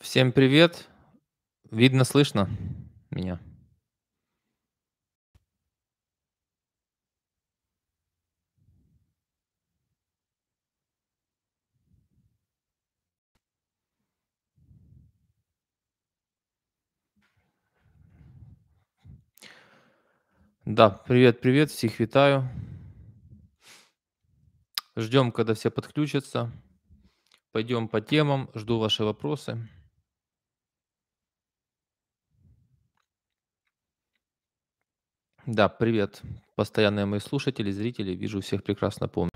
Всем привет. Видно, слышно меня? Да, привет, привет, всех витаю. Ждем, когда все подключатся. Пойдем по темам, жду ваши вопросы. Да, привет. Постоянные мои слушатели, зрители. Вижу, всех прекрасно помню.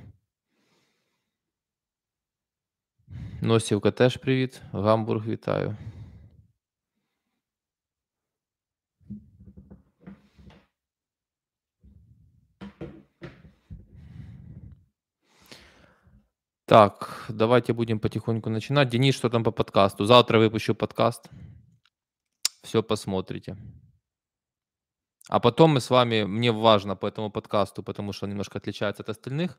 Носівка теж привет, Гамбург витаю. Так, давайте будем потихоньку начинать. Денис, что там по подкасту? Завтра выпущу подкаст. Все посмотрите. А потом мы с вами, мне важно по этому подкасту, потому что он немножко отличается от остальных,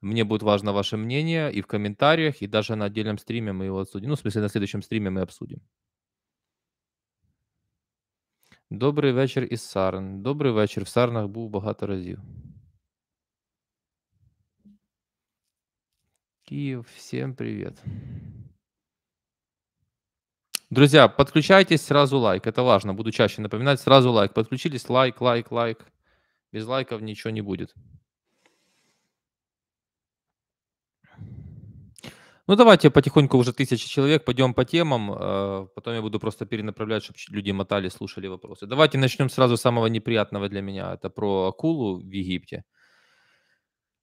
мне будет важно ваше мнение и в комментариях, и даже на отдельном стриме мы его обсудим. Ну, в смысле, на следующем стриме мы обсудим. Добрый вечер из Сарн. Добрый вечер В Сарнах был багато разів. Київ, всім привет. Друзья, подключайтесь, сразу лайк. Это важно, буду чаще напоминать. Сразу лайк. Подключились, лайк, лайк, лайк. Без лайков ничего не будет. Ну, давайте потихоньку уже тысяча человек, пойдем по темам. Э, потом я буду просто перенаправлять, чтобы люди мотали, слушали вопросы. Давайте начнем сразу с самого неприятного для меня. Это про акулу в Египте.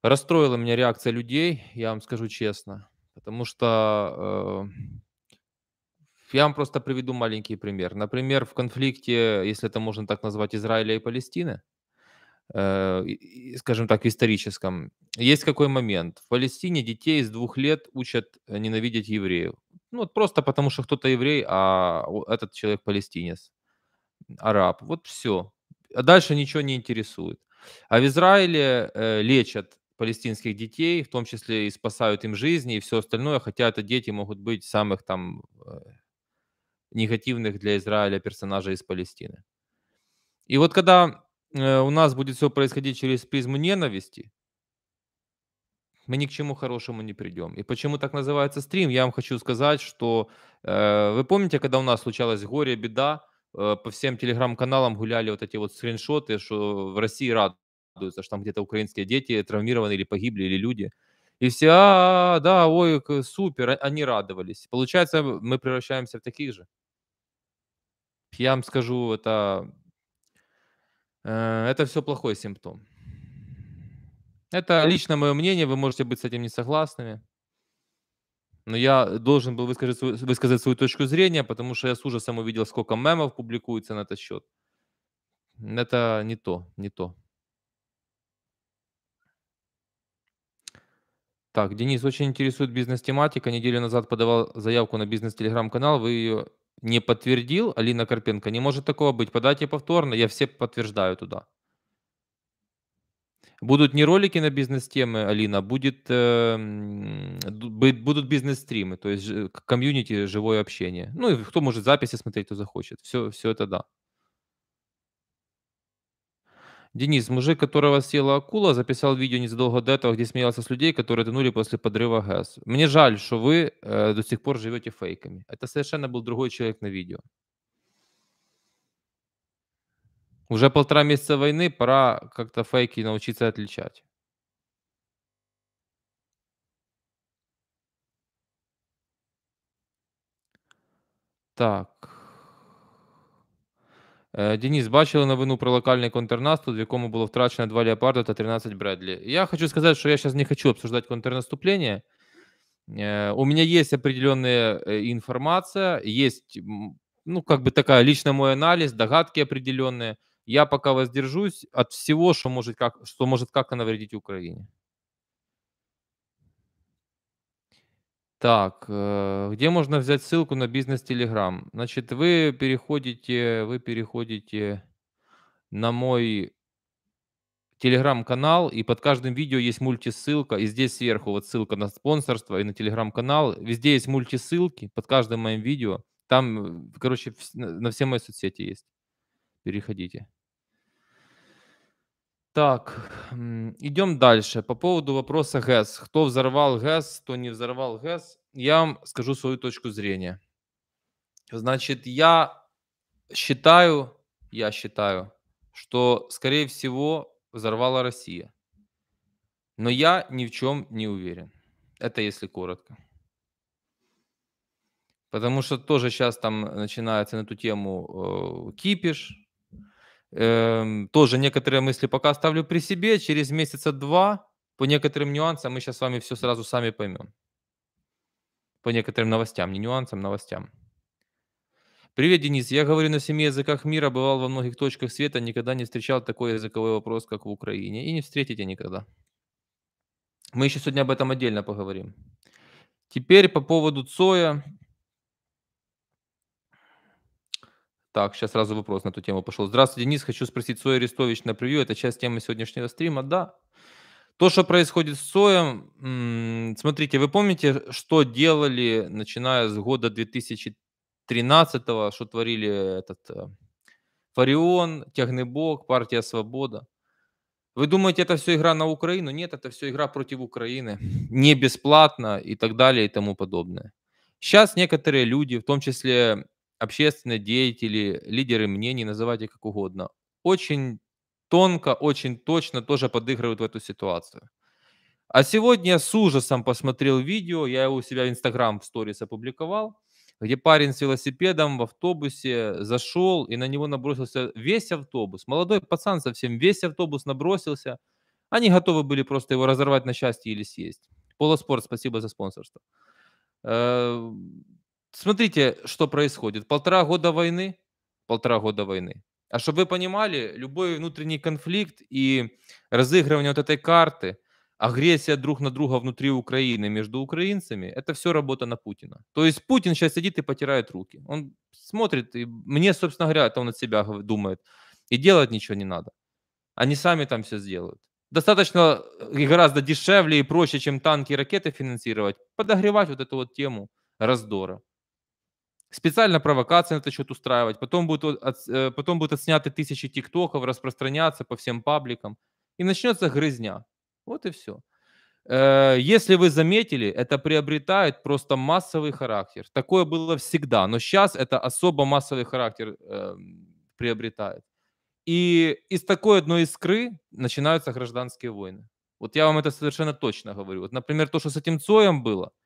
Расстроила меня реакция людей, я вам скажу честно. Потому что э, я вам просто приведу маленький пример. Например, в конфликте, если это можно так назвать, Израиля и Палестины, э, скажем так, в историческом, есть какой момент. В Палестине детей с двух лет учат э, ненавидеть евреев. Ну, просто потому, что кто-то еврей, а этот человек палестинец, араб. Вот все. А дальше ничего не интересует. А в Израиле э, лечат палестинских детей, в том числе и спасают им жизни и все остальное, хотя это дети могут быть самых там негативных для Израиля персонажей из Палестины. И вот когда э, у нас будет все происходить через призму ненависти, мы ни к чему хорошему не придем. И почему так называется стрим? Я вам хочу сказать, что э, вы помните, когда у нас случалось горе, беда, э, по всем телеграм-каналам гуляли вот эти вот скриншоты, что в России радуются, что там где-то украинские дети травмированы или погибли, или люди. И все, а, да, ой, супер, а, они радовались. Получается, мы превращаемся в таких же. Я вам скажу, это, э, это все плохой симптом. Это э, лично мое мнение, вы можете быть с этим не согласными. Но я должен был высказать, свою, высказать свою точку зрения, потому что я с ужасом увидел, сколько мемов публикуется на этот счет. Это не то, не то. Так, Денис, очень интересует бизнес-тематика. Неделю назад подавал заявку на бизнес-телеграм-канал. Вы ее не подтвердил Алина Карпенко, не может такого быть. Подайте повторно, я все подтверждаю туда. Будут не ролики на бизнес-темы, Алина, будет, э, будут бизнес-стримы, то есть комьюнити, живое общение. Ну и кто может записи смотреть, кто захочет. Все, все это да. Денис, мужик, которого съела акула, записал видео незадолго до этого, где смеялся с людей, которые тонули после подрыва газ. Мне жаль, что вы э, до сих пор живете фейками. Это совершенно был другой человек на видео. Уже полтора месяца войны, пора как-то фейки научиться отличать. Так. Денис, бачили новину про локальный контрнаступ, в якому было втрачено два Леопарда та 13 Брэдли. Я хочу сказать, что я сейчас не хочу обсуждать контрнаступление. У меня есть определенная информация, есть, ну, как бы такая лично мой анализ, догадки определенные. Я пока воздержусь от всего, что может как, что может как-то навредить Украине. Так, э, где можно взять ссылку на бизнес Telegram? Значит, вы переходите, вы переходите на мой телеграм-канал, и под каждым видео есть мультисылка, и здесь сверху вот ссылка на спонсорство и на телеграм-канал. Везде есть мультисылки под каждым моим видео. Там, э, короче, на все мои соцсети есть. Переходите. Так, идем дальше. По поводу вопроса ГЭС. Кто взорвал ГЭС, кто не взорвал ГЭС, я вам скажу свою точку зрения. Значит, я считаю, я считаю, что, скорее всего, взорвала Россия. Но я ни в чем не уверен. Это если коротко. Потому что тоже сейчас там начинается на эту тему э, кипиш, Эм, тоже некоторые мысли пока оставлю при себе. Через месяца два по некоторым нюансам мы сейчас с вами все сразу сами поймем. По некоторым новостям, не нюансам, новостям. Привет, Денис. Я говорю на семи языках мира, бывал во многих точках света, никогда не встречал такой языковой вопрос, как в Украине. И не встретите никогда. Мы еще сегодня об этом отдельно поговорим. Теперь по поводу Цоя. Так, сейчас сразу вопрос на эту тему пошел. Здравствуйте, Денис. Хочу спросить, Соя Арестович на превью – это часть темы сегодняшнего стрима? Да. То, что происходит с Соем, смотрите, вы помните, что делали, начиная с года 2013-го, что творили этот э, Фарион, Тягнебок, Партия Свобода? Вы думаете, это все игра на Украину? Нет, это все игра против Украины. Не бесплатно и так далее и тому подобное. Сейчас некоторые люди, в том числе общественные деятели, лидеры мнений, называйте как угодно, очень тонко, очень точно тоже подыгрывают в эту ситуацию. А сегодня с ужасом посмотрел видео, я его у себя в Инстаграм в сторис опубликовал, где парень с велосипедом в автобусе зашел, и на него набросился весь автобус. Молодой пацан совсем, весь автобус набросился. Они готовы были просто его разорвать на части или съесть. Полоспорт, спасибо за спонсорство. Э, Смотрите, что происходит. Полтора года войны, полтора года войны. А чтобы вы понимали, любой внутренний конфликт и разыгрывание вот этой карты, агрессия друг на друга внутри Украины между украинцами, это все работа на Путина. То есть Путин сейчас сидит и потирает руки. Он смотрит, и мне, собственно говоря, это он от себя думает. И делать ничего не надо. Они сами там все сделают. Достаточно и э, гораздо дешевле и проще, чем танки и ракеты финансировать, подогревать вот эту вот тему раздора специально провокации на этот счет устраивать, потом будут, э, потом будут отсняты тысячи тиктоков, распространяться по всем пабликам, и начнется грызня. Вот и все. Э, если вы заметили, это приобретает просто массовый характер. Такое было всегда, но сейчас это особо массовый характер эм, приобретает. И из такой одной искры начинаются гражданские войны. Вот я вам это совершенно точно говорю. Вот, например, то, что с этим Цоем было –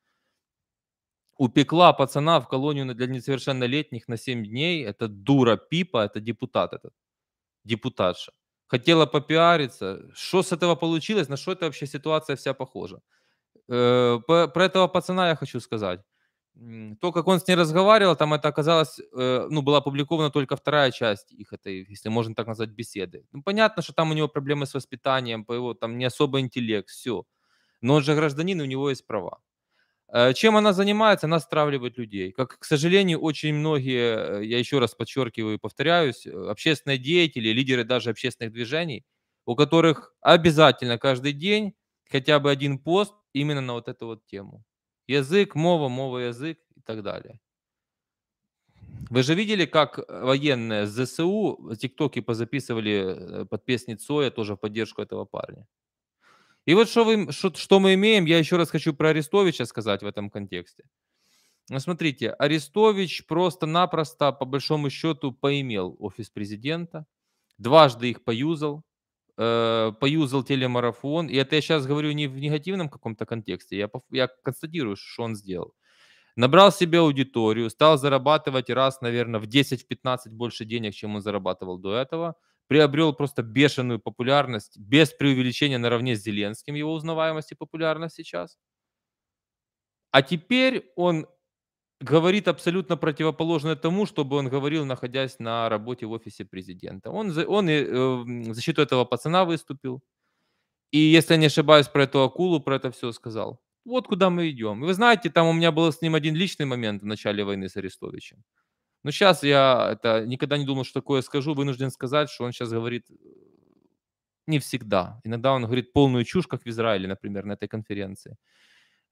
упекла пацана в колонию для несовершеннолетних на 7 дней. Это дура Пипа, это депутат этот, депутатша. Хотела попиариться. Что с этого получилось? На что это вообще ситуация вся похожа? Э, про этого пацана я хочу сказать. То, как он с ней разговаривал, там это оказалось, э, ну, была опубликована только вторая часть их этой, если можно так назвать, беседы. Ну, понятно, что там у него проблемы с воспитанием, по его там не особо интеллект, все. Но он же гражданин, и у него есть права. Э, чем она занимается? Она стравливает людей. Как, к сожалению, очень многие, э, я еще раз подчеркиваю и повторяюсь, э, общественные деятели, лидеры даже общественных движений, у которых обязательно каждый день хотя бы один пост именно на вот эту вот тему. Язык, мова, мова, язык и так далее. Вы же видели, как военные с ЗСУ тиктоки позаписывали под песни Цоя тоже в поддержку этого парня? И вот что, вы, что, что мы имеем, я еще раз хочу про Арестовича сказать в этом контексте. Ну, смотрите, Арестович просто-напросто, по большому счету, поимел офис президента, дважды их поюзал, э, поюзал телемарафон. И это я сейчас говорю не в негативном каком-то контексте, я, я констатирую, что он сделал. Набрал себе аудиторию, стал зарабатывать раз, наверное, в 10-15 больше денег, чем он зарабатывал до этого приобрел просто бешеную популярность, без преувеличения наравне с Зеленским, его узнаваемость и популярность сейчас. А теперь он говорит абсолютно противоположное тому, чтобы он говорил, находясь на работе в офисе президента. Он, он и, э, э, в защиту этого пацана выступил. И, если я не ошибаюсь, про эту акулу, про это все сказал. Вот куда мы идем. вы знаете, там у меня был с ним один личный момент в начале войны с Арестовичем. Но ну, сейчас я это никогда не думал, что такое скажу. Вынужден сказать, что он сейчас говорит э, не всегда. Иногда он говорит полную чушь, как в Израиле, например, на этой конференции.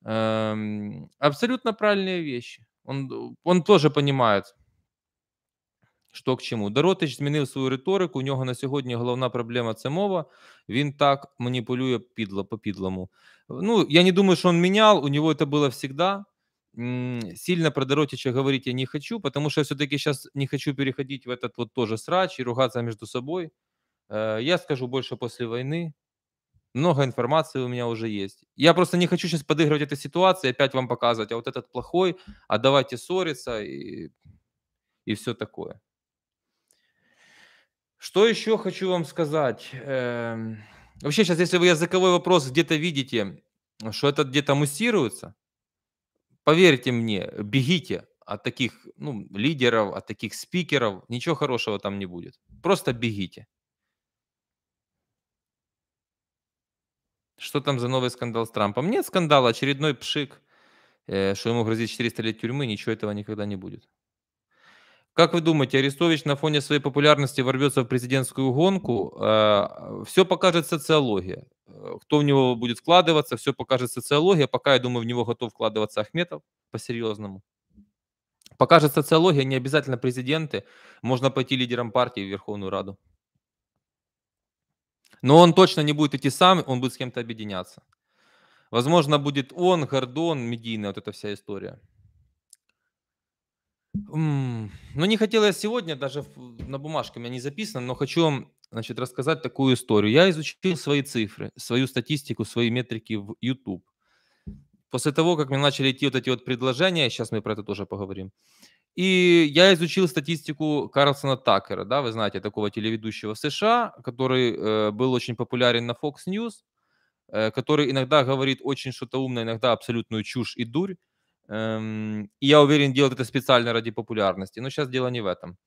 Эм, абсолютно правильные вещи. Он, э, он тоже понимает, что к чему. Доротич змінив свою риторику. У нього на сьогодні головна проблема це мова. Він так маніпулює підло по підлому. Ну, я не думаю, що він міняв, у нього це було завжди сильно про Доротича говорить я не хочу, потому что все-таки сейчас не хочу переходить в этот вот тоже срач и ругаться между собой. Э, я скажу больше после войны. Много информации у меня уже есть. Я просто не хочу сейчас подыгрывать этой ситуации, опять вам показывать, а вот этот плохой, а давайте ссориться и, и все такое. Что еще хочу вам сказать? Эм, вообще сейчас, если вы языковой вопрос где-то видите, что это где-то муссируется, Поверьте мне, бегите от таких ну, лидеров, от таких спикеров. Ничего хорошего там не будет. Просто бегите. Что там за новый скандал с Трампом? Нет скандала, очередной пшик, э, что ему грозит 400 лет тюрьмы, ничего этого никогда не будет. Как вы думаете, Арестович на фоне своей популярности ворвется в президентскую гонку? Э, все покажет социология. Э, кто в него будет вкладываться, все покажет социология. Пока, я думаю, в него готов вкладываться Ахметов по-серьезному. Покажет социология, не обязательно президенты. Можно пойти лидером партии в Верховную Раду. Но он точно не будет идти сам, он будет с кем-то объединяться. Возможно, будет он, Гордон, медийная вот эта вся история. Но ну, не хотела я сегодня, даже на бумажке у меня не записано, но хочу вам значит, рассказать такую историю. Я изучил свои цифры, свою статистику, свои метрики в YouTube. После того, как мне начали идти вот эти вот предложения, сейчас мы про это тоже поговорим, и я изучил статистику Карлсона Такера, да, вы знаете, такого телеведущего в США, который э, был очень популярен на Fox News, э, который иногда говорит очень что-то умное, иногда абсолютную чушь и дурь. Эм, и я уверен, делает это специально ради популярности. Но сейчас дело не в этом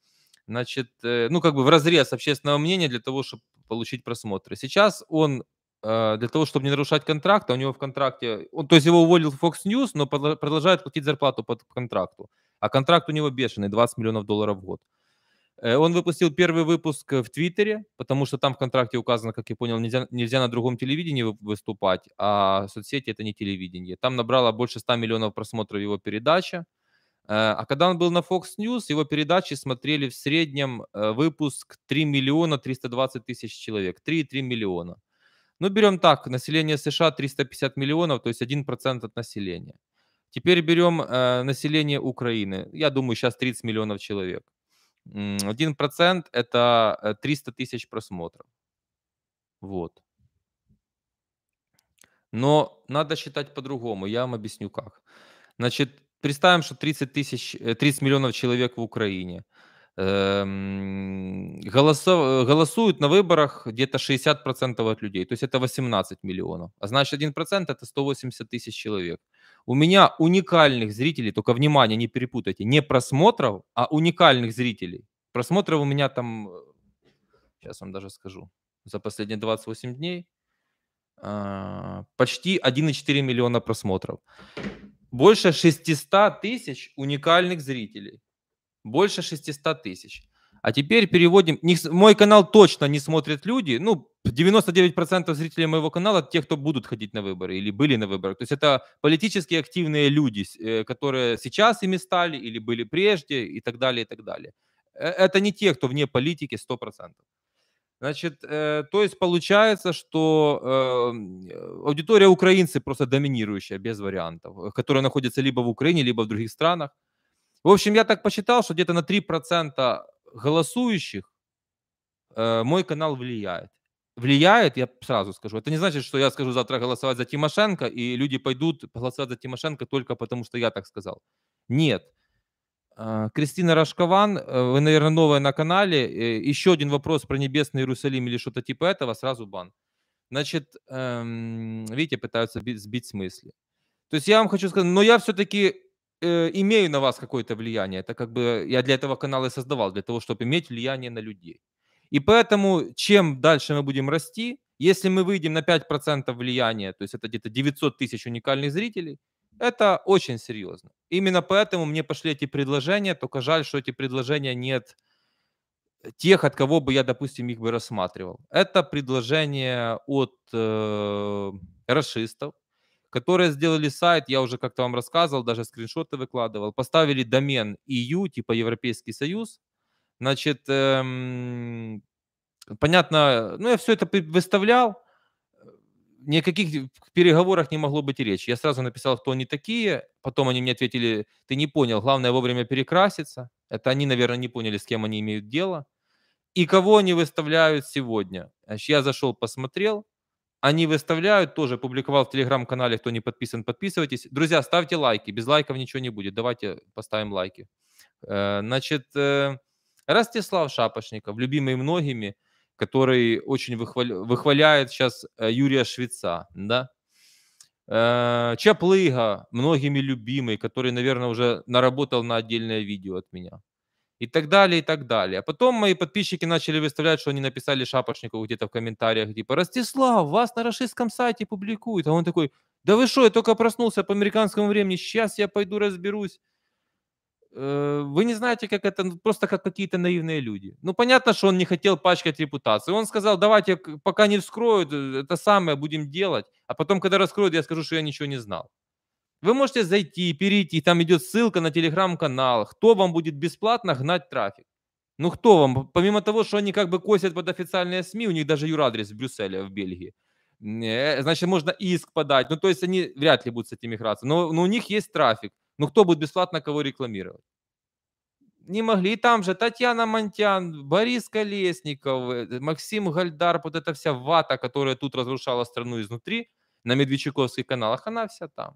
значит, э, ну, как бы в разрез общественного мнения для того, чтобы получить просмотры. Сейчас он э, для того, чтобы не нарушать контракт, а у него в контракте, он, то есть его уволил Fox News, но продолжает платить зарплату по контракту. А контракт у него бешеный, 20 миллионов долларов в год. Э, он выпустил первый выпуск в Твиттере, потому что там в контракте указано, как я понял, нельзя, нельзя на другом телевидении выступать, а соцсети это не телевидение. Там набрало больше 100 миллионов просмотров его передача. Э, а когда он был на Fox News, его передачи смотрели в среднем э, выпуск 3 миллиона 320 тысяч человек. 3,3 миллиона. Ну, берем так, население США 350 миллионов, то есть 1% от населения. Теперь берем э, население Украины. Я думаю, сейчас 30 миллионов человек. 1% это 300 тысяч просмотров. Вот. Но надо считать по-другому, я вам объясню как. Значит, представим, что 30, тысяч, 30 э, миллионов человек в Украине эм, голосов, э, голосуют на выборах где-то 60% от людей, то есть это 18 миллионов. А значит 1% это 180 тысяч человек. У меня уникальных зрителей, только внимание, не перепутайте, не просмотров, а уникальных зрителей. Просмотров у меня там, сейчас э, вам даже скажу, за последние 28 дней почти 1,4 миллиона просмотров больше 600 тысяч уникальных зрителей. Больше 600 тысяч. А теперь переводим. Мой канал точно не смотрят люди. Ну, 99% зрителей моего канала – те, кто будут ходить на выборы или были на выборах. То есть это политически активные люди, э, которые сейчас ими стали или были прежде и так далее, и так далее. Э, это не те, кто вне политики 100%. Значит, э, то есть получается, что эм, э, аудитория украинцы просто доминирующая, без вариантов, э, которая находится либо в Украине, либо в других странах. В общем, я так посчитал, что где-то на 3% голосующих э, мой канал влияет. Влияет, я сразу скажу. Это не значит, что я скажу завтра голосовать за Тимошенко, и люди пойдут голосовать за Тимошенко только потому, что я так сказал. Нет. А, Кристина Рашкован, э, вы, наверное, новая на канале. Э, Еще один вопрос про Небесный Иерусалим или что-то типа этого, сразу бан. Значит, эм, видите, пытаются сбить с мысли. То есть я вам хочу сказать, но я все-таки э, имею на вас какое-то влияние. Это как бы я для этого канала и создавал, для того, чтобы иметь влияние на людей. И поэтому, чем дальше мы будем расти, если мы выйдем на 5% влияния, то есть это где-то 900 тысяч уникальных зрителей, это очень серьезно именно поэтому мне пошли эти предложения, только жаль, что эти предложения нет э, тех, от кого бы я, допустим, их бы рассматривал. Это предложение от э, расистов, которые сделали сайт, я уже как-то вам рассказывал, даже скриншоты выкладывал, поставили домен EU, типа Европейский Союз. Значит, эм, понятно, ну я все это выставлял, ни о каких переговорах не могло быть и речи. Я сразу написал, кто они такие, потом они мне ответили, ты не понял, главное вовремя перекраситься. Это они, наверное, не поняли, с кем они имеют дело. И кого они выставляют сегодня. Я зашел, посмотрел, они выставляют, тоже публиковал в телеграм-канале, кто не подписан, подписывайтесь. Друзья, ставьте лайки, без лайков ничего не будет, давайте поставим лайки. Э, значит, э, Ростислав Шапошников, любимый многими, который очень выхваля... выхваляет сейчас э, Юрия Швеца, да. Э, Чаплыга, многими любимый, который, наверное, уже наработал на отдельное видео от меня. И так далее, и так далее. А потом мои подписчики начали выставлять, что они написали Шапошникову где-то в комментариях, типа, «Ростислав, вас на расистском сайте публикуют». А он такой, «Да вы что, я только проснулся по американскому времени, сейчас я пойду разберусь». Э, вы не знаете, как это, ну, просто как какие-то наивные люди. Ну, понятно, что он не хотел пачкать репутацию. Он сказал, давайте, пока не вскроют, э, это самое будем делать. А потом, когда раскроют, я скажу, что я ничего не знал. Вы можете зайти, перейти, там идет ссылка на телеграм-канал. Кто вам будет бесплатно гнать трафик? Ну, кто вам? Помимо того, что они как бы косят под официальные СМИ, у них даже юрадрес в Брюсселе, в Бельгии. Э, значит, можно иск подать. Ну, то есть они вряд ли будут с этим играться. Но, но у них есть трафик. Ну кто будет бесплатно кого рекламировать? Не могли. И там же Татьяна Монтян, Борис Колесников, э, Максим Гальдар, вот эта вся вата, которая тут разрушала страну изнутри, на Медведчуковских каналах, она вся там.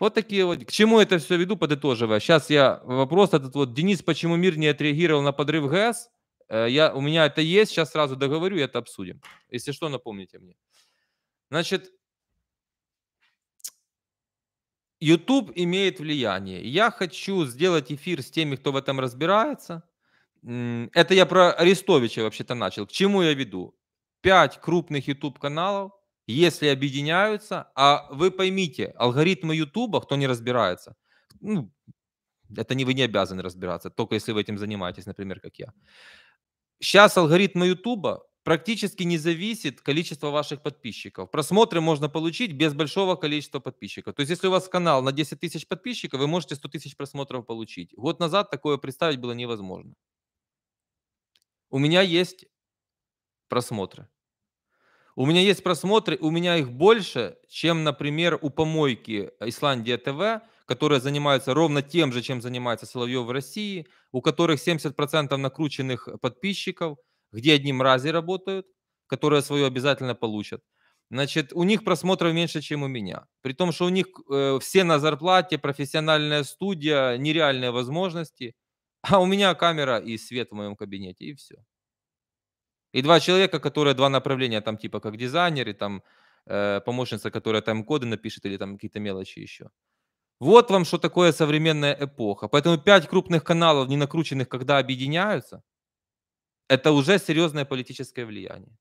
Вот такие вот. К чему это все веду, подытоживая. Сейчас я вопрос этот вот. Денис, почему мир не отреагировал на подрыв ГЭС? Э, я, у меня это есть, сейчас сразу договорю и это обсудим. Если что, напомните мне. Значит, YouTube имеет влияние. Я хочу сделать эфир с теми, кто в этом разбирается. Это я про Арестовича вообще-то начал. К чему я веду? Пять крупных YouTube каналов, если объединяются, а вы поймите, алгоритмы YouTube, кто не разбирается, ну, это не вы не обязаны разбираться, только если вы этим занимаетесь, например, как я. Сейчас алгоритмы YouTube практически не зависит количество ваших подписчиков. Просмотры можно получить без большого количества подписчиков. То есть, если у вас канал на 10 тысяч подписчиков, вы можете 100 тысяч просмотров получить. Год назад такое представить было невозможно. У меня есть просмотры. У меня есть просмотры, у меня их больше, чем, например, у помойки Исландия ТВ, которые занимаются ровно тем же, чем занимается Соловьев в России, у которых 70% накрученных подписчиков – где одни мрази работают, которые свое обязательно получат. Значит, у них просмотров меньше, чем у меня. При том, что у них э, все на зарплате, профессиональная студия, нереальные возможности. А у меня камера и свет в моем кабинете, и все. И два человека, которые два направления, там типа как дизайнеры, там э, помощница, которая там коды напишет или там какие-то мелочи еще. Вот вам, что такое современная эпоха. Поэтому пять крупных каналов, не накрученных, когда объединяются – это уже серьезное политическое влияние.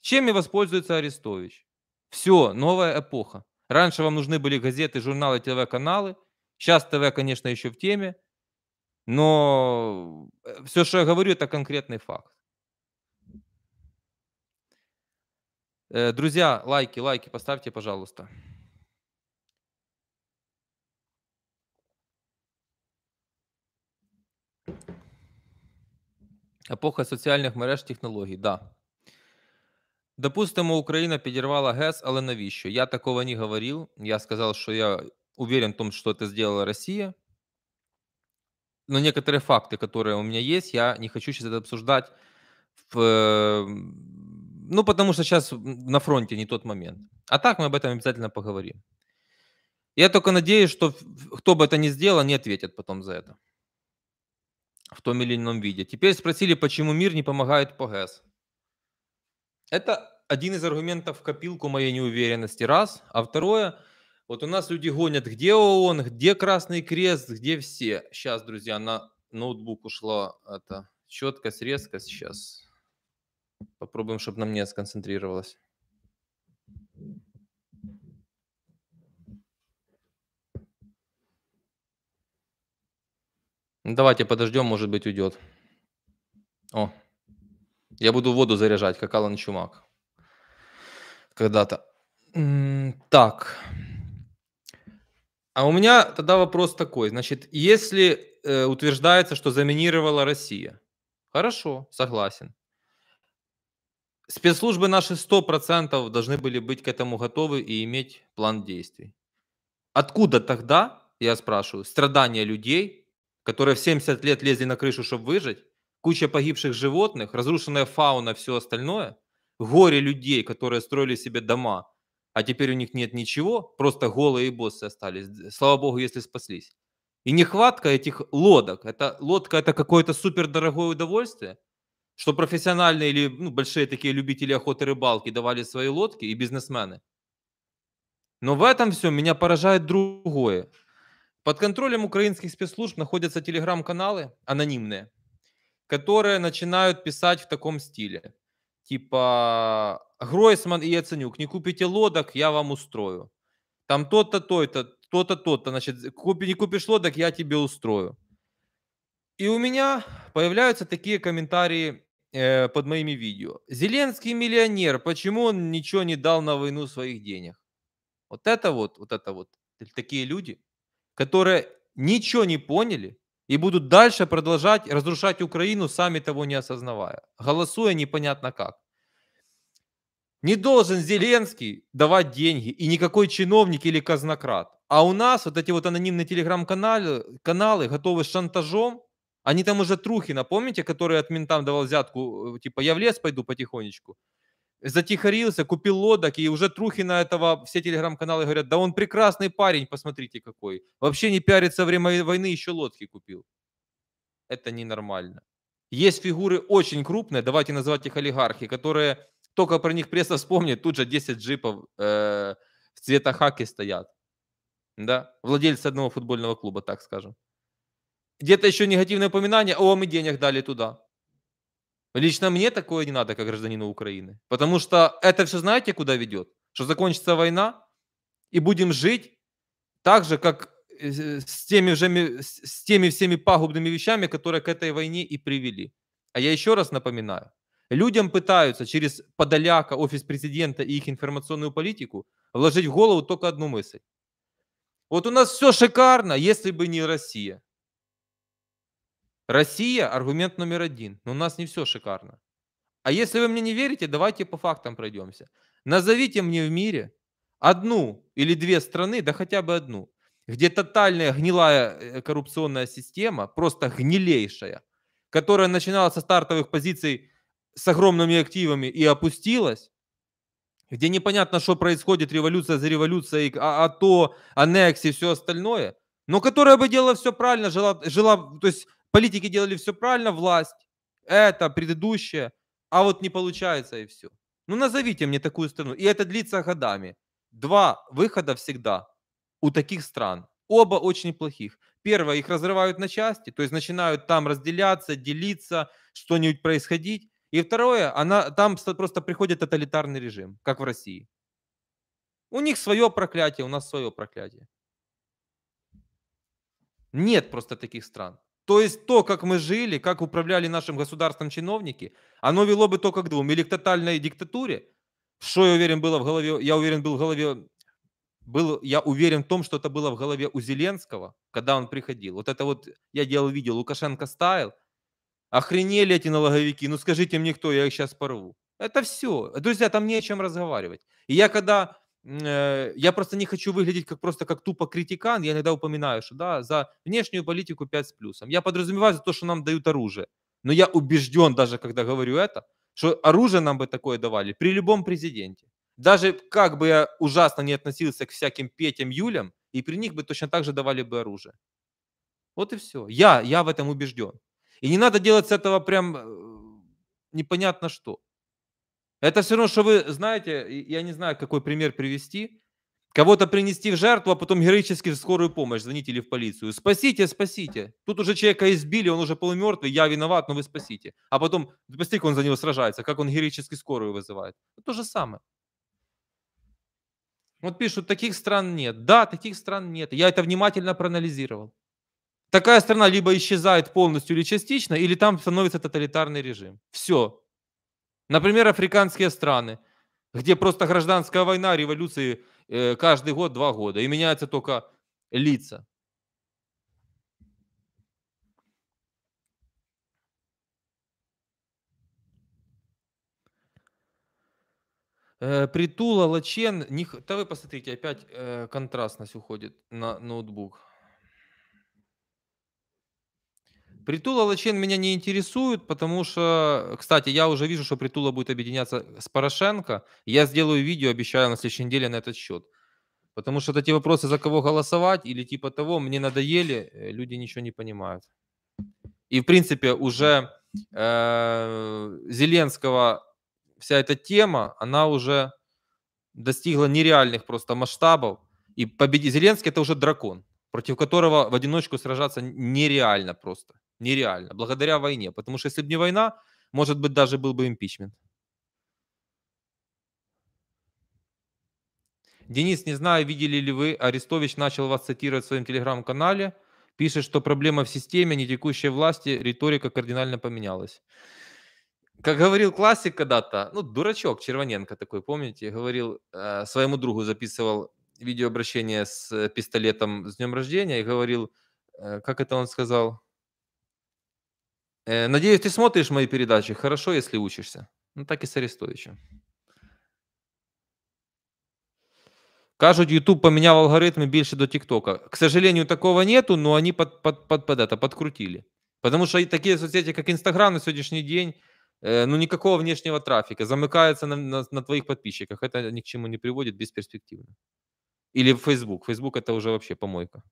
Чем и воспользуется Арестович? Все, новая эпоха. Раньше вам нужны были газеты, журналы, ТВ-каналы. Сейчас ТВ, конечно, еще в теме. Но э, все, что я говорю, это конкретный факт. Э, друзья, лайки, лайки поставьте, пожалуйста. Епоха соціальних мереж технологій, да. Допустимо, Украина подорвала ГЭС, але навіщо? Я такого не говорил. Я сказал, что я уверен в том, что это сделала Россия. Но некоторые факты, которые у меня есть, я не хочу сейчас это обсуждать. В... Э, ну, потому что сейчас на фронте не тот момент. А так мы об этом обязательно поговорим. Я только надеюсь, что кто бы это ни сделал, не ответят потом за это в том или ином виде. Теперь спросили, почему мир не помогает по ГЭС. Это один из аргументов в копилку моей неуверенности, раз. А второе, вот у нас люди гонят, где ООН, где Красный Крест, где все. Сейчас, друзья, на ноутбук ушла это четкость, резкость. Сейчас попробуем, чтобы на мне сконцентрировалось. Ну, давайте подождем, может быть, уйдет. О, я буду воду заряжать, как Алан Чумак. Когда-то. Так. А у меня тогда вопрос такой. Значит, если э, утверждается, что заминировала Россия, хорошо, согласен. Спецслужбы наши 100% должны были быть к этому готовы и иметь план действий. Откуда тогда, я спрашиваю, страдания людей которые в 70 лет лезли на крышу, чтобы выжить, куча погибших животных, разрушенная фауна, все остальное, горе людей, которые строили себе дома, а теперь у них нет ничего, просто голые боссы остались. Слава богу, если спаслись. И нехватка этих лодок. Это, лодка – это какое-то супердорогое удовольствие, что профессиональные или ну, большие такие любители охоты рыбалки давали свои лодки и бизнесмены. Но в этом все меня поражает другое. Под контролем украинских спецслужб находятся телеграм-каналы анонимные, которые начинают писать в таком стиле. Типа Гройсман и Яценюк, не купите лодок, я вам устрою. Там тот то то-то, то-то, то-то, значит, купи, не купишь лодок, я тебе устрою. И у меня появляются такие комментарии э, под моими видео. Зеленский миллионер, почему он ничего не дал на войну своих денег? Вот это вот, вот это вот, такие люди – которые ничего не поняли и будут дальше продолжать разрушать Украину, сами того не осознавая, голосуя непонятно как. Не должен Зеленский давать деньги и никакой чиновник или казнократ. А у нас вот эти вот анонимные телеграм-каналы каналы готовы шантажом. Они там уже трухи, напомните, которые от ментам давал взятку, э, типа я в лес пойду потихонечку затихарился, купил лодок, и уже Трухина этого все телеграм-каналы говорят, да он прекрасный парень, посмотрите какой. Вообще не пиарится время войны, еще лодки купил. Это ненормально. Есть фигуры очень крупные, давайте называть их олигархи, которые только про них пресса вспомнит, тут же 10 джипов э, цвета хаки стоят. Да? Владельцы одного футбольного клуба, так скажем. Где-то еще негативное упоминание, о, мы денег дали туда. Лично мне такое не надо, как гражданину Украины. Потому что это все знаете, куда ведет? Что закончится война, и будем жить так же, как э, э, с теми, уже с теми всеми пагубными вещами, которые к этой войне и привели. А я еще раз напоминаю, людям пытаются через Подоляка, офис президента и их информационную политику вложить в голову только одну мысль. Вот у нас все шикарно, если бы не Россия. Россия – аргумент номер один, но ну, у нас не все шикарно. А если вы мне не верите, давайте по фактам пройдемся. Назовите мне в мире одну или две страны, да хотя бы одну, где тотальная гнилая э, коррупционная система, просто гнилейшая, которая начинала со стартовых позиций с огромными активами и опустилась, где непонятно, что происходит, революция за революцией, а, а то аннекс и все остальное, но которая бы делала все правильно, жила, жила то есть Политики делали все правильно, власть, это, предыдущее, а вот не получается и все. Ну назовите мне такую страну. И это длится годами. Два выхода всегда у таких стран. Оба очень плохих. Первое, их разрывают на части, то есть начинают там разделяться, делиться, что-нибудь происходить. И второе, она, там просто приходит тоталитарный режим, как в России. У них свое проклятие, у нас свое проклятие. Нет просто таких стран. То есть то, как мы жили, как управляли нашим государством чиновники, оно вело бы только к двум. Или к тотальной диктатуре, что я уверен было в голове, я уверен был в голове, был, я уверен в том, что это было в голове у Зеленского, когда он приходил. Вот это вот я делал видео, Лукашенко стайл, охренели эти налоговики, ну скажите мне кто, я их сейчас порву. Это все. Друзья, там не о чем разговаривать. И я когда Э, я просто не хочу выглядеть как просто как тупо критикан. Я иногда упоминаю, что да, за внешнюю политику 5 с плюсом. Я подразумеваю за то, что нам дают оружие. Но я убежден, даже когда говорю это, что оружие нам бы такое давали при любом президенте. Даже как бы я ужасно не относился к всяким Петям, Юлям, и при них бы точно так же давали бы оружие. Вот и все. Я, я в этом убежден. И не надо делать с этого прям э, непонятно что. Это все равно, что вы знаете, я не знаю, какой пример привести, кого-то принести в жертву, а потом героически в скорую помощь звоните или в полицию. Спасите, спасите. Тут уже человека избили, он уже полумертвый, я виноват, но вы спасите. А потом, поскольку он за него сражается, как он героически скорую вызывает. То же самое. Вот пишут, таких стран нет. Да, таких стран нет. Я это внимательно проанализировал. Такая страна либо исчезает полностью или частично, или там становится тоталитарный режим. Все, Например, африканские страны, где просто гражданская война, революции э, каждый год два года, и меняются только лица. Э, притула, Лачен, них... да вы посмотрите, опять э, контрастность уходит на ноутбук. Притула Лачен меня не интересует, потому что, кстати, я уже вижу, что Притула будет объединяться с Порошенко. Я сделаю видео, обещаю, на следующей неделе на этот счет. Потому что вот эти вопросы, за кого голосовать или типа того, мне надоели, э, люди ничего не понимают. И, в принципе, уже э, Зеленского вся эта тема, она уже достигла нереальных просто масштабов. И победить Зеленский – это уже дракон, против которого в одиночку сражаться нереально просто. Нереально. Благодаря войне. Потому что если бы не война, может быть, даже был бы импичмент. Денис, не знаю, видели ли вы, Арестович начал вас цитировать в своем телеграм-канале. Пишет, что проблема в системе, не текущей власти, риторика кардинально поменялась. Как говорил классик когда-то, ну, дурачок Червоненко такой, помните, говорил, э, своему другу записывал видеообращение с пистолетом с днем рождения и говорил, э, как это он сказал, Э, надеюсь, ты смотришь мои передачи. Хорошо, если учишься. Ну, так и с Арестовичем. Кажуть, YouTube поменял алгоритмы больше до ТикТока. К сожалению, такого нету, но они под, под, под, под это подкрутили. Потому что такие соцсети, как Инстаграм на сегодняшний день, э, ну никакого внешнего трафика, замыкаются на, на, на твоих подписчиках. Это ни к чему не приводит, бесперспективно. Или Facebook. Facebook это уже вообще помойка.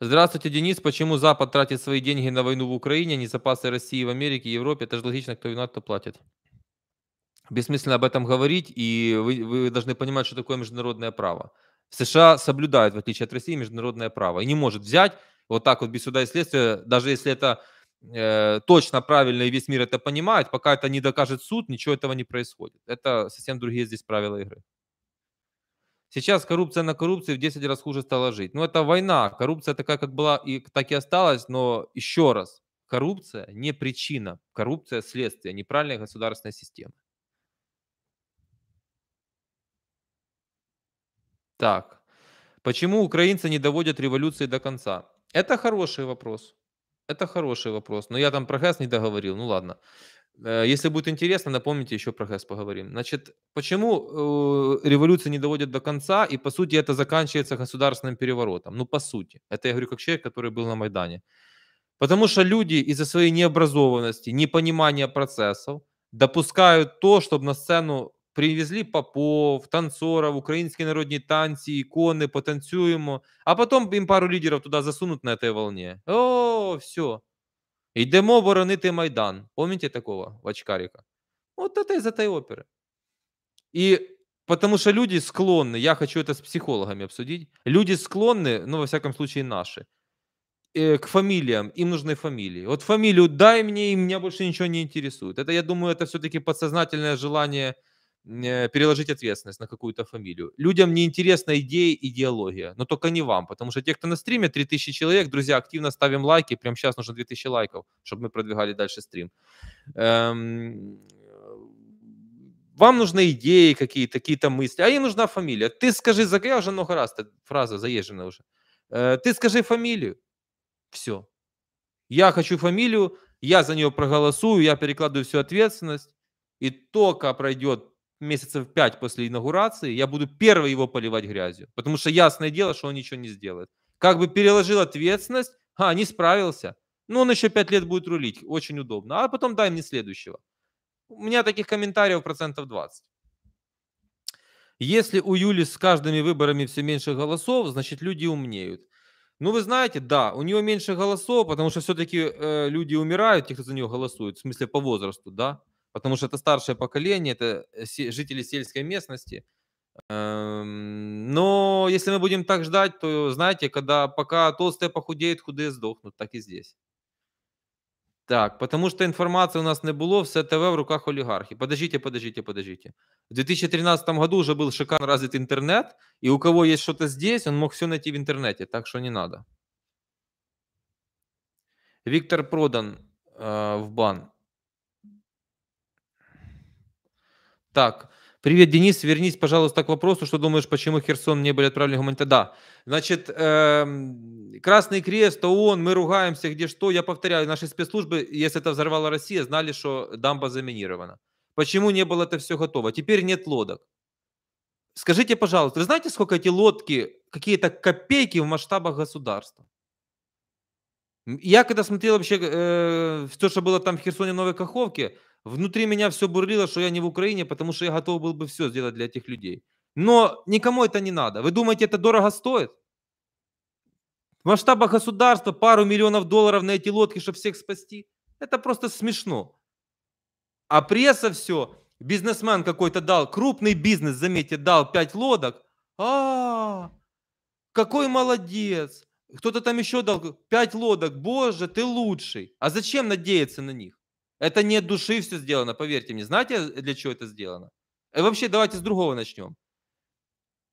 Здравствуйте, Денис. Почему Запад тратит свои деньги на войну в Украине, а не запасы России в Америке и Европе? Это же логично, кто виноват, кто платит. Бессмысленно об этом говорить, и вы, вы должны понимать, что такое международное право. США соблюдают, в отличие от России, международное право. И не может взять вот так вот без суда и следствия, даже если это э, точно правильно и весь мир это понимает, пока это не докажет суд, ничего этого не происходит. Это совсем другие здесь правила игры. Сейчас коррупция на коррупции в 10 раз хуже стала жить. Ну, это война. Коррупция такая, как была, и так и осталась. Но еще раз, коррупция не причина. Коррупция – следствие неправильной государственной системы. Так, почему украинцы не доводят революции до конца? Это хороший вопрос. Это хороший вопрос. Но я там про ГЭС не договорил. Ну ладно. Э, если будет интересно, напомните, еще про ГЭС поговорим. Значит, почему э, революция не доводит до конца, и по сути это заканчивается государственным переворотом? Ну, по сути. Это я говорю как человек, который был на Майдане. Потому что люди из-за своей необразованности, непонимания процессов допускают то, чтобы на сцену привезли попов, танцоров, украинские народные танцы, иконы, потанцюємо, а потом им пару лидеров туда засунут на этой волне. О, все. Йдемо боронити Майдан. Помните такого в очкарика? Вот это из этой оперы. И потому что люди склонны, я хочу это с психологами обсудить, люди склонны, ну, во всяком случае, наши, э, к фамилиям, им нужны фамилии. Вот фамилию дай мне, и меня больше ничего не интересует. Это, я думаю, это все-таки подсознательное желание Э, переложить ответственность на какую-то фамилию. Людям неинтересна идея, идеология, но только не вам, потому что те, кто на стриме, 3000 человек, друзья, активно ставим лайки, прямо сейчас нужно 2000 лайков, чтобы мы продвигали дальше стрим. Эм... Вам нужны идеи какие-то, какие-то мысли, а им нужна фамилия. Ты скажи, я уже много раз, фраза заезжена уже. Э, ты скажи фамилию. Все. Я хочу фамилию, я за нее проголосую, я перекладываю всю ответственность, и только пройдет месяцев 5 после инаугурации, я буду первый его поливать грязью. Потому что ясное дело, что он ничего не сделает. Как бы переложил ответственность, а, не справился. Ну, он еще 5 лет будет рулить, очень удобно. А потом дай мне следующего. У меня таких комментариев процентов 20. Если у Юли с каждыми выборами все меньше голосов, значит люди умнеют. Ну, вы знаете, да, у нее меньше голосов, потому что все-таки э, люди умирают, те, кто за нее голосует, в смысле по возрасту, да потому что это старшее поколение, это э, жители сельской местности. Эм, но если мы будем так ждать, то, знаете, когда пока толстые похудеют, худые сдохнут, так и здесь. Так, потому что информации у нас не было, все ТВ в руках олигархи. Подождите, подождите, подождите. В 2013 году уже был шикарно развит интернет, и у кого есть что-то здесь, он мог все найти в интернете, так что не надо. Виктор продан э, в бан. Так, привет, Денис, вернись, пожалуйста, к вопросу, что думаешь, почему Херсон не были отправлены гуманитарно? Да, значит, эм, Красный Крест, ООН, мы ругаемся, где что. Я повторяю, наши спецслужбы, если это взорвала Россия, знали, что дамба заминирована. Почему не было это все готово? Теперь нет лодок. Скажите, пожалуйста, вы знаете, сколько эти лодки, какие-то копейки в масштабах государства? Я когда смотрел вообще э, все, что было там в Херсоне Новой Каховке, Внутри меня все бурлило, что я не в Украине, потому что я готов был бы все сделать для этих людей. Но никому это не надо. Вы думаете, это дорого стоит? В масштабах государства пару миллионов долларов на эти лодки, чтобы всех спасти? Это просто смешно. А пресса все, бизнесмен какой-то дал, крупный бизнес, заметьте, дал 5 лодок. А, какой молодец. Кто-то там еще дал 5 лодок. Боже, ты лучший. А зачем надеяться на них? Это не от души все сделано, поверьте мне. Знаете, э, для чего это сделано? И э, вообще, давайте с другого начнем.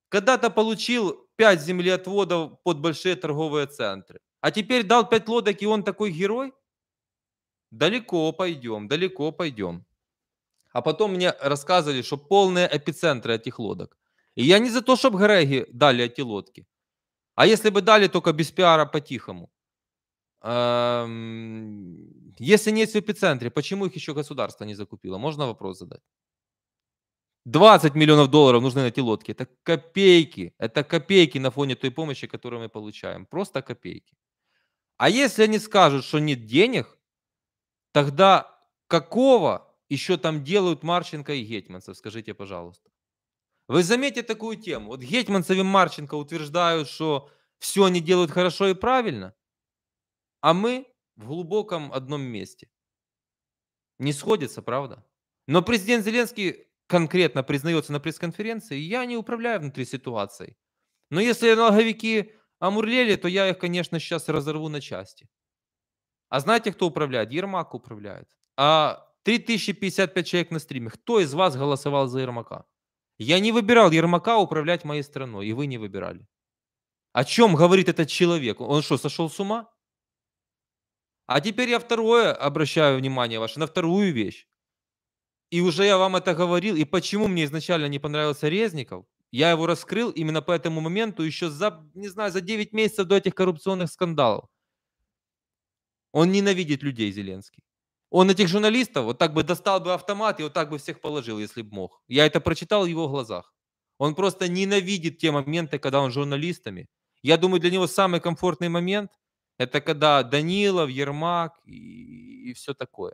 Когда-то получил 5 землеотводов под большие торговые центры, а теперь дал 5 лодок, и он такой герой? Далеко пойдем, далеко пойдем. А потом мне рассказывали, что полные эпицентры этих лодок. И я не за то, чтобы Греги дали эти лодки. А если бы дали, только без пиара по-тихому. Если нет в эпицентре, почему их еще государство не закупило? Можно вопрос задать? 20 миллионов долларов нужны на эти лодки. Это копейки. Это копейки на фоне той помощи, которую мы получаем. Просто копейки. А если они скажут, что нет денег, тогда какого еще там делают Марченко и Гетманцев? Скажите, пожалуйста. Вы заметите такую тему. Вот Гетманцев и Марченко утверждают, что все они делают хорошо и правильно, а мы в глубоком одном месте. Не сходится, правда? Но президент Зеленский конкретно признается на пресс-конференции, я не управляю внутри ситуацией. Но если налоговики амурлели, то я их, конечно, сейчас разорву на части. А знаете, кто управляет? Ермак управляет. А 3055 человек на стриме. Кто из вас голосовал за Ермака? Я не выбирал Ермака управлять моей страной, и вы не выбирали. О чем говорит этот человек? Он что, сошел с ума? А теперь я второе обращаю внимание ваше, на вторую вещь. И уже я вам это говорил, и почему мне изначально не понравился Резников, я его раскрыл именно по этому моменту еще за, не знаю, за 9 месяцев до этих коррупционных скандалов. Он ненавидит людей, Зеленский. Он этих журналистов вот так бы достал бы автомат и вот так бы всех положил, если бы мог. Я это прочитал в его глазах. Он просто ненавидит те моменты, когда он журналистами. Я думаю, для него самый комфортный момент – это когда Данилов, Ермак и, и все такое.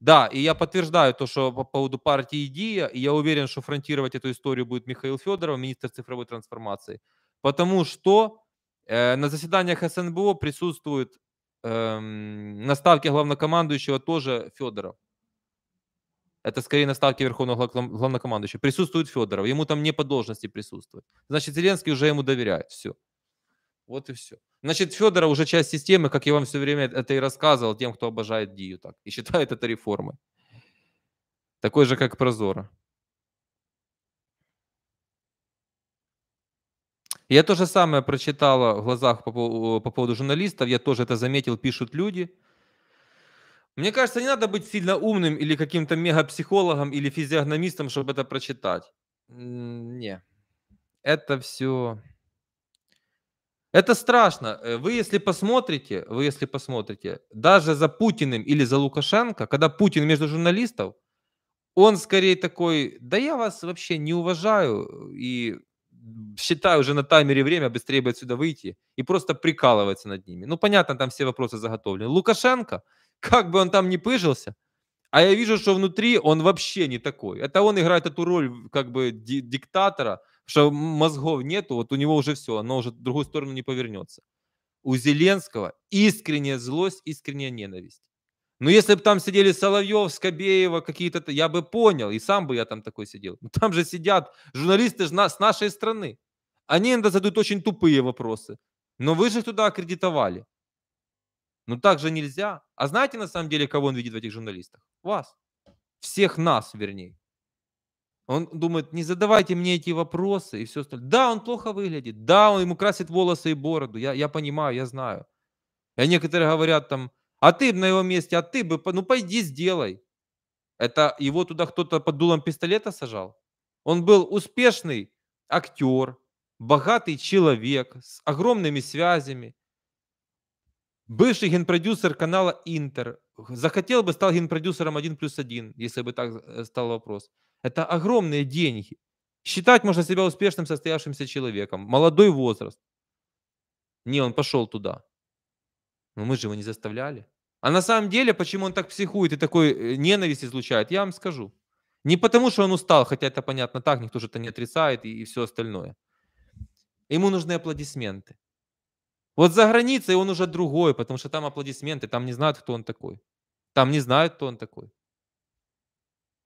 Да, и я подтверждаю то, что по поводу партии «Идея», и я уверен, что фронтировать эту историю будет Михаил Федоров, министр цифровой трансформации. Потому что э, на заседаниях СНБО присутствует э, на ставке главнокомандующего тоже Федоров. Это скорее на ставке верховного главнокомандующего. Присутствует Федоров, ему там не по должности присутствовать. Значит, Зеленский уже ему доверяет, все. Вот и все. Значит, Федора уже часть системы, как я вам все время это и рассказывал тем, кто обожает Дию так и считает это реформой. Такой же, как Прозора. Я то же самое прочитала в глазах по, по поводу журналистов, я тоже это заметил, пишут люди. Мне кажется, не надо быть сильно умным или каким-то мегапсихологом или физиогномистом, чтобы это прочитать. Не. Это все это страшно. Э, вы если посмотрите, вы если посмотрите, даже за Путиным или за Лукашенко, когда Путин между журналистов, он скорее такой, да я вас вообще не уважаю э, и считаю уже на таймере время, быстрее бы отсюда выйти, и просто прикалывается над ними. Ну, понятно, там все вопросы заготовлены. Лукашенко, как бы он там ни пыжился, а я вижу, что внутри он вообще не такой. Это он играет эту роль как бы диктатора, что мозгов нету, вот у него уже все, оно уже в другую сторону не повернется. У Зеленского искренняя злость, искренняя ненависть. Но ну, если бы там сидели Соловьев, Скобеева, какие-то, я бы понял, и сам бы я там такой сидел. Но там же сидят журналисты с нашей страны. Они иногда задают очень тупые вопросы. Но вы же туда аккредитовали. Ну так же нельзя. А знаете на самом деле, кого он видит в этих журналистах? Вас. Всех нас, вернее. Он думает, не задавайте мне эти вопросы и все остальное. Да, он плохо выглядит, да, он ему красит волосы и бороду, я, я понимаю, я знаю. А некоторые говорят там, а ты на его месте, а ты бы, ну пойди сделай. Это его туда кто-то под дулом пистолета сажал? Он был успешный актер, богатый человек с огромными связями. Бывший генпродюсер канала Интер. Захотел бы, стал генпродюсером 1 плюс 1, если бы так э, стал вопрос. Это огромные деньги. Считать можно себя успешным, состоявшимся человеком. Молодой возраст. Не, он пошел туда. Но мы же его не заставляли. А на самом деле, почему он так психует и такой э, ненависть излучает, я вам скажу. Не потому, что он устал, хотя это понятно так, никто же это не отрицает и, и все остальное. Ему нужны аплодисменты. Вот за границей он уже другой, потому что там аплодисменты, там не знают, кто он такой. Там не знают, кто он такой.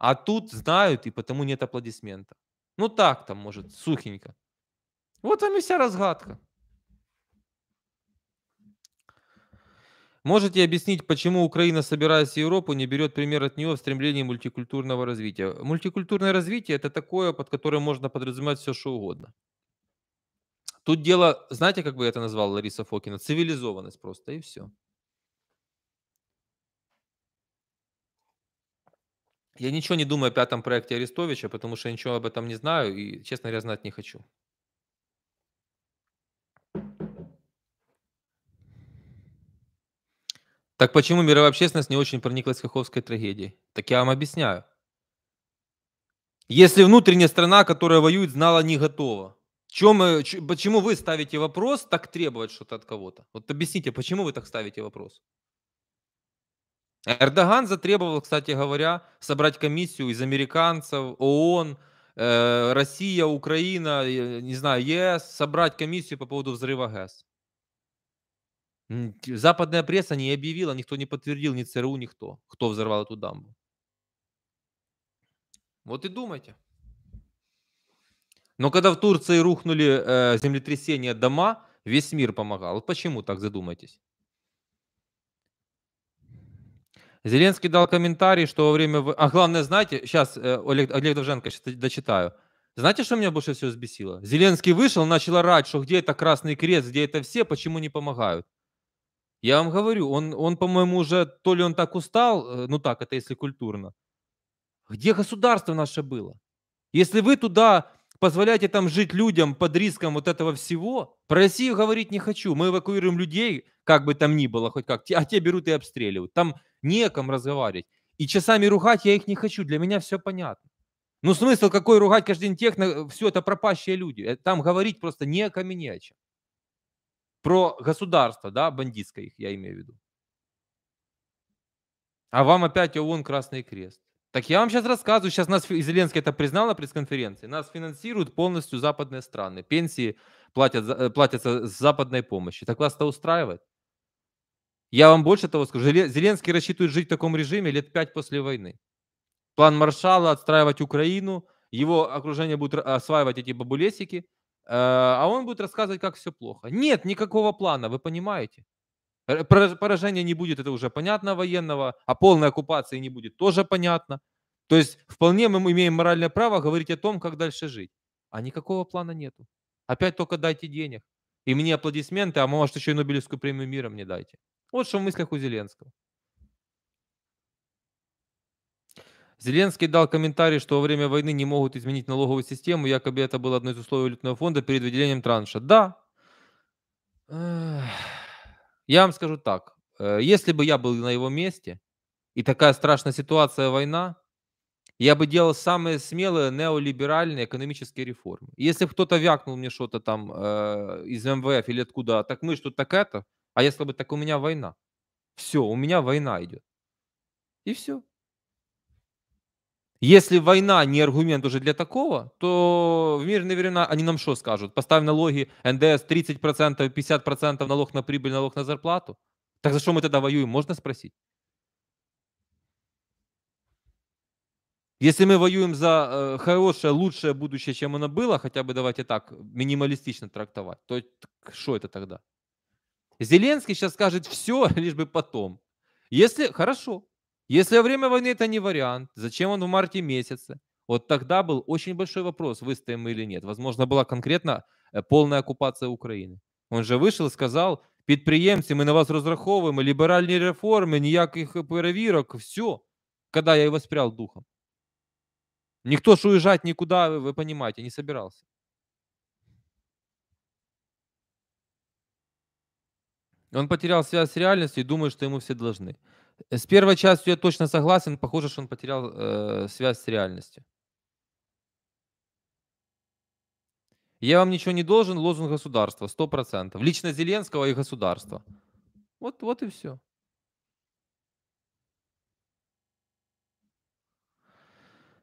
А тут знают, и потому нет аплодисмента. Ну так там, может, сухенько. Вот вам и вся разгадка. Можете объяснить, почему Украина, собираясь в Европу, не берет пример от нее в стремлении мультикультурного развития? Мультикультурное развитие – это такое, под которое можно подразумевать все, что угодно. Тут дело, знаете, как бы я это назвал, Лариса Фокина? Цивилизованность просто, и все. Я ничего не думаю о пятом проекте Арестовича, потому что я ничего об этом не знаю и, честно говоря, знать не хочу. Так почему мировая общественность не очень прониклась Каховской трагедией? Так я вам объясняю. Если внутренняя страна, которая воюет, знала не готова, чем, э, почему вы ставите вопрос так требовать что-то от кого-то? Вот объясните, почему вы так ставите вопрос? Эрдоган затребовал, кстати говоря, собрать комиссию из американцев, ООН, э, Россия, Украина, э, не знаю, ЕС, собрать комиссию по поводу взрыва ГЭС. Западная пресса не объявила, никто не подтвердил, ни ЦРУ, никто, кто взорвал эту дамбу. Вот и думайте. Но когда в Турции рухнули э, землетрясения дома, весь мир помогал. Вот почему так задумайтесь. Зеленский дал комментарий, что во время... А главное, знаете, сейчас э, Олег, Олег Довженко, сейчас дочитаю. Знаете, что меня больше всего взбесило? Зеленский вышел, начал орать, что где это Красный Крест, где это все, почему не помогают. Я вам говорю, он, он по-моему, уже то ли он так устал, э, ну так, это если культурно. Где государство наше было? Если вы туда позволяете там жить людям под риском вот этого всего. Про Россию говорить не хочу. Мы эвакуируем людей, как бы там ни было, хоть как, а те берут и обстреливают. Там неком разговаривать. И часами ругать я их не хочу. Для меня все понятно. Ну смысл какой ругать каждый день тех, все это пропащие люди. Э, там говорить просто некому не о чем. Про государство, да, бандитское их, я имею в виду. А вам опять ООН Красный Крест. Так я вам сейчас рассказываю, сейчас нас Зеленский это признал на пресс-конференции, нас финансируют полностью западные страны, пенсии платят, платятся с западной помощи. Так вас это устраивает? Я вам больше того скажу, Зеленский рассчитывает жить в таком режиме лет пять после войны. План Маршала отстраивать Украину, его окружение будет осваивать эти бабулесики, э, а он будет рассказывать, как все плохо. Нет никакого плана, вы понимаете? Э, Поражения не будет, это уже понятно военного, а полной оккупации не будет, тоже понятно. То есть вполне мы имеем моральное право говорить о том, как дальше жить. А никакого плана нету. Опять только дайте денег. И мне аплодисменты, а может еще и Нобелевскую премию мира мне дайте. Вот что в мыслях у Зеленского. Зеленский дал комментарий, что во время войны не могут изменить налоговую систему, якобы это было одно из условий валютного фонда перед выделением транша. Да. Эх. Я вам скажу так, э, если бы я был на его месте, и такая страшная ситуация война, я бы делал самые смелые неолиберальные экономические реформы. Если бы кто-то вякнул мне что-то там э, из МВФ или откуда, так мы что так это, а если бы так у меня война. Все, у меня война идет. И все. Если война не аргумент уже для такого, то в мирные времена они нам что скажут? Поставь налоги, НДС 30%, 50% налог на прибыль, налог на зарплату. Так за что мы тогда воюем, можно спросить? Если мы воюем за э, хорошее, лучшее будущее, чем оно было, хотя бы давайте так, минималистично трактовать, то что это тогда? Зеленский сейчас скажет все, лишь бы потом. Если хорошо, если во время войны это не вариант, зачем он в марте месяце? Вот тогда был очень большой вопрос, выстоим мы или нет. Возможно, была конкретно э, полная оккупация Украины. Он же вышел и сказал, "Предприемцы, мы на вас разраховываем, либеральные реформы, никаких перевірок, все. Когда я его воспрял духом. Никто ж уезжать никуда, вы понимаете, не собирался. Он потерял связь с реальностью и думает, что ему все должны. С первой частью я точно согласен. Похоже, что он потерял э, связь с реальностью. Я вам ничего не должен, лозунг государства, 100%. Лично Зеленского и государства. Вот, вот и все.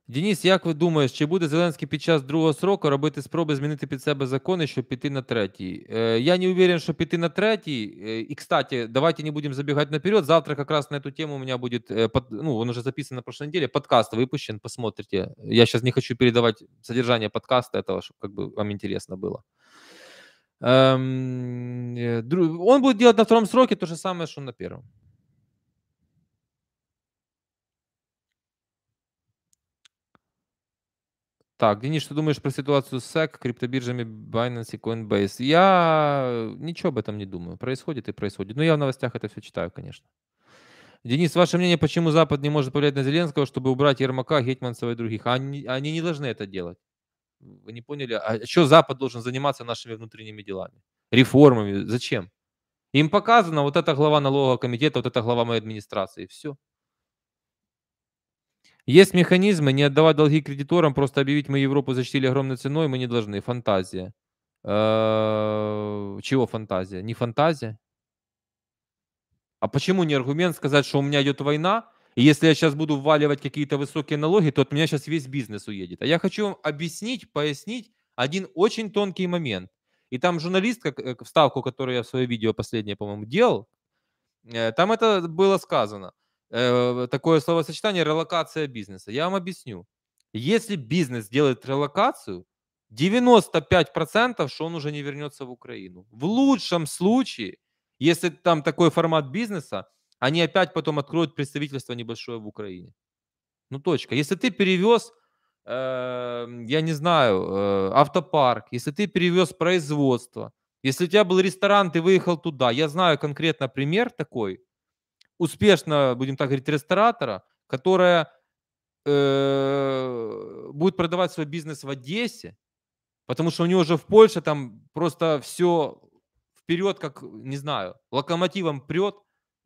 Денис, як ви думаєш, чи буде Зеленський під час другого сроку робити спроби змінити під себе закони, щоб піти на третій? Е, я не уверен, що піти на третій. Е, и, кстати, давайте не будем забегать наперед. Завтра как раз на эту тему у меня будет, э, под, ну, он уже записан на прошлой неделе, подкаст выпущен, посмотрите. Я сейчас не хочу передавать содержание подкаста этого, чтобы как бы вам интересно было. Эм, э, он будет делать на втором сроке то же самое, что на первом. Так, Денис, что думаешь про ситуацию с SEC, криптобиржами Binance и Coinbase? Я э, ничего об этом не думаю. Происходит и происходит. Но ну, я в новостях это все читаю, конечно. Денис, ваше мнение, почему Запад не может повлиять на Зеленского, чтобы убрать Ермака, Гетманцева и других? Они, они не должны это делать. Вы не поняли? А что Запад должен заниматься нашими внутренними делами? Реформами? Зачем? Им показано, вот эта глава налогового комитета, вот эта глава моей администрации, все. Есть механизмы не отдавать долги кредиторам, просто объявить, мы Европу защитили огромной ценой, мы не должны. Фантазия. Э-э- чего фантазия? Не фантазия? А почему не аргумент сказать, что у меня идет война, и если я сейчас буду вваливать какие-то высокие налоги, то от меня сейчас весь бизнес уедет. А я хочу вам объяснить, пояснить один очень тонкий момент. И там журналистка, э, вставку, которую я в свое видео последнее, по-моему, делал, э, там это было сказано – Э, такое словосочетание релокация бизнеса. Я вам объясню. Если бизнес делает релокацию, 95% что он уже не вернется в Украину. В лучшем случае, если там такой формат бизнеса, они опять потом откроют представительство небольшое в Украине. Ну, точка. Если ты перевез, э, я не знаю, э, автопарк, если ты перевез производство, если у тебя был ресторан, ты выехал туда, я знаю конкретно пример такой, успешно, будем так говорить, ресторатора, которая э, будет продавать свой бизнес в Одессе, потому что у него уже в Польше там просто все вперед, как, не знаю, локомотивом прет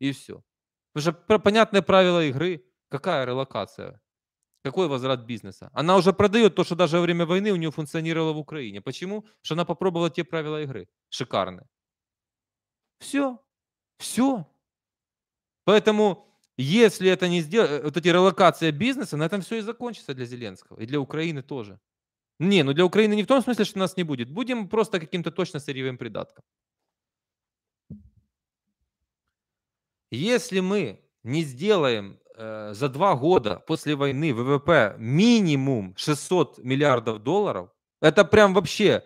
и все. Потому что понятное правило игры, какая релокация, какой возврат бизнеса. Она уже продает то, что даже во время войны у нее функционировало в Украине. Почему? Потому что она попробовала те правила игры. Шикарные. Все. Все. Поэтому, если это не сделать, э, вот эти релокация бизнеса, на этом все и закончится для Зеленского, и для Украины тоже. Не, ну для Украины не в том смысле, что нас не будет. Будем просто каким-то точно сырьевым придатком. Если мы не сделаем э, за два года после войны ВВП минимум 600 миллиардов долларов, это прям вообще,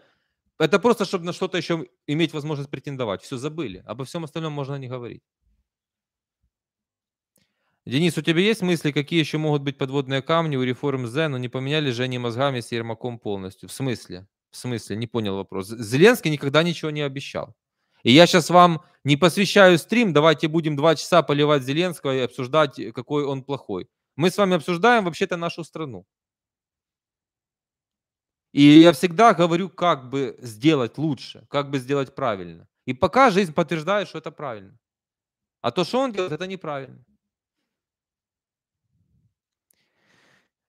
это просто, чтобы на что-то еще иметь возможность претендовать. Все забыли, обо всем остальном можно не говорить. Денис, у тебя есть мысли, какие еще могут быть подводные камни у реформ З, но не поменяли же они мозгами с Ермаком полностью? В смысле? В смысле? Не понял вопрос. Зеленский никогда ничего не обещал. И я сейчас вам не посвящаю стрим, давайте будем два часа поливать Зеленского и обсуждать, какой он плохой. Мы с вами обсуждаем вообще-то нашу страну. И я всегда говорю, как бы сделать лучше, как бы сделать правильно. И пока жизнь подтверждает, что это правильно. А то, что он делает, это неправильно.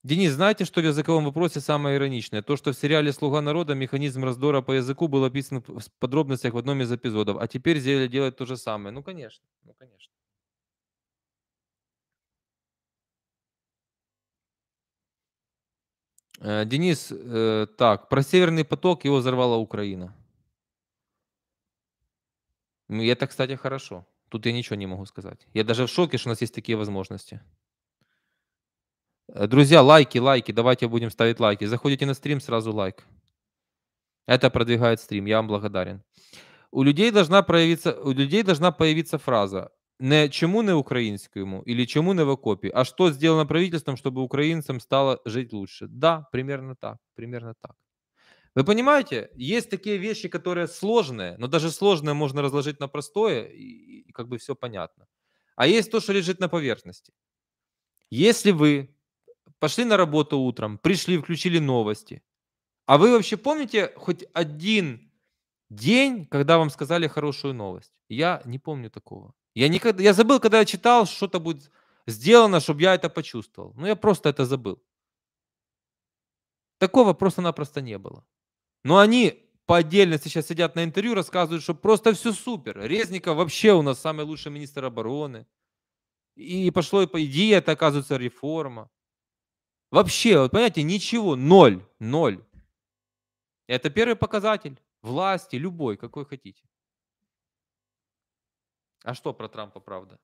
Денис, знаете, что в языковом вопросе самое ироничное? То, что в сериале «Слуга народа» механизм раздора по языку был описан в подробностях в одном из эпизодов, а теперь сделали делать то же самое. Ну, конечно, ну, конечно. Э, Денис, э, так, про Северный поток его взорвала Украина. И это, кстати, хорошо. Тут я ничего не могу сказать. Я даже в шоке, что у нас есть такие возможности. Э, друзья, лайки, лайки, давайте будем ставить лайки. Заходите на стрим, сразу лайк. Это продвигает стрим, я вам благодарен. У людей должна проявиться, у людей должна появиться фраза не чему не украинскому или чему не в окопе, а что сделано правительством, чтобы украинцам стало жить лучше. Да, примерно так, примерно так. Вы понимаете, есть такие вещи, которые сложные, но даже сложное можно разложить на простое, и как бы все понятно. А есть то, что лежит на поверхности. Если вы пошли на работу утром, пришли, включили новости. А вы вообще помните хоть один день, когда вам сказали хорошую новость? Я не помню такого. Я, никогда, я забыл, когда я читал, что-то будет сделано, чтобы я это почувствовал. Но ну, я просто это забыл. Такого просто-напросто не было. Но они по отдельности сейчас сидят на интервью, рассказывают, что просто все супер. Резников вообще у нас самый лучший министр обороны. И пошло, и по идее, это оказывается реформа. Вообще, вот понимаете, ничего, ноль, ноль. Это первый показатель власти, любой, какой хотите. А что про Трампа, правда?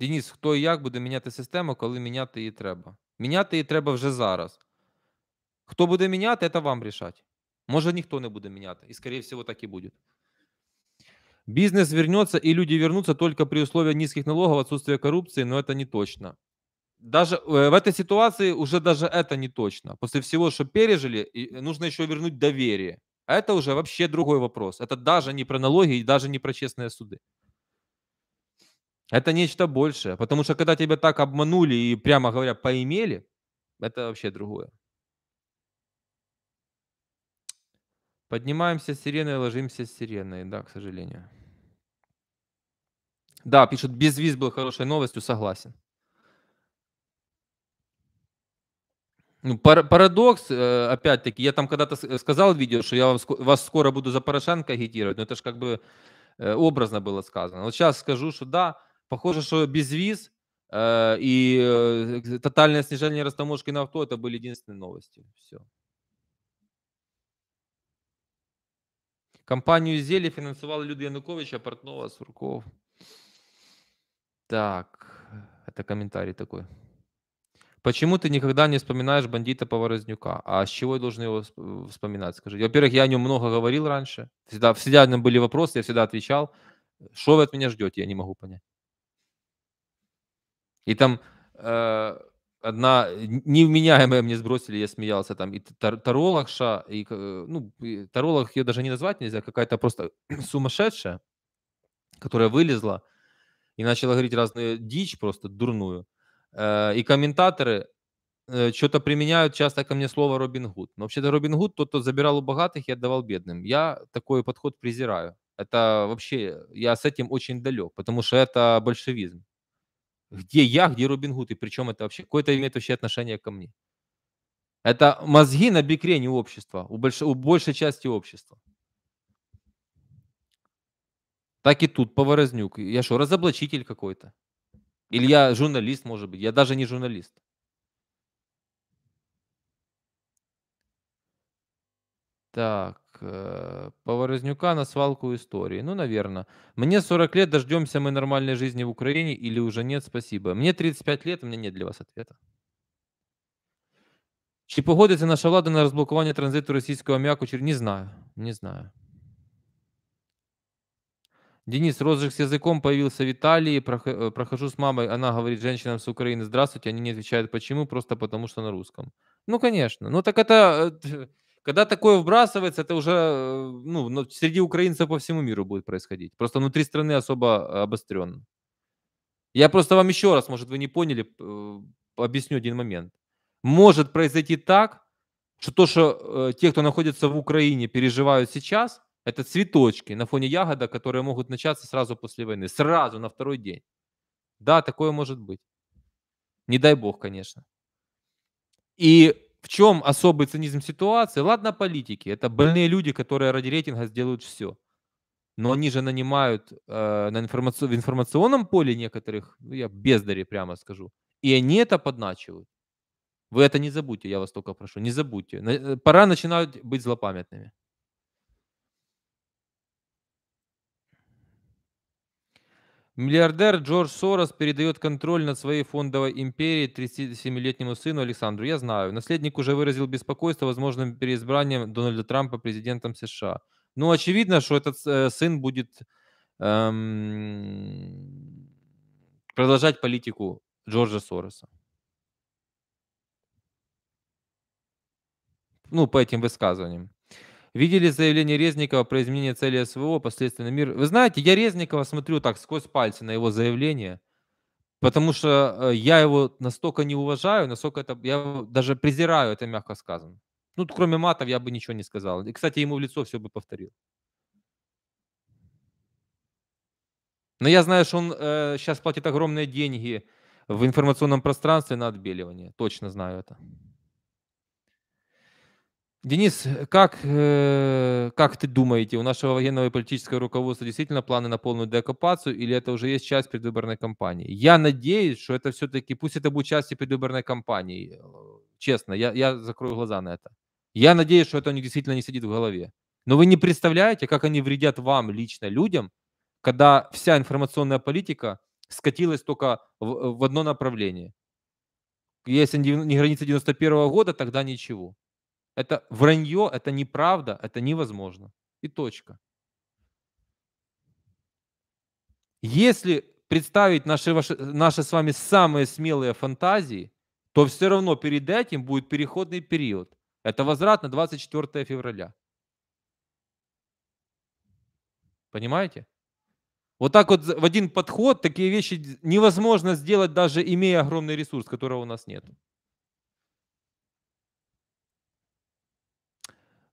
Денис, хто і як буде міняти систему, коли міняти її треба? Міняти її треба вже зараз. Хто буде міняти, це вам рішать. Може, ніхто не буде міняти. І, скоріше всього, так і буде. Бизнес вернется и люди вернутся только при условии низких налогов, отсутствия коррупции, но это не точно. Даже э, в этой ситуации уже даже это не точно. После всего, что пережили, э, нужно еще вернуть доверие. А это уже вообще другой вопрос. Это даже не про налоги и даже не про честные суды. Это нечто большее. Потому что когда тебя так обманули и, прямо говоря, поимели, это вообще другое. Поднимаемся с сиреной, ложимся с сиреной, да, к сожалению. Да, пишут, без виз был хорошей новостью, согласен. Ну, пар- парадокс, э, опять-таки, я там когда-то сказал в видео, что я вам, вас скоро буду за Порошенко агитировать, но это же как бы э, образно было сказано. Вот сейчас скажу, что да, похоже, что безвиз э, и э, тотальное снижение растаможки на авто это были единственные новости. Все. Компанию «Зелі» фінансували люди Януковича, Портнова, Сурков. Так, это комментарий такой. Почему ты никогда не вспоминаешь бандита Поворознюка? А с чего я должен его э, вспоминать? Скажи. Во-первых, я о нем много говорил раньше. Всегда, всегда на были вопросы, я всегда отвечал. Что вы от меня ждете, я не могу понять. И там э, одна э, невменяемая мне сбросили, я смеялся, там и тар- тарологша, и, э, ну, и таролог ее даже не назвать нельзя, какая-то просто сумасшедшая, которая вылезла и начала говорить разную дичь просто дурную. Э, и комментаторы э, что-то применяют часто ко мне слово Робин Гуд. Но вообще-то Робин Гуд тот, кто забирал у богатых и отдавал бедным. Я такой подход презираю. Это вообще, я с этим очень далек, потому что это большевизм. Где я, где Робин Гуд, и причем это вообще, какое-то имеет вообще отношение ко мне. Это мозги на бикрень у общества, у, больш, у большей части общества. Так и тут Поворознюк. Я что, разоблачитель какой-то? Или я журналист, может быть? Я даже не журналист. Так, э, Поворознюка на свалку истории. Ну, наверное. Мне 40 лет, дождемся мы нормальной жизни в Украине или уже нет, спасибо. Мне 35 лет, у меня нет для вас ответа. Чи погодиться наша влада на розблокування транзиту російського аміаку? Не знаю, не знаю. Денис, розжиг с языком появился в Италии. Э, прохожу с мамой. Она говорит женщинам с Украины здравствуйте. Они не отвечают почему, просто потому что на русском. Ну, конечно. Ну, так это... Э, когда такое вбрасывается, это уже э, ну, среди украинцев по всему миру будет происходить. Просто внутри страны особо обостренно. Я просто вам еще раз, может, вы не поняли, объясню один момент. Может произойти так, что то, что те, кто находится в Украине, переживают сейчас – это цветочки на фоне ягода, которые могут начаться сразу после войны, сразу на второй день. Да, такое может быть. Не дай бог, конечно. И в чем особый цинизм ситуации? Ладно, политики. Это больные люди, которые ради рейтинга сделают все. Но они же нанимают э, на информаци... в информационном поле некоторых, ну, я бездари прямо скажу, и они это подначивают. Вы это не забудьте, я вас только прошу, не забудьте. Э, пора начинать быть злопамятными. Миллиардер Джордж Сорос передает контроль над своей фондовой империей 37-летнему сыну Александру. Я знаю. Наследник уже выразил беспокойство возможным переизбранием Дональда Трампа президентом США. Ну, очевидно, что этот э, сын будет эм, продолжать политику Джорджа Сороса. Ну, по этим высказываниям. Видели заявление Резникова про изменение цели СВО, последствия на мир? Вы знаете, я Резникова смотрю так сквозь пальцы на его заявление, потому что э, я его настолько не уважаю, насколько это... Я даже презираю, это мягко сказано. Ну, кроме матов я бы ничего не сказал. И, кстати, ему в лицо все бы повторил. Но я знаю, что он э, сейчас платит огромные деньги в информационном пространстве на отбеливание. Точно знаю это. Денис, как, э, как ты думаете, у нашего военного и политического руководства действительно планы на полную деоккупацию или это уже есть часть предвыборной кампании? Я надеюсь, что это все-таки, пусть это будет часть предвыборной кампании, э, честно, я, я закрою глаза на это. Я надеюсь, что это у них действительно не сидит в голове. Но вы не представляете, как они вредят вам лично, людям, когда вся информационная политика скатилась только в, в одно направление. Если не граница 91 года, тогда ничего. Это вранье, это неправда, это невозможно. И точка. Если представить наши, ваши, наши с вами самые смелые фантазии, то все равно перед этим будет переходный период. Это возврат на 24 февраля. Понимаете? Вот так вот в один подход такие вещи невозможно сделать, даже имея огромный ресурс, которого у нас нет.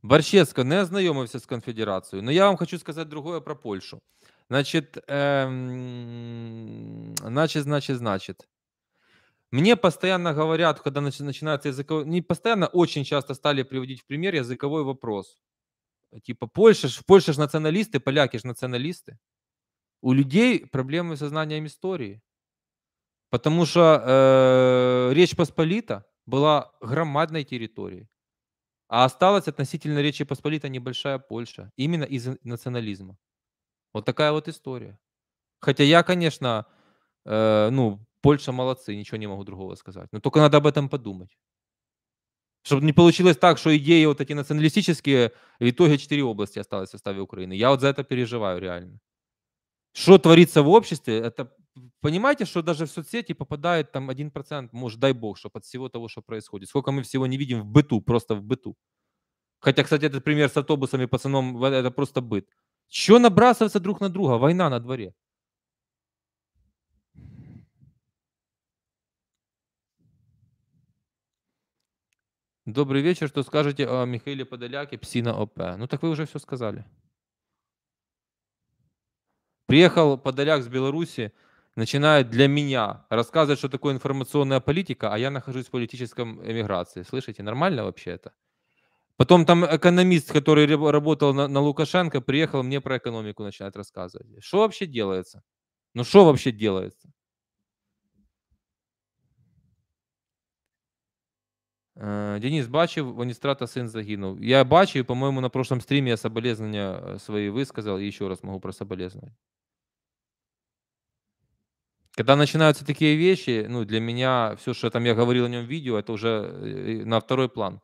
Борщецко не ну, ознайомився з конфедерацією. Ну я вам хочу сказати другое про Польщу. Значит, эм, значит, значит, значит. Мне постоянно говорят, когда начинается языковой... Не постоянно, очень часто стали приводить в пример языковой вопрос. Типа, Польша, ж, Польша ж националисты, поляки ж националисты. У людей проблемы со знанием истории. Потому что э, Речь Посполита была громадной территорией. А осталась относительно Речи Посполитой небольшая Польша, именно из национализма. Вот такая вот история. Хотя я, конечно, э, ну, Польша молодцы, ничего не могу другого сказать. Но только надо об этом подумать. Чтобы не получилось так, что идеи вот эти националистические, в итоге четыре области осталось в составе Украины. Я вот за это переживаю реально. Что творится в обществе, это понимаете, что даже в соцсети попадает там 1%, может, дай бог, что от всего того, что происходит. Сколько мы всего не видим в быту, просто в быту. Хотя, кстати, этот пример с автобусами, пацаном, это просто быт. Че набрасываться друг на друга? Война на дворе. Добрый вечер. Что скажете о Михаиле Подоляке, псина ОП? Ну так вы уже все сказали. Приехал Подоляк с Беларуси, начинают для меня рассказывать, что такое информационная политика, а я нахожусь в политическом эмиграции. Слышите, нормально вообще это? Потом там экономист, который работал на, на Лукашенко, приехал, мне про экономику начинать рассказывать. Что вообще делается? Ну что вообще делается? Э, Денис бачив, Оністрата син загинув. Я бачив, по-моєму, на прошлом стрімі я соболезнення свої висказав і ще раз можу про соболезнення. Когда начинаются такие вещи, ну, для меня все, что там я говорил о нем в видео, это уже э, на второй план.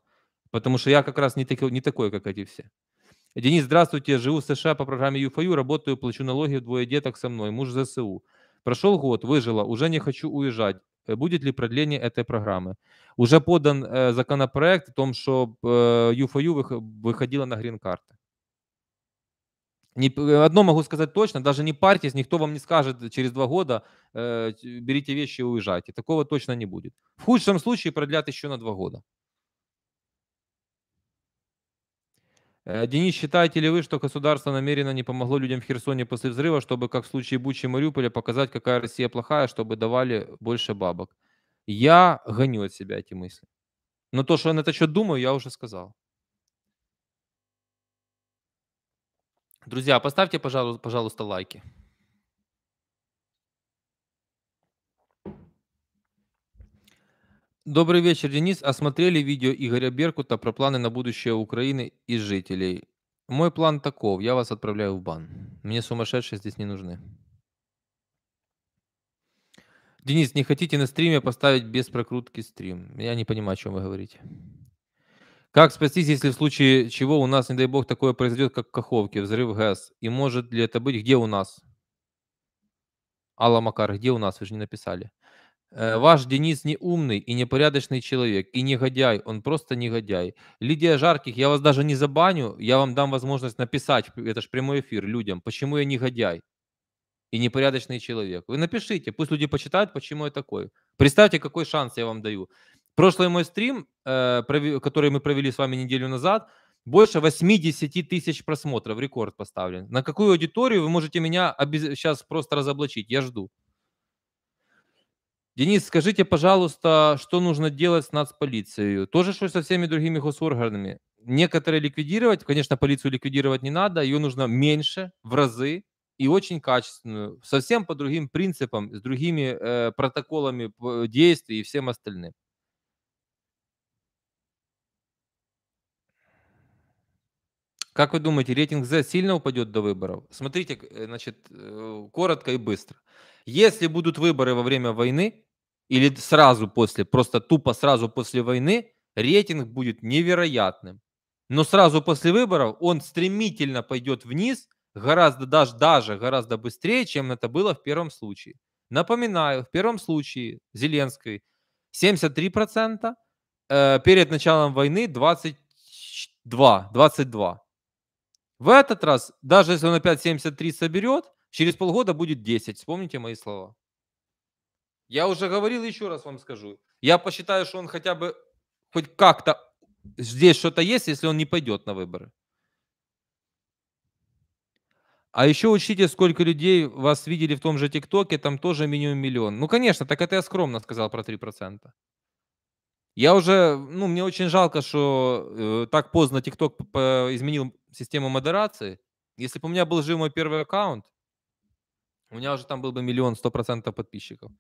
Потому что я как раз не, таки, не такой, как эти все. Денис, здравствуйте. Живу в США по программе ЮФАЮ, работаю, плачу налоги, двое деток со мной, муж ЗСУ. Прошел год, выжила, уже не хочу уезжать. Э, будет ли продление этой программы? Уже подан э, законопроект о том, что э, ЮФАЮ выходила на грин-карты. Не, э, одно могу сказать точно, даже не парьтесь, никто вам не скажет э, через два года, э, берите вещи и уезжайте. Такого точно не будет. В худшем случае продлят еще на два года. Э, Денис, считаете ли вы, что государство намеренно не помогло людям в Херсоне после взрыва, чтобы, как в случае Бучи и Мариуполя, показать, какая Россия плохая, чтобы давали больше бабок? Я гоню от себя эти мысли. Но то, что я на это что думаю, я уже сказал. Друзья, поставьте, пожалуйста, пожалуйста лайки. Добрый вечер, Денис. Осмотрели видео Игоря Беркута про планы на будущее Украины и жителей. Мой план таков. Я вас отправляю в бан. Мне сумасшедшие здесь не нужны. Денис, не хотите на стриме поставить без прокрутки стрим? Я не понимаю, о чем вы говорите. Как спастись, если в случае чего у нас, не дай бог, такое произойдет, как в Каховке, взрыв ГЭС? И может ли это быть? Где у нас? Алла Макар, где у нас? Вы же не написали. Э, ваш Денис не умный и непорядочный человек, и негодяй, он просто негодяй. Лидия Жарких, я вас даже не забаню, я вам дам возможность написать, это же прямой эфир людям, почему я негодяй и непорядочный человек. Вы напишите, пусть люди почитают, почему я такой. Представьте, какой шанс я вам даю. Прошлый мой стрим, э, который мы провели с вами неделю назад, больше 80 тысяч просмотров, рекорд поставлен. На какую аудиторию вы можете меня обез... сейчас просто разоблачить? Я жду. Денис, скажите, пожалуйста, что нужно делать с нацполицией? же, что со всеми другими госорганами? Некоторые ликвидировать, конечно, полицию ликвидировать не надо, ее нужно меньше, в разы, и очень качественную, совсем по другим принципам, с другими э, протоколами действий и всем остальным. Как вы думаете, рейтинг Z сильно упадет до выборов? Смотрите, э, значит, э, коротко и быстро. Если будут выборы во время войны или сразу после, просто тупо сразу после войны, рейтинг будет невероятным. Но сразу после выборов он стремительно пойдет вниз, гораздо даже, даже гораздо быстрее, чем это было в первом случае. Напоминаю, в первом случае Зеленской 73%, э, перед началом войны 22, 22. В этот раз, даже если он опять 73 соберет, через полгода будет 10. Вспомните мои слова. Я уже говорил, еще раз вам скажу. Я посчитаю, что он хотя бы хоть как-то здесь что-то есть, если он не пойдет на выборы. А еще учтите, сколько людей вас видели в том же ТикТоке, там тоже минимум миллион. Ну, конечно, так это я скромно сказал про 3%. Я уже, ну, мне очень жалко, что э, так поздно ТикТок изменил систему модерации, если бы у меня был жив мой первый аккаунт, у меня уже там был бы миллион сто процентов подписчиков.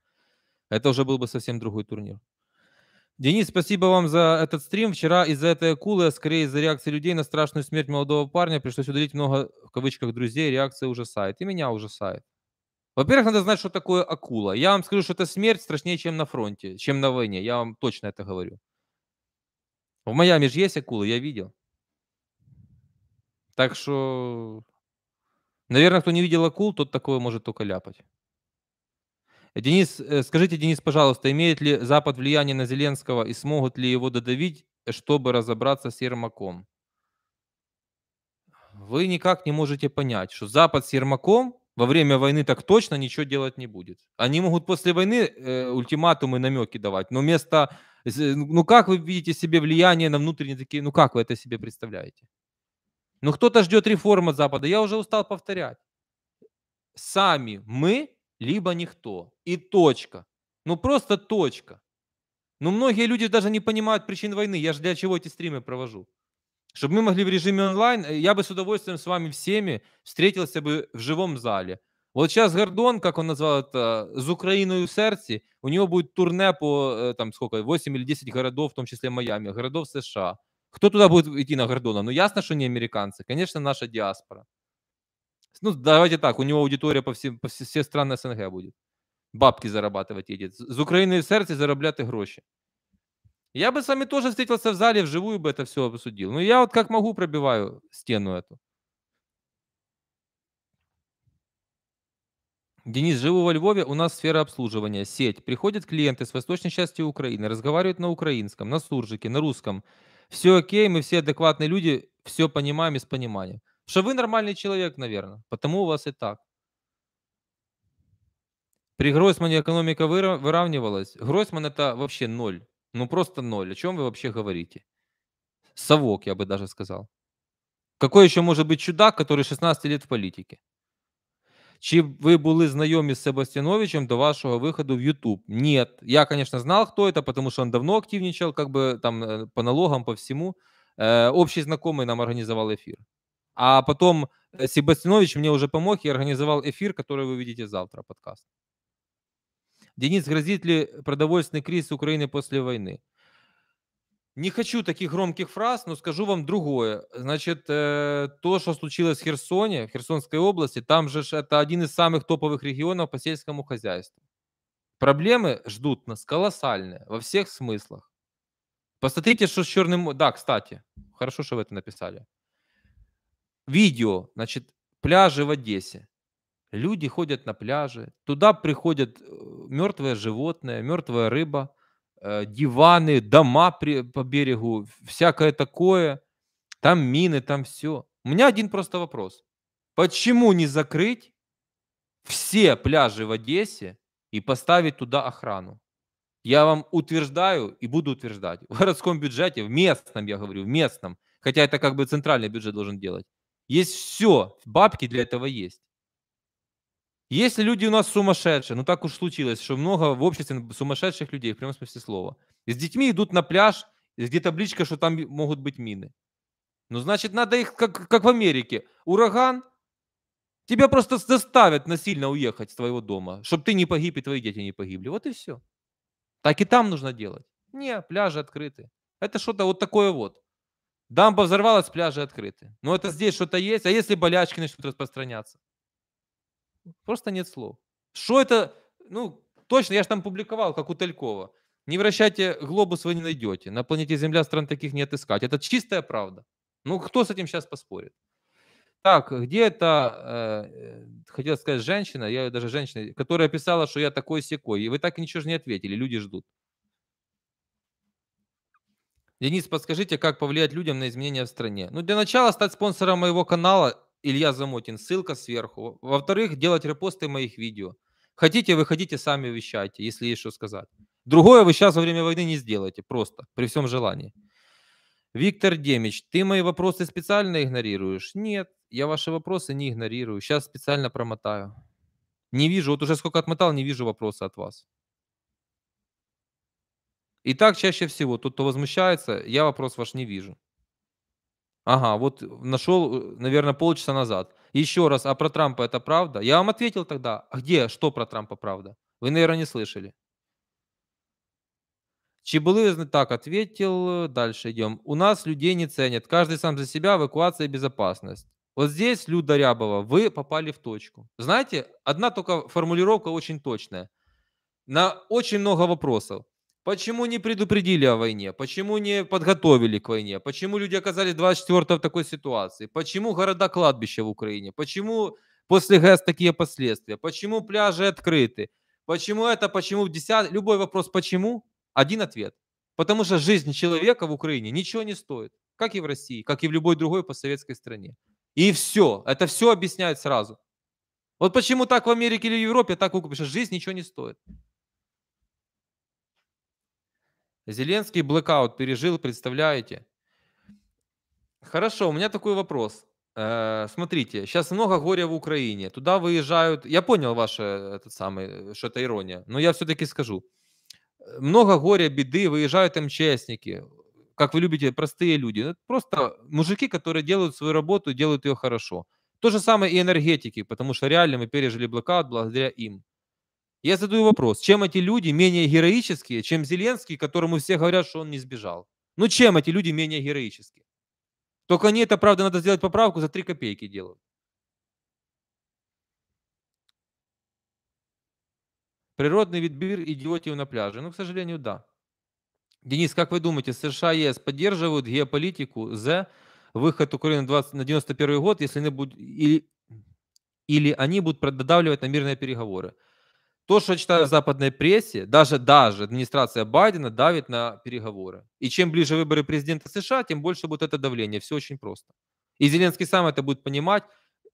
Это уже был бы совсем другой турнир. Денис, спасибо вам за этот стрим. Вчера из-за этой акулы, а скорее из-за реакции людей на страшную смерть молодого парня, пришлось удалить много, в кавычках, друзей. Реакция ужасает. И меня ужасает. Во-первых, надо знать, что такое акула. Я вам скажу, что это смерть страшнее, чем на фронте, чем на войне. Я вам точно это говорю. В Майами же есть акулы, я видел. Так что, наверное, кто не видел акул, тот такое может только ляпать. Денис, э, скажите, Денис, пожалуйста, имеет ли Запад влияние на Зеленского и смогут ли его додавить, чтобы разобраться с Ермаком? Вы никак не можете понять, что Запад с Ермаком во время войны так точно ничего делать не будет. Они могут после войны э, ультиматумы, намеки давать, но вместо... Ну как вы видите себе влияние на внутренние такие... Ну как вы это себе представляете? Но «Ну, кто-то ждет реформ Запада. Я уже устал повторять. Сами мы, либо никто. И точка. Ну просто точка. Но ну, многие люди даже не понимают причин войны. Я же для чего эти стримы провожу? Чтобы мы могли в режиме онлайн, э, я бы с удовольствием с вами всеми встретился бы в живом зале. Вот сейчас Гордон, как он назвал это, с Украиной в сердце, у него будет турне по, э, там, сколько, 8 или 10 городов, в том числе Майами, городов США – кто туда будет идти на Гордона? Ну, ясно, что не американцы. Конечно, наша диаспора. Ну, давайте так, у него аудитория по всем, по все, все страны СНГ будет. Бабки зарабатывать едет. С України в серці заробляти гроші. Я бы с вами тоже встретился в зале, вживую бы это все обсудил. Но ну, я вот как могу пробиваю стену эту. Денис, живу во Львове, у нас сфера обслуживания, сеть. Приходят клиенты с восточной части Украины, разговаривают на украинском, на суржике, на русском все окей, мы все адекватные люди, все понимаем и с пониманием. Что вы нормальный человек, наверное, потому у вас и так. При Гройсмане экономика выравнивалась. Гройсман это вообще ноль. Ну просто ноль. О чем вы вообще говорите? Совок, я бы даже сказал. Какой еще может быть чудак, который 16 лет в политике? Чи вы были знакомы с Себастьяновичем до вашего выхода в YouTube? Нет. Я, конечно, знал, кто это, потому что он давно активничал, как бы там э, по налогам, по всему. Э, общий знакомый нам организовал эфир. А потом э, Себастьянович мне уже помог и организовал эфир, который вы видите завтра, подкаст. Денис, грозит ли продовольственный кризис Украины после войны? Не хочу таких громких фраз, но скажу вам другое. Значит, э, то, что случилось в Херсоне, в Херсонской области, там же это один из самых топовых регионов по сельскому хозяйству. Проблемы ждут нас колоссальные во всех смыслах. Посмотрите, что с Черным... Да, кстати, хорошо, что вы это написали. Видео, значит, пляжи в Одессе. Люди ходят на пляжи, туда приходят э, мертвое животное, мертвая рыба – Э, диваны, дома при, по берегу, всякое такое. Там мины, там все. У меня один просто вопрос. Почему не закрыть все пляжи в Одессе и поставить туда охрану? Я вам утверждаю и буду утверждать. В городском бюджете, в местном, я говорю, в местном, хотя это как бы центральный бюджет должен делать, есть все, бабки для этого есть. Если люди у нас сумасшедшие, ну так уж случилось, что много в обществе сумасшедших людей, в прямом смысле слова. И с детьми идут на пляж, где табличка, что там могут быть мины. Ну, значит, надо их, как, как в Америке, ураган, тебя просто заставят насильно уехать с твоего дома, чтобы ты не погиб и твои дети не погибли. Вот и все. Так и там нужно делать. Не, пляжи открыты. Это что-то вот такое вот. Дамба взорвалась, пляжи открыты. Но это здесь что-то есть. А если болячки начнут распространяться? Просто нет слов. Что это? Ну, точно, я же там публиковал, как у Талькова. Не вращайте глобус, вы не найдете. На планете Земля стран таких не отыскать. Это чистая правда. Ну, кто с этим сейчас поспорит? Так, где это, э, э хотела сказать, женщина, я даже женщина, которая писала, что я такой секой, и вы так ничего же не ответили, люди ждут. Денис, подскажите, как повлиять людям на изменения в стране? Ну, для начала стать спонсором моего канала Илья Замотин, ссылка сверху. Во-вторых, делать репосты моих видео. Хотите, выходите сами вещайте, если есть что сказать. Другое вы сейчас во время войны не сделаете, просто, при всем желании. Виктор Демич, ты мои вопросы специально игнорируешь? Нет, я ваши вопросы не игнорирую. Сейчас специально промотаю. Не вижу, вот уже сколько отмотал, не вижу вопроса от вас. И так чаще всего, тот, кто возмущается, я вопрос ваш не вижу. Ага, вот э, нашел, э, наверное, полчаса назад. Еще раз, а про Трампа это правда? Я вам ответил тогда, а где, что про Трампа правда? Вы, наверное, не слышали. Чебылы так ответил, дальше идем. У нас людей не ценят, каждый сам за себя, эвакуация и безопасность. Вот здесь, Люда Рябова, вы попали в точку. Знаете, одна только формулировка очень точная. На очень много вопросов. Почему не предупредили о войне? Почему не подготовили к войне? Почему люди оказались 24 в такой ситуации? Почему города-кладбища в Украине? Почему после ГЭС такие последствия? Почему пляжи открыты? Почему это? Почему в 10? Любой вопрос «почему?» Один ответ. Потому что жизнь человека в Украине ничего не стоит. Как и в России, как и в любой другой постсоветской стране. И все. Это все объясняет сразу. Вот почему так в Америке или в Европе так выкупишь. Жизнь ничего не стоит. Зеленский блэкаут пережил, представляете? Хорошо, у меня такой вопрос. Э, смотрите, сейчас много горя в Украине. Туда выезжают... Я понял ваше, э, этот самый, э, что это ирония, но я все-таки скажу. Много горя, беды, выезжают МЧСники, как вы любите, простые люди. Просто мужики, которые делают свою работу, делают ее хорошо. То же самое и энергетики, потому что реально мы пережили блокад благодаря им. Я задаю вопрос, чем эти люди менее героические, чем Зеленский, которому все говорят, что он не сбежал? Ну чем эти люди менее героические? Только они это, правда, надо сделать поправку, за три копейки делают. Природный відбір идиотов на пляже. Ну, к сожалению, да. Денис, как вы думаете, США и ЕС поддерживают геополитику за выход Украины 20, на 91 год, если не будут, или, или они будут продавливать на мирные переговоры? То, что я читаю в западной прессе, даже, даже администрация Байдена давит на переговоры. И чем ближе выборы президента США, тем больше будет это давление. Все очень просто. И Зеленский сам это будет понимать.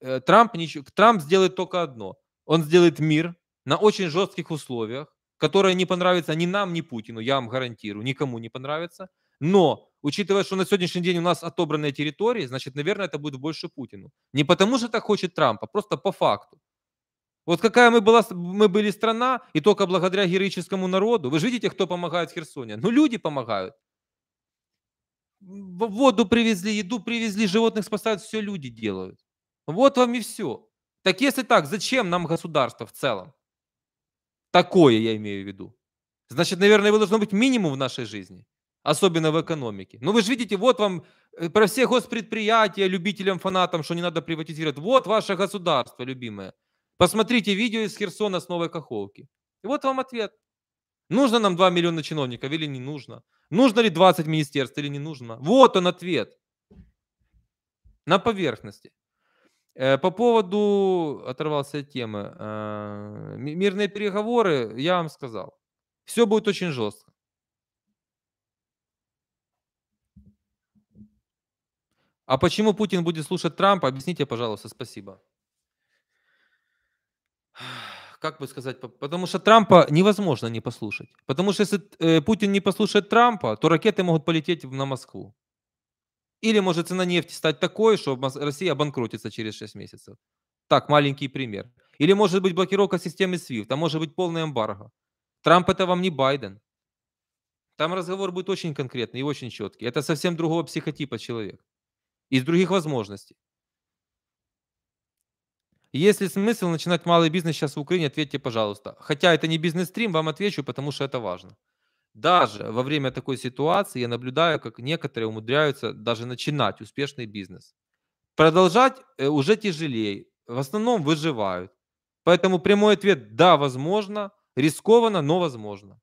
Э, Трамп, ничего, Трамп сделает только одно. Он сделает мир на очень жестких условиях, которые не понравятся ни нам, ни Путину, я вам гарантирую, никому не понравится. Но, учитывая, что на сегодняшний день у нас отобранные территории, значит, наверное, это будет больше Путину. Не потому что так хочет а просто по факту. Вот какая мы, была, мы были страна, и только благодаря героическому народу. Вы же видите, кто помогает в Херсоне? Ну, люди помогают. Воду привезли, еду привезли, животных спасают, все люди делают. Вот вам и все. Так если так, зачем нам государство в целом? Такое я имею в виду. Значит, наверное, его должно быть минимум в нашей жизни, особенно в экономике. Но ну, вы же видите, вот вам э, про все госпредприятия, любителям, фанатам, что не надо приватизировать. Вот ваше государство, любимое. Посмотрите видео из Херсона с Новой Каховки. И вот вам ответ. Нужно нам 2 миллиона чиновников или не нужно? Нужно ли 20 министерств или не нужно? Вот он ответ. На поверхности. Э, по поводу, оторвался от темы, э, мирные переговоры, я вам сказал. Все будет очень жестко. А почему Путин будет слушать Трампа, объясните, пожалуйста, спасибо как бы сказать, потому что Трампа невозможно не послушать. Потому что если э, Путин не послушает Трампа, то ракеты могут полететь на Москву. Или может цена нефти стать такой, что Россия обанкротится через 6 месяцев. Так, маленький пример. Или может быть блокировка системы SWIFT, а может быть полный эмбарго. Трамп это вам не Байден. Там разговор будет очень конкретный и очень четкий. Это совсем другого психотипа человек. Из других возможностей. Есть ли смысл начинать малый бизнес сейчас в Украине? Ответьте, пожалуйста. Хотя это не бизнес-стрим, вам отвечу, потому что это важно. Даже во время такой ситуации я наблюдаю, как некоторые умудряются даже начинать успешный бизнес. Продолжать э, уже тяжелее. В основном выживают. Поэтому прямой ответ – да, возможно. Рискованно, но возможно.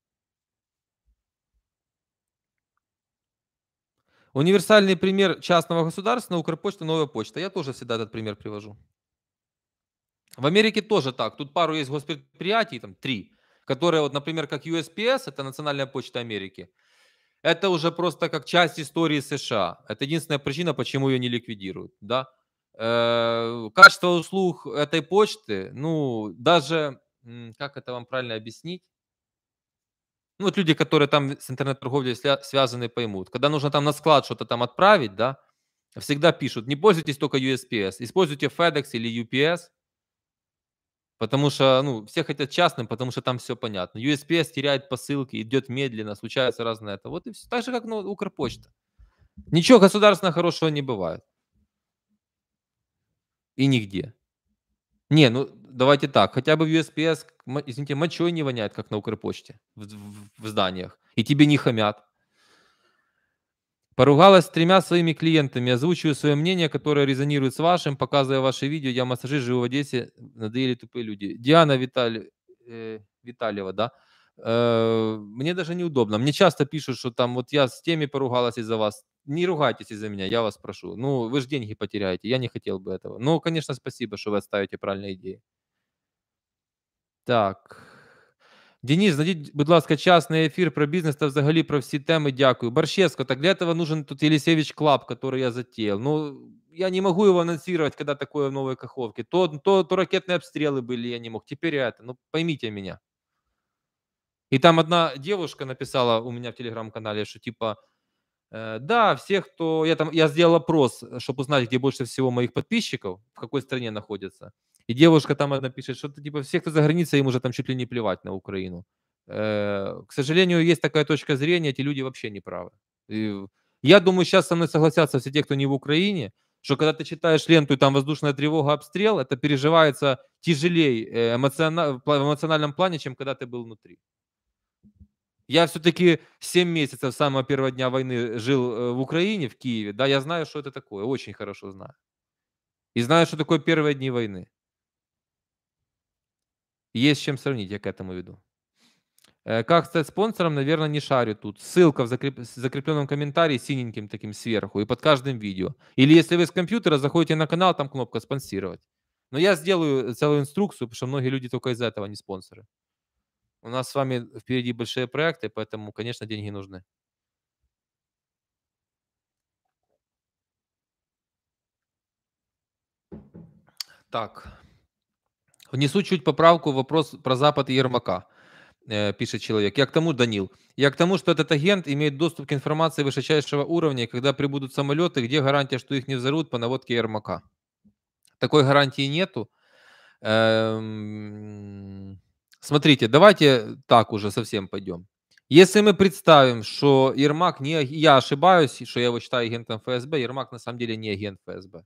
Универсальный пример частного государства – Укрпочта, Новая почта. Я тоже всегда этот пример привожу. В Америке тоже так. Тут пару есть госпредприятий, там три, которые, вот, например, как USPS, это Национальная почта Америки, это уже просто как часть истории США. Это единственная причина, почему ее не ликвидируют. Да? Э, качество услуг этой почты, ну, даже, как это вам правильно объяснить? Ну, вот люди, которые там с интернет-торговлей связаны, поймут. Когда нужно там на склад что-то там отправить, да, всегда пишут, не пользуйтесь только USPS, используйте FedEx или UPS – Потому что, ну, все хотят частным, потому что там все понятно. USPS теряет посылки, идет медленно, случается разное это. Вот и все. Так же, как ну, Укрпочта. Ничего государственного хорошего не бывает. И нигде. Не, ну давайте так, хотя бы в USPS, извините, мочой не воняет, как на Укрпочте в, в, в зданиях. И тебе не хамят. Поругалась с тремя своими клиентами, озвучиваю свое мнение, которое резонирует с вашим, показывая ваши видео. Я массажист, живу в Одессе, надоели тупые люди. Диана Витали э, Витальева, да? Э, мне даже неудобно. Мне часто пишут, что там вот я с теми поругалась из-за вас. Не ругайтесь из-за меня, я вас прошу. Ну, вы же деньги потеряете, я не хотел бы этого. Ну, конечно, спасибо, что вы отставите правильные идеи. Так, Денис, знайдіть, будь ласка, час на ефір про бізнес та взагалі про всі теми. Дякую. Борщевсько, так для этого нужен тут Елисевич Клаб, который я затеял. Ну, я не могу его анонсировать, когда такое в Новой Каховке. То, то, то ракетные обстрелы были, я не мог. Теперь это. Ну, поймите меня. И там одна девушка написала у меня в телеграм-канале, что типа, э, да, всех, кто... Я, там, я сделал опрос, чтобы узнать, где больше всего моих подписчиков, в какой стране находятся. И девушка там одна пишет, что-то типа все, кто за границей, им уже там чуть ли не плевать на Украину. Э, к сожалению, есть такая точка зрения, эти люди вообще не правы. И я думаю, сейчас со мной согласятся все те, кто не в Украине, что когда ты читаешь ленту и там воздушная тревога, обстрел, это переживается тяжелее э, эмоционально, в эмоциональном плане, чем когда ты был внутри. Я все-таки 7 месяцев с самого первого дня войны жил э, в Украине, в Киеве. Да, я знаю, что это такое, очень хорошо знаю. И знаю, что такое первые дни войны. Есть чем сравнить, я к этому веду. Э, как стать спонсором, наверное, не шарю тут. Ссылка в закрепленном комментарии синеньким таким сверху и под каждым видео. Или если вы с компьютера заходите на канал, там кнопка «Спонсировать». Но я сделаю э, целую инструкцию, потому что многие люди только из-за этого не спонсоры. У нас с вами впереди большие проекты, поэтому, конечно, деньги нужны. Так, Внесу чуть поправку в вопрос про Запад и Ермака, пишет человек. Я к тому, Данил, я к тому, что этот агент имеет доступ к информации высочайшего уровня, и когда прибудут самолеты, где гарантия, что их не взорвут по наводке Ермака? Такой гарантии нету. Эм... Смотрите, давайте так уже совсем пойдем. Если мы представим, что Ермак не... Я ошибаюсь, что я его считаю агентом ФСБ, Ермак на самом деле не агент ФСБ.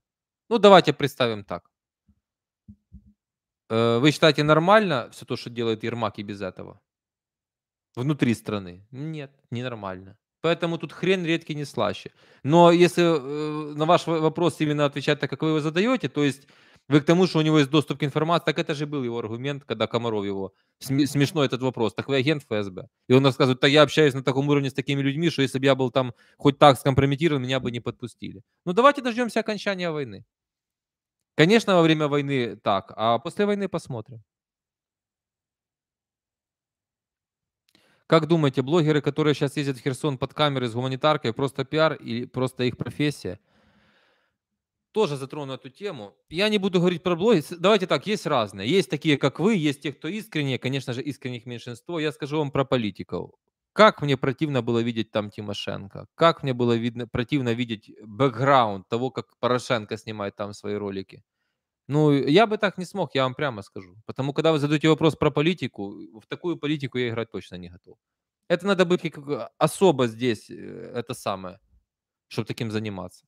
Ну, давайте представим так. Э, вы считаете нормально все то, что делает Ермак и без этого? Внутри страны? Нет, ненормально. Поэтому тут хрен редкий не слаще. Но если э, на ваш вопрос именно отвечать так, как вы его задаете, то есть вы к тому, что у него есть доступ к информации, так это же был его аргумент, когда Комаров его, смешно этот вопрос, так вы агент ФСБ. И он рассказывает, так я общаюсь на таком уровне с такими людьми, что если бы я был там хоть так скомпрометирован, меня бы не подпустили. Ну давайте дождемся окончания войны. Конечно, во время войны так, а после войны посмотрим. Как думаете, блогеры, которые сейчас ездят в Херсон под камеры с гуманитаркой, просто пиар или просто их профессия? Тоже затрону эту тему. Я не буду говорить про блоги. Давайте так, есть разные. Есть такие, как вы, есть те, кто искренне. Конечно же, искренних меньшинство. Я скажу вам про политиков. Как мне противно было видеть там Тимошенко, как мне было видно, противно видеть э, бэкграунд того, как Порошенко снимает там свои ролики. Ну, я бы так не смог, я вам прямо скажу. Потому когда вы задаете вопрос про политику, э, в такую политику я играть точно не готов. Это надо быть как э, особо здесь, это самое, чтобы таким заниматься.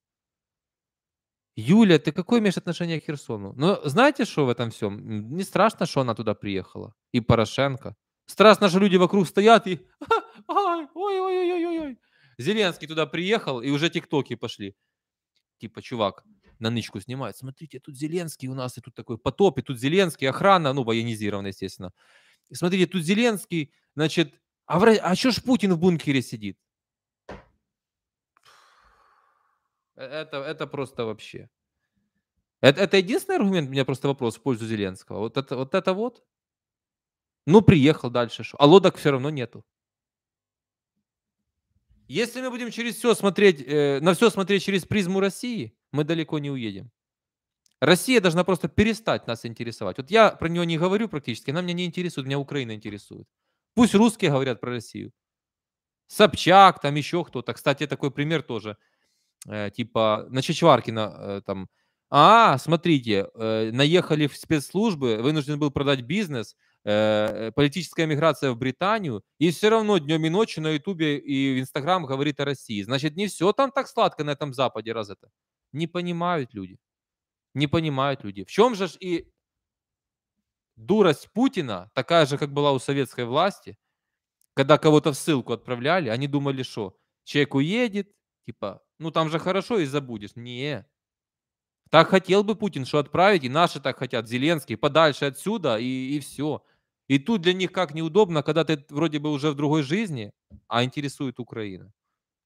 Юля, ты какое имеешь отношение к Херсону? Ну, знаете, что в этом всем? Не страшно, что она туда приехала. И Порошенко. Страшно, что люди вокруг стоят и... Ха, ой-ой-ой-ой-ой. Зеленский туда приехал, и уже тиктоки пошли. Типа, чувак, на нычку снимает. Смотрите, тут Зеленский у нас, и тут такой потоп, и тут Зеленский, охрана, ну, военизированная, естественно. смотрите, тут Зеленский, значит, а, в... а что ж Путин в бункере сидит? Э, это, это просто вообще. Это, это единственный аргумент, у меня просто вопрос в пользу Зеленского. Вот это вот. Это вот. Ну, приехал дальше. А лодок все равно нету. Если мы будем через все смотреть, э, на все смотреть через призму России, мы далеко не уедем. Россия должна просто перестать нас интересовать. Вот я про нее не говорю практически, она меня не интересует, меня Украина интересует. Пусть русские говорят про Россию. Собчак, там еще кто-то. Кстати, такой пример тоже. Э, типа на Чечваркина э, там. А, смотрите, э, наехали в спецслужбы, вынужден был продать бизнес, Э, политическая миграция в Британию, и все равно днем и ночью на Ютубе и в Инстаграм говорит о России. Значит, не все там так сладко на этом Западе, раз это. Не понимают люди. Не понимают люди. В чем же и дурость Путина, такая же, как была у советской власти, когда кого-то в ссылку отправляли, они думали, что человек уедет, типа, ну там же хорошо и забудешь. Не. Так хотел бы Путин, что отправить, и наши так хотят, Зеленский, подальше отсюда, и, и все. И тут для них как неудобно, когда ты вроде бы уже в другой жизни, а интересует Украина.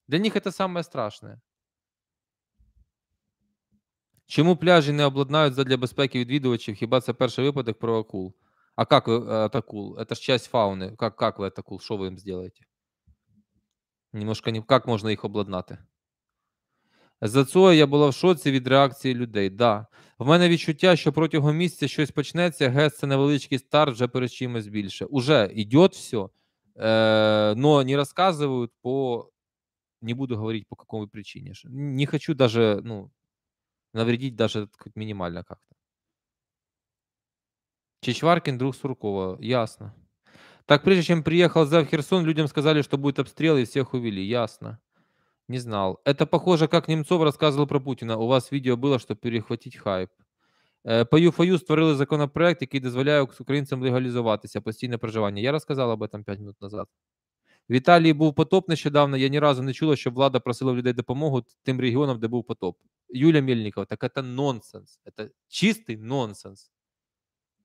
Для них это самое страшное. Чому пляжі не обладнають задля безпеки відвідувачів? Хіба це перший випадок про акул? А як ви атакул? Е, це ж часть фауни. Как, как ви атакул? Що ви їм зробите? Немножко не... Як можна їх обладнати? За це я була в шоці від реакції людей. Да. В мене відчуття, що протягом місяця щось почнеться, ГЕС це невеличкий старт вже перед чимось більше. Уже йде все, э, но не розказують по не буду говорить по какому причине. Не хочу даже ну, навредить даже так, минимально как-то. Чечваркин, друг Суркова. Ясно. Так прежде чем приехал за Херсон, людям сказали, что будет обстрел, и всех увели. Ясно. Не знал. Это похоже, как Немцов рассказывал про Путина. У вас видео было, щоб перехватить хайп. Э, По фою створили законопроект, який дозволяє українцям легалізуватися постійне проживання. Я розказав об этом 5 минут назад. В Італії був потоп нещодавно. Я ні разу не чула, що влада просила людей допомогу тим регіонам, де був потоп. Юля Мельникова, так це нонсенс. Це чистий нонсенс.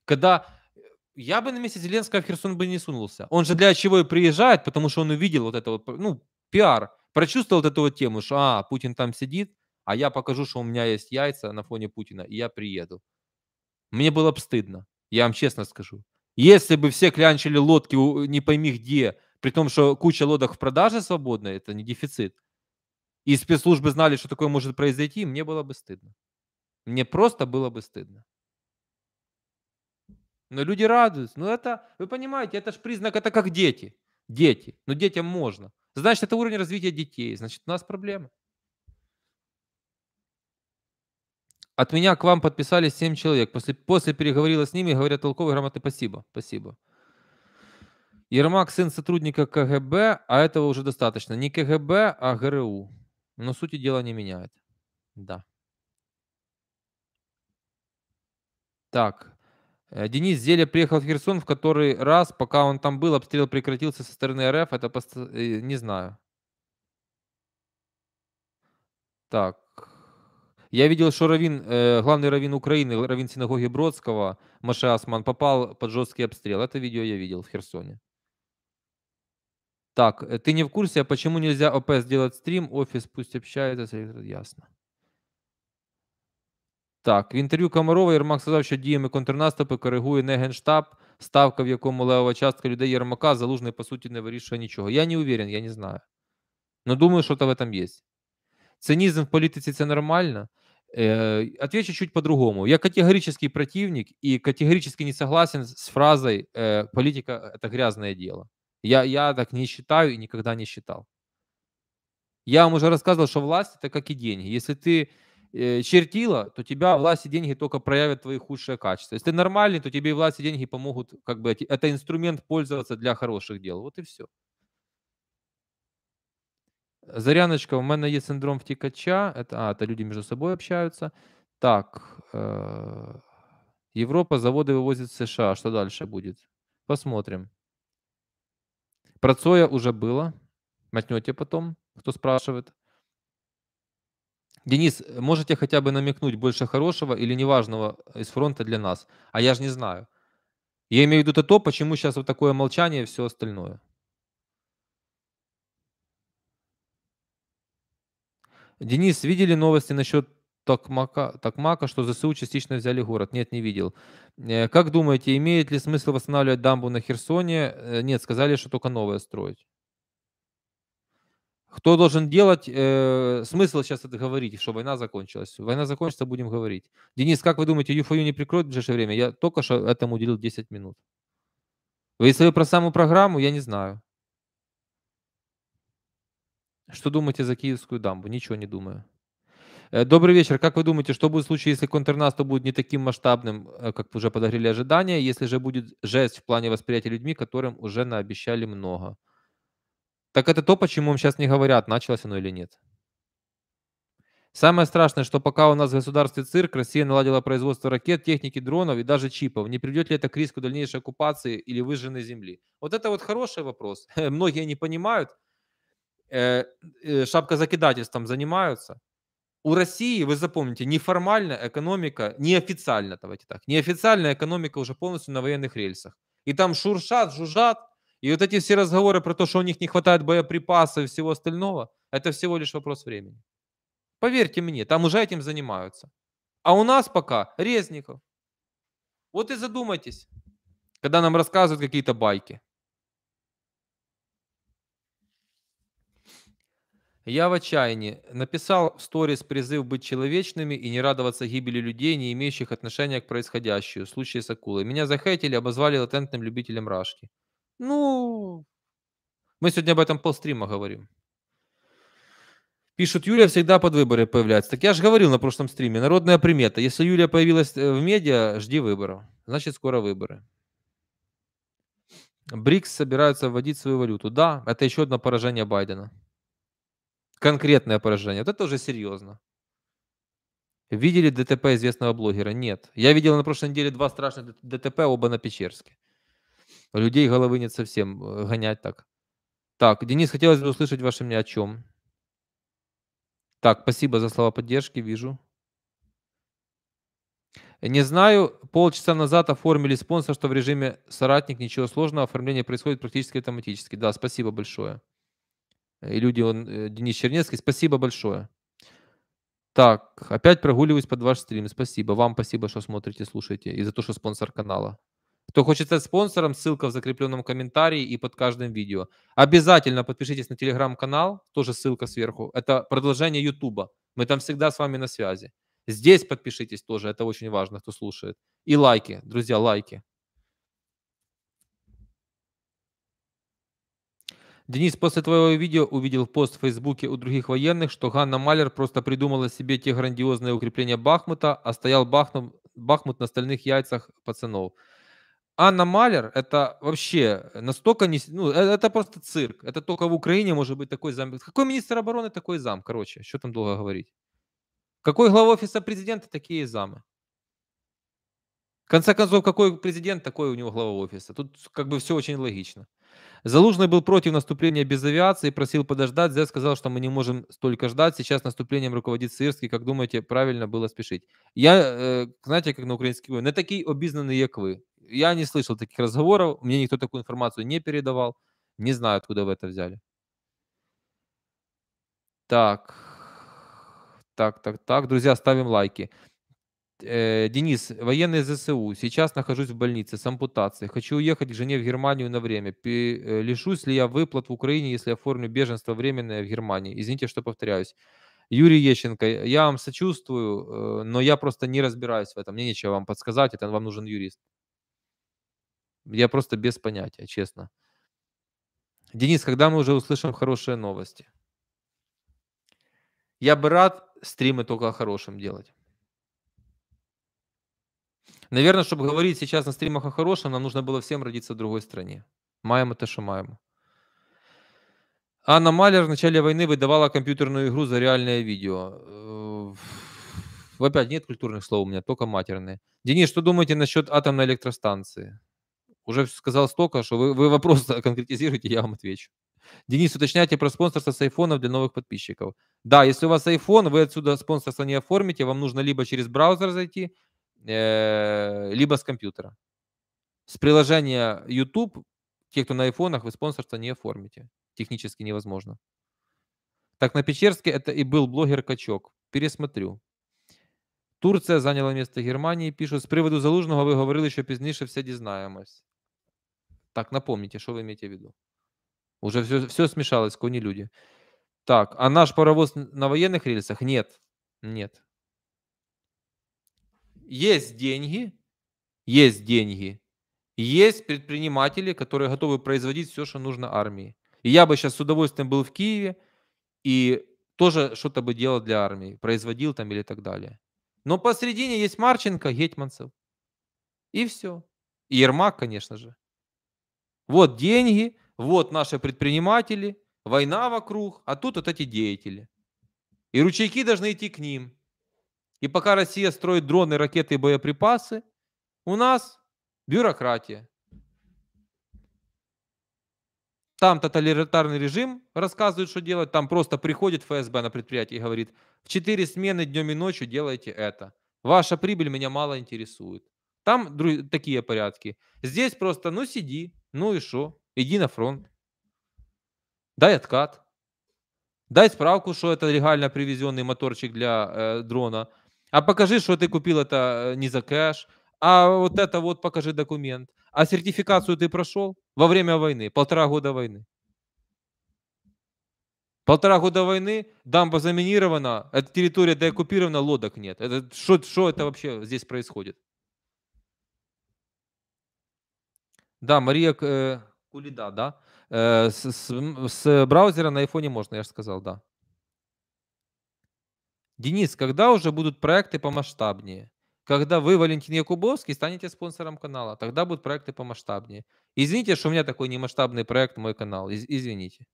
Когда э, я бы на месте Зеленского в Херсон бы не сунулся. Он же для чего и приезжает, потому что он увидел вот это вот, ну, пиар. прочувствовал вот эту вот тему, что, а, Путин там сидит, а я покажу, что у меня есть яйца на фоне Путина, и я приеду. Мне было бы стыдно, я вам честно скажу. Если бы все клянчили лодки не пойми где, при том, что куча лодок в продаже свободная, это не дефицит, и спецслужбы знали, что такое может произойти, мне было бы стыдно. Мне просто было бы стыдно. Но люди радуются. Ну это, вы понимаете, это же признак, это как дети. Дети. Но ну, детям можно. Значит, это уровень развития детей, значит, у нас проблемы. От меня к вам подписались 7 человек. После, после переговорила с ними, говорят толковый грамотный спасибо. Спасибо. Ермак сын сотрудника КГБ, а этого уже достаточно. Не КГБ, а ГРУ. Но сути дела не меняет. Да. Так, Э, Денис Зеля приехал в Херсон в который раз, пока он там был, обстрел прекратился со стороны РФ. Это пост... Э, не знаю. Так. Я видел, что Равин, э, главный равин Украины, равин синагоги Бродского, Маша Асман, попал под жесткий обстрел. Это видео я видел в Херсоне. Так, э, ты не в курсе, а почему нельзя ОП сделать стрим, офис пусть общается, ясно. Так, в інтерв'ю Комарова Єрмак сказав, що діями контрнаступу коригує не генштаб, ставка, в якому левова частка людей Єрмака залужний, по суті, не вирішує нічого. Я не уверен, я не знаю. Но ну, думаю, що то в этом есть. Цинизм в политике це нормально. Е, отвечу чуть по-другому. Я категорический противник и категорически не согласен с фразой э, е, «политика – это грязное дело». Я, я так не считаю и никогда не считал. Я вам уже рассказывал, что власть – это как и деньги. Если ты Э, чертила, то тебя власть и деньги только проявят твои худшие качества. Если ты нормальный, то тебе и власть и деньги помогут, как бы это инструмент пользоваться для хороших дел. Вот и все. Заряночка, у меня есть синдром втікача. Это, а, это люди между собой общаются. Так. Э, Европа заводы вывозит в США. Что дальше будет? Посмотрим. Про Цоя уже было. Мотнете потом, кто спрашивает. Денис, э, можете хотя бы намекнуть больше хорошего или неважного э, из фронта для нас? А я же не знаю. Я имею в виду то, почему сейчас вот такое молчание и все остальное. Денис, видели новости насчет Токмака, Токмака, что ЗСУ частично взяли город? Нет, не видел. Э, как думаете, имеет ли смысл восстанавливать дамбу на Херсоне? Нет, сказали, что только новое строить. Кто должен делать? Э, смысл сейчас это говорить, что война закончилась. Война закончится, будем говорить. Денис, как вы думаете, ЮФОЮ не прикроет в ближайшее время? Я только что этому уделил 10 минут. Вы если вы про саму программу, я не знаю. Что думаете за Киевскую дамбу? Ничего не думаю. Э, добрый вечер. Как вы думаете, что будет в случае, если контрнаступ будет не таким масштабным, э, как уже подогрели ожидания, если же будет жесть в плане восприятия людьми, которым уже наобещали много? Так это то, почему им сейчас не говорят, началось оно или нет. Самое страшное, что пока у нас в государстве цирк, Россия наладила производство ракет, техники, дронов и даже чипов. Не приведет ли это к риску дальнейшей оккупации или выжженной земли? Вот это вот хороший вопрос. Многие не понимают. Э, э, шапка закидательством занимаются. У России, вы запомните, неформальная экономика, неофициально, давайте так, неофициальная экономика уже полностью на военных рельсах. И там шуршат, жужжат, и вот эти все разговоры про то, что у них не хватает боеприпасов и всего остального, это всего лишь вопрос времени. Поверьте мне, там уже этим занимаются. А у нас пока резников. Вот и задумайтесь, когда нам рассказывают какие-то байки. Я в отчаянии. Написал в сторис призыв быть человечными и не радоваться гибели людей, не имеющих отношения к происходящему. В случае с акулой. Меня захейтили, обозвали латентным любителем рашки. Ну, мы сегодня об этом полстрима говорим. Пишут, Юля всегда под выборы появляется. Так я же говорил на прошлом стриме, народная примета. Если Юля появилась э, в медиа, жди выборов. Значит, скоро выборы. БРИКС собираются вводить свою валюту. Да, это еще одно поражение Байдена. Конкретное поражение. Вот это уже серьезно. Видели ДТП известного блогера? Нет. Я видел на прошлой неделе два страшных ДТП, оба на Печерске. Людей головы нет совсем, э, гонять так. Так, Денис, хотелось бы услышать ваше мнение о чем. Так, спасибо за слова поддержки, вижу. Не знаю, полчаса назад оформили спонсор, что в режиме соратник ничего сложного, оформление происходит практически автоматически. Да, спасибо большое. И люди, он, э, Денис Чернецкий, спасибо большое. Так, опять прогуливаюсь под ваш стрим. Спасибо. Вам спасибо, что смотрите, слушаете. И за то, что спонсор канала. Кто хочет стать спонсором, ссылка в закрепленном комментарии и под каждым видео. Обязательно подпишитесь на телеграм-канал, тоже ссылка сверху. Это продолжение Ютуба. Мы там всегда с вами на связи. Здесь подпишитесь тоже, это очень важно, кто слушает. И лайки, друзья, лайки. Денис, после твоего видео увидел пост в Фейсбуке у других военных, что Ганна Малер просто придумала себе те грандиозные укрепления Бахмута, а стоял Бахмут, Бахмут на стальных яйцах пацанов. Анна Малер это вообще настолько не... Ну, э, это просто цирк. Это только в Украине может быть такой зам. Какой министр обороны, такой зам, короче. Что там долго говорить? Какой глава офиса президента, такие замы. В конце концов, какой президент, такой у него глава офиса. Тут как бы все очень логично. Залужный был против наступления без авиации, просил подождать. Зет сказал, что мы не можем столько ждать. Сейчас наступлением руководит Сирский. Как думаете, правильно было спешить? Я, э, знаете, как на украинский не такий обізнаний, як вы. Я не слышал таких разговоров, мне никто такую информацию не передавал. Не знаю, откуда вы это взяли. Так, так, так, так. Друзья, ставим лайки. Э, Денис, военный ЗСУ. Сейчас нахожусь в больнице с ампутацией. Хочу уехать к жене в Германию на время. Э, лишусь ли я выплат в Украине, если оформлю беженство временное в Германии? Извините, что повторяюсь. Юрий Ещенко, я вам сочувствую, э, но я просто не разбираюсь в этом. Мне нечего вам подсказать, это вам нужен юрист. Я просто без понятия, честно. Денис, когда мы уже услышим хорошие новости? Я бы рад стримы только о хорошем делать. Наверное, чтобы говорить сейчас на стримах о хорошем, нам нужно было всем родиться в другой стране. Маем это що маємо. Анна Малер в начале войны выдавала компьютерную игру за реальное видео. Э, опять нет культурных слов у меня, только матерные. Денис, что думаете насчет атомной электростанции? Уже сказал столько, что вы, вы вопрос конкретизируете, я вам отвечу. Денис, уточняйте про спонсорство с айфонов для новых подписчиков. Да, если у вас iPhone, вы отсюда спонсорство не оформите, вам нужно либо через браузер зайти, Э, либо с компьютера. С приложения YouTube, те, кто на айфонах, вы спонсорство не оформите. Технически невозможно. Так на Печерске это и был блогер Качок. Пересмотрю. Турция заняла место Германии. Пишут, с приводу залужного вы говорили, что позднее все дізнаємось. Так, напомните, что вы имеете в виду? Уже все, все смешалось, кони люди. Так, а наш паровоз на военных рельсах? Нет, нет. Есть деньги, есть деньги, есть предприниматели, которые готовы производить все, что нужно армии. И я бы сейчас с удовольствием был в Киеве и тоже что-то бы делал для армии, производил там или так далее. Но посередине есть Марченко, Гетьманцев И все. И Ермак, конечно же. Вот деньги, вот наши предприниматели, война вокруг, а тут вот эти деятели. И ручейки должны идти к ним. И пока Россия строит дроны, ракеты и боеприпасы, у нас бюрократия. Там тоталитарный режим рассказывает, что делать. Там просто приходит ФСБ на предприятие и говорит, в 4 смены днем и ночью делайте это. Ваша прибыль меня мало интересует. Там такие порядки. Здесь просто, ну сиди, ну и что, иди на фронт. Дай откат. Дай справку, что это легально привезенный моторчик для э, дрона. А покажи, что ты купил это э, не за кэш. А вот это вот покажи документ. А сертификацию ты прошел во время войны, полтора года войны. Полтора года войны, дамба заминирована, эта территория деоккупирована, лодок нет. Это, что, что это вообще здесь происходит? Да, Мария э, Кулида, да? Э, с, с, с браузера на айфоне можно, я же сказал, да. Денис, когда уже будут проекты помасштабнее? Когда вы, Валентин Якубовский, станете спонсором канала, тогда будут проекты помасштабнее. Извините, что у меня такой немасштабный проект, мой канал. Из- извините.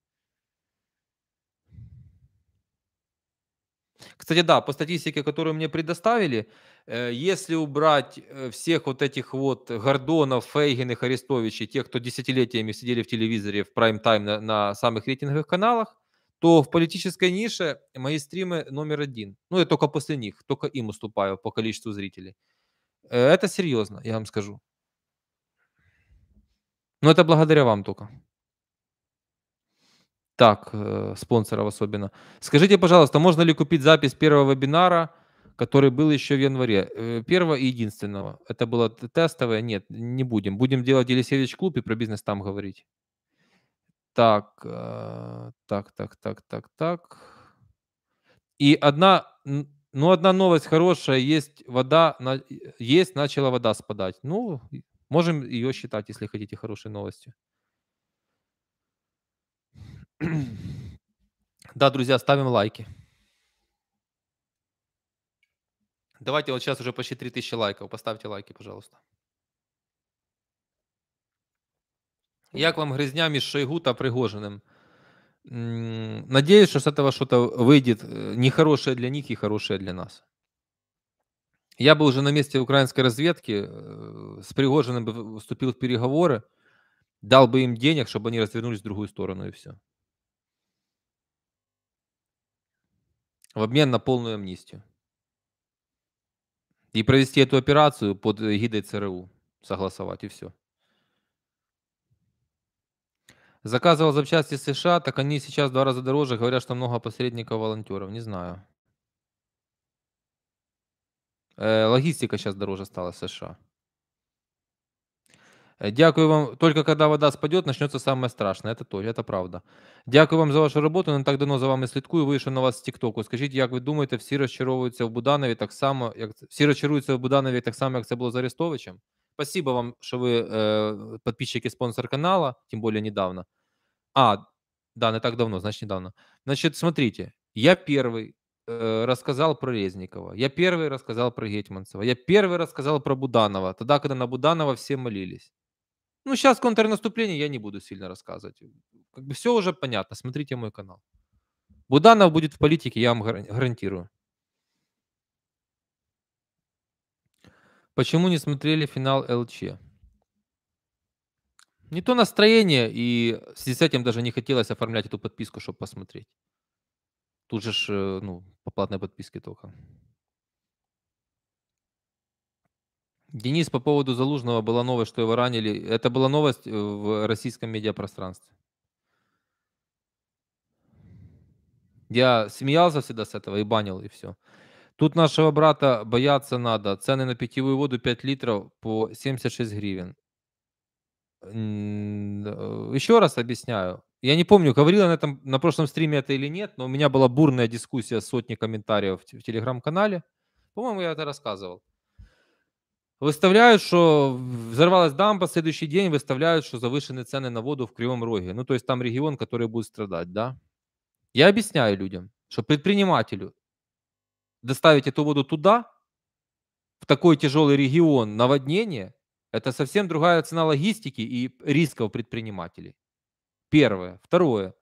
Кстати, да, по статистике, которую мне предоставили, э, если убрать э, всех вот этих вот Гордонов, Фейгин и Харестовичей, тех, кто десятилетиями сидели в телевизоре в прайм-тайм на, на самых рейтинговых каналах, то в политической нише мои стримы номер один. Ну, я только после них, только им уступаю по количеству зрителей. Э, это серьезно, я вам скажу. Но это благодаря вам только. Так, э, спонсоров особенно. Скажите, пожалуйста, можно ли купить запись первого вебинара, который был еще в январе? Э, первого и единственного. Это было тестовое? Нет, не будем. Будем делать Елисеевич клуб и про бизнес там говорить. Так, э, так, так, так, так, так. И одна, ну, одна новость хорошая. Есть вода, э, есть, начала вода спадать. Ну, можем ее считать, если хотите, хорошие новости. Да, друзья, ставим лайки. Давайте вот сейчас уже почти 3000 лайков. Поставьте лайки, пожалуйста. Як вам гризня між Шойгу та Пригожиним? Надеюсь, что с этого что-то выйдет нехорошее для них и хорошее для нас. Я бы уже на месте украинской разведки с Пригожиным бы вступил в переговоры, дал бы им денег, чтобы они развернулись в другую сторону и все. В обмен на полную амнистию. И провести эту операцию под эгидой ЦРУ, согласовать и все. Заказывал запчасти из США, так они сейчас в два раза дороже. Говорят, что много посредников, волонтеров. Не знаю. Э, логистика сейчас дороже стала в США. Э, дякую вам. Только когда вода спадет, начнется самое страшное. Это то, это правда. Дякую вам за вашу работу. Не так давно за вами слідкую. Вийшов на вас з Тіктоку. Скажіть, як ви думаєте, всі розчаровуються в Буданові так само, як всі розчаруються в Буданові так само, як це було з Арестовичем? Спасибо вам, что вы э, подписчик спонсор канала, тем более недавно. А, да, не так давно, значит, недавно. Значит, смотрите, я первый э, рассказал про Резникова, я первый рассказал про Гетманцева, я первый рассказал про Буданова, тогда, когда на Буданова все молились. Ну, сейчас контрнаступление я не буду сильно рассказывать. Как бы все уже понятно, смотрите мой канал. Буданов будет в политике, я вам гарантирую. Почему не смотрели финал ЛЧ? Не то настроение, и в связи с этим даже не хотелось оформлять эту подписку, чтобы посмотреть. Тут же, ж, э, ну, по платной подписке только. Денис, по поводу Залужного была новость, что его ранили. Это была новость э, в российском медиапространстве. Я смеялся всегда с этого и банил, и все. Тут нашего брата бояться надо. Цены на питьевую воду 5 литров по 76 гривен. Э, еще раз объясняю. Я не помню, говорила на, этом, на прошлом стриме это или нет, но у меня была бурная дискуссия, сотни комментариев в в телеграм-канале. По-моему, я это рассказывал. Выставляют, что взорвалась дамба, следующий день выставляют, что завышены цены на воду в Кривом Роге. Ну, то есть там регион, который будет страдать, да? Я объясняю людям, что предпринимателю доставить эту воду туда, в такой тяжелый регион наводнения, это совсем другая цена логистики и рисков предпринимателей. Первое. Второе.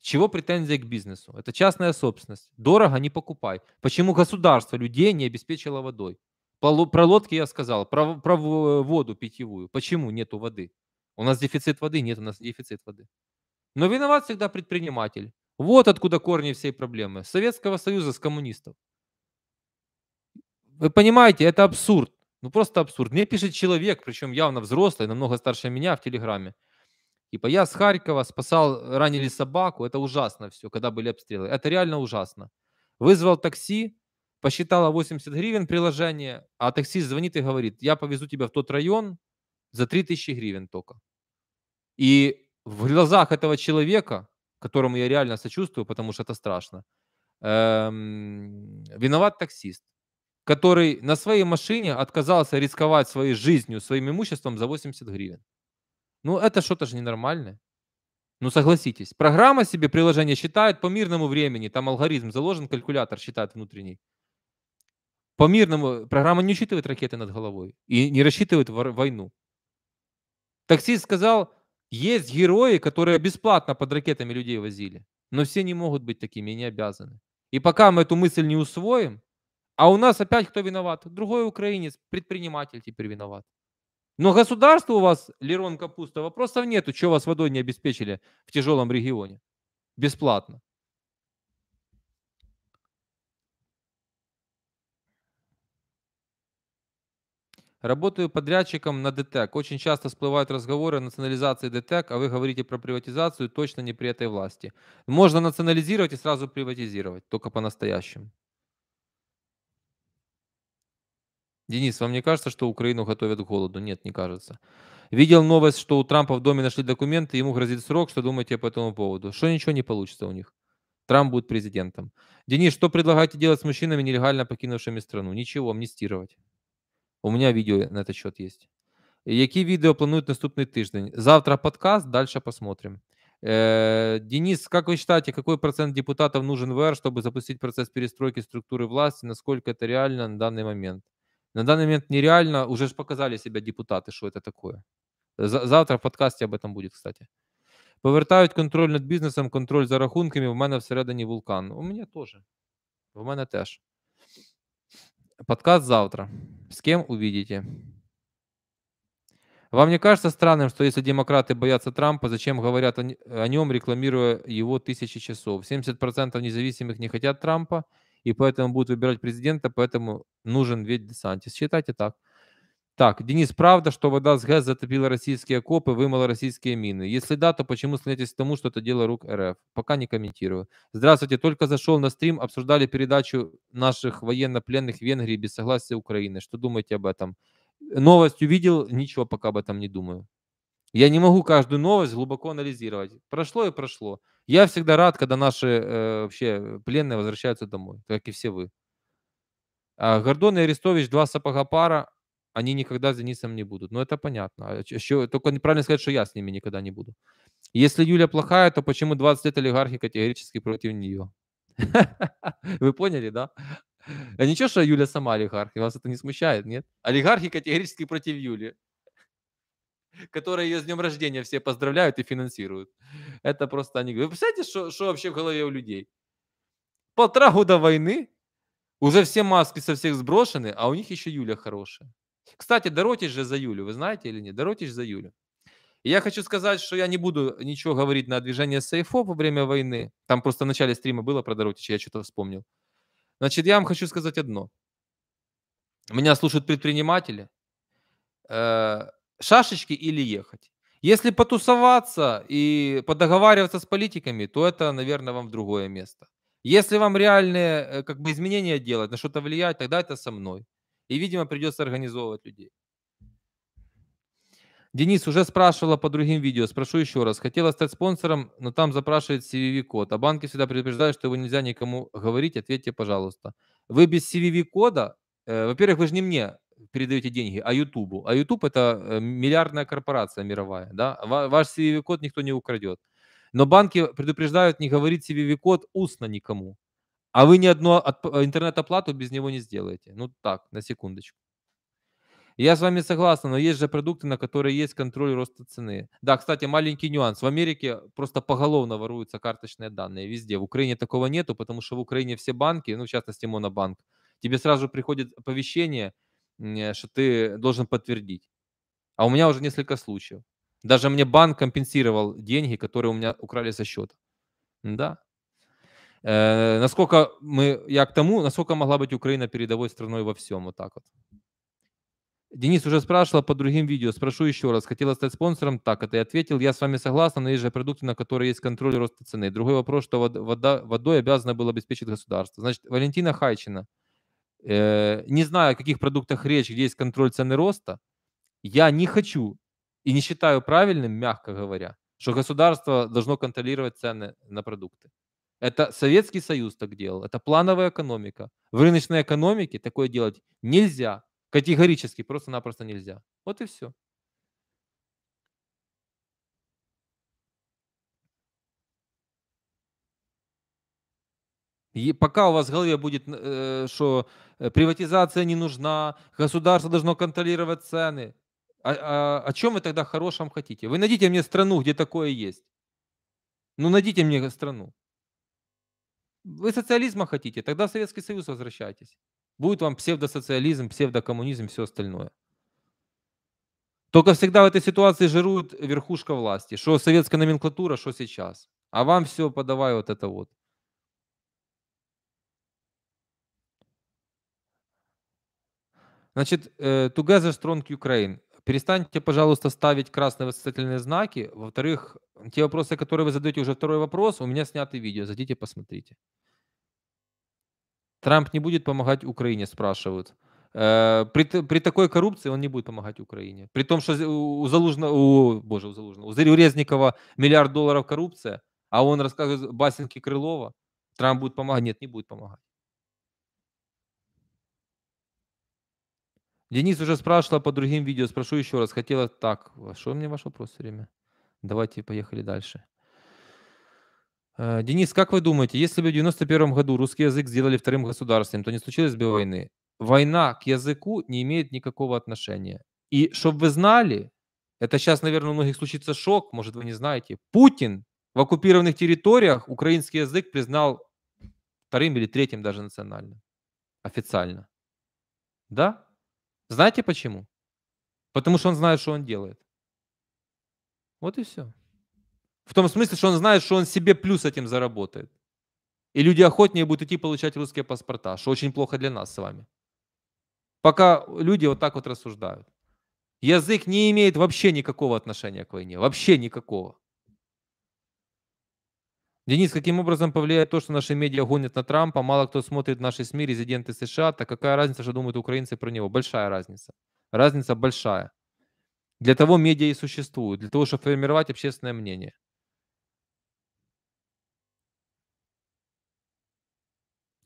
Чего претензия к бизнесу? Это частная собственность. Дорого не покупай. Почему государство людей не обеспечило водой? Про лодки я сказал, про, про воду питьевую. Почему нету воды? У нас дефицит воды, нет у нас дефицит воды. Но виноват всегда предприниматель. Вот откуда корни всей проблемы. Советского Союза с коммунистов. Вы понимаете, это абсурд. Ну просто абсурд. Мне пишет человек, причем явно взрослый, намного старше меня в Телеграме. Типа, я с Харькова спасал, ранили собаку. Это ужасно все, когда были обстрелы. Это реально ужасно. Вызвал такси, посчитала 80 гривен приложение, а таксист звонит и говорит, я повезу тебя в тот район за 3000 гривен только. И в глазах этого человека, которому я реально сочувствую, потому что это страшно, эм, виноват таксист который на своей машине отказался рисковать своей жизнью, своим имуществом за 80 гривен. Ну, это что-то же ненормальное. Ну, согласитесь. Программа себе приложение считает по мирному времени. Там алгоритм заложен, калькулятор считает внутренний. По мирному программа не учитывает ракеты над головой и не рассчитывает войну. Таксист сказал, есть герои, которые бесплатно под ракетами людей возили, но все не могут быть такими и не обязаны. И пока мы эту мысль не усвоим, а у нас опять кто виноват? Другой украинец, предприниматель теперь виноват. Но государство у вас, Лерон Капуста, вопросов нету, что вас водой не обеспечили в тяжелом регионе. Бесплатно. Работаю подрядчиком на ДТЭК. Очень часто всплывают разговоры о национализации ДТЭК, а вы говорите про приватизацию, точно не при этой власти. Можно национализировать и сразу приватизировать, только по-настоящему. Денис, вам не кажется, что Украину готовят к голоду? Нет, не кажется. Видел новость, что у Трампа в доме нашли документы, ему грозит срок. Что думаете по этому поводу? Что ничего не получится у них? Трамп будет президентом. Денис, что предлагаете делать с мужчинами, нелегально покинувшими страну? Ничего, амнистировать. У меня видео на этот счет есть. Які відео планують наступний тиждень? Завтра подкаст, дальше посмотрим. Э, Денис, как вы считаете, какой процент депутатов нужен ВР, чтобы запустить процесс перестройки структуры власти? Насколько это реально на данный момент? На данный момент нереально, уже же показали себя депутаты, что это такое. Завтра в подкасті об этом будет, кстати. Повертают контроль над бизнесом, контроль за рахунками. У мене всередині вулкан. У меня тоже, У мене теж. Подкаст завтра. С кем увидите? Вам не кажется странным, что если демократы боятся Трампа, зачем говорят о нем, рекламируя его тысячи часов? 70% независимых не хотят Трампа, и поэтому будут выбирать президента, поэтому нужен ведь Десантис. Считайте так. Так, Денис, правда, что вода с ГЭС затопила российские окопы, вымыла российские мины? Если да, то почему склоняетесь к тому, что это дело рук РФ? Пока не комментирую. Здравствуйте, только зашел на стрим, обсуждали передачу наших военнопленных в Венгрии без согласия Украины. Что думаете об этом? Новость увидел, ничего пока об этом не думаю. Я не могу каждую новость глубоко анализировать. Прошло и прошло. Я всегда рад, когда наши э, вообще пленные возвращаются домой, как и все вы. А Гордон и Арестович два сапога пара, они никогда с Денисом не будут. Ну, это понятно. Еще, а только неправильно сказать, что я с ними никогда не буду. Если Юля плохая, то почему 20 лет олигархи категорически против нее? Вы поняли, да? А ничего, что Юля сама олигарх, вас это не смущает, нет? Олигархи категорически против Юли которые ее с днем рождения все поздравляют и финансируют. Это просто они Вы представляете, что вообще в голове у людей? Полтора года войны, уже все маски со всех сброшены, а у них еще Юля хорошая. Кстати, доротишь же за Юлю, вы знаете или нет? Доротишь за Юлю. И я хочу сказать, что я не буду ничего говорить на движение сейфо во время войны. Там просто в начале стрима было про Доротича, я что-то вспомнил. Значит, я вам хочу сказать одно. Меня слушают предприниматели, э, шашечки или ехать. Если потусоваться и подоговариваться с политиками, то это, наверное, вам в другое место. Если вам реальные э, как бы, изменения делать, на что-то влиять, тогда это со мной. И, видимо, придется организовывать людей. Денис уже спрашивала по другим видео. Спрошу еще раз. Хотела стать спонсором, но там запрашивает CVV-код. А банки всегда предупреждают, что его нельзя никому говорить. Ответьте, пожалуйста. Вы без CVV-кода, э, во-первых, вы же не мне передаете деньги, а Ютубу. А Ютуб это э, миллиардная корпорация мировая, да, ваш CVV-код никто не украдет. Но банки предупреждают не говорить CVV-код устно никому. А вы ни одну э, интернет-оплату без него не сделаете. Ну так, на секундочку. Я с вами согласен, но есть же продукты, на которые есть контроль роста цены. Да, кстати, маленький нюанс. В Америке просто поголовно воруются карточные данные везде. В Украине такого нету, потому что в Украине все банки, ну в частности Монобанк, тебе сразу приходит оповещение – что ты должен подтвердить. А у меня уже несколько случаев. Даже мне банк компенсировал деньги, которые у меня украли со счета. Да. Э, насколько мы, я к тому, насколько могла быть Украина передовой страной во всем, вот так вот. Денис уже спрашивал по другим видео, спрошу еще раз, хотела стать спонсором? Так, это я ответил, я с вами согласна, но есть же продукты, на которые есть контроль роста цены. Другой вопрос, что вода, водой обязано было обеспечить государство. Значит, Валентина Хайчина – Э, не знаю, о каких продуктах речь, где есть контроль цены роста, я не хочу и не считаю правильным, мягко говоря, что государство должно контролировать цены на продукты. Это Советский Союз так делал, это плановая экономика. В рыночной экономике такое делать нельзя, категорически, просто-напросто нельзя. Вот и все. И пока у вас в голове будет, э, что Э, приватизация не нужна, государство должно контролировать цены. А, а, о чем вы тогда хорошем хотите? Вы найдите мне страну, где такое есть. Ну, найдите мне страну. Вы социализма хотите, тогда в Советский Союз возвращайтесь. Будет вам псевдосоциализм, псевдокоммунизм, все остальное. Только всегда в этой ситуации жирует верхушка власти. Что советская номенклатура, что сейчас. А вам все подавай вот это вот. Значит, э, together strong Ukraine. Перестаньте, пожалуйста, ставить красные восклицательные знаки. Во-вторых, те вопросы, которые вы задаете, уже второй вопрос, у меня снятое видео, зайдите, посмотрите. Трамп не будет помогать Украине, спрашивают. Э, при, при такой коррупции он не будет помогать Украине. При том, что у Залужного, у, боже, у Залужного, у Резникова миллиард долларов коррупция, а он рассказывает Басенки Крылова, Трамп будет помогать. Нет, не будет помогать. Денис уже спрашивал по другим видео, спрошу еще раз. Хотела так. А что мне ваш вопрос все время? Давайте поехали дальше. Э, Денис, как вы думаете, если бы в 91 году русский язык сделали вторым государством, то не случилось бы войны? Война к языку не имеет никакого отношения. И чтобы вы знали, это сейчас, наверное, у многих случится шок, может, вы не знаете, Путин в оккупированных территориях украинский язык признал вторым или третьим даже национальным. Официально. Да? Знаете почему? Потому что он знает, что он делает. Вот и все. В том смысле, что он знает, что он себе плюс этим заработает. И люди охотнее будут идти получать русские паспорта, что очень плохо для нас с вами. Пока люди вот так вот рассуждают. Язык не имеет вообще никакого отношения к войне, вообще никакого. Денис, каким образом повлияет то, что наши медиа гонят на Трампа? Мало кто смотрит наши СМИ, резиденты США. Так какая разница, что думают украинцы про него? Большая разница. Разница большая. Для того медиа и существуют, для того, чтобы формировать общественное мнение.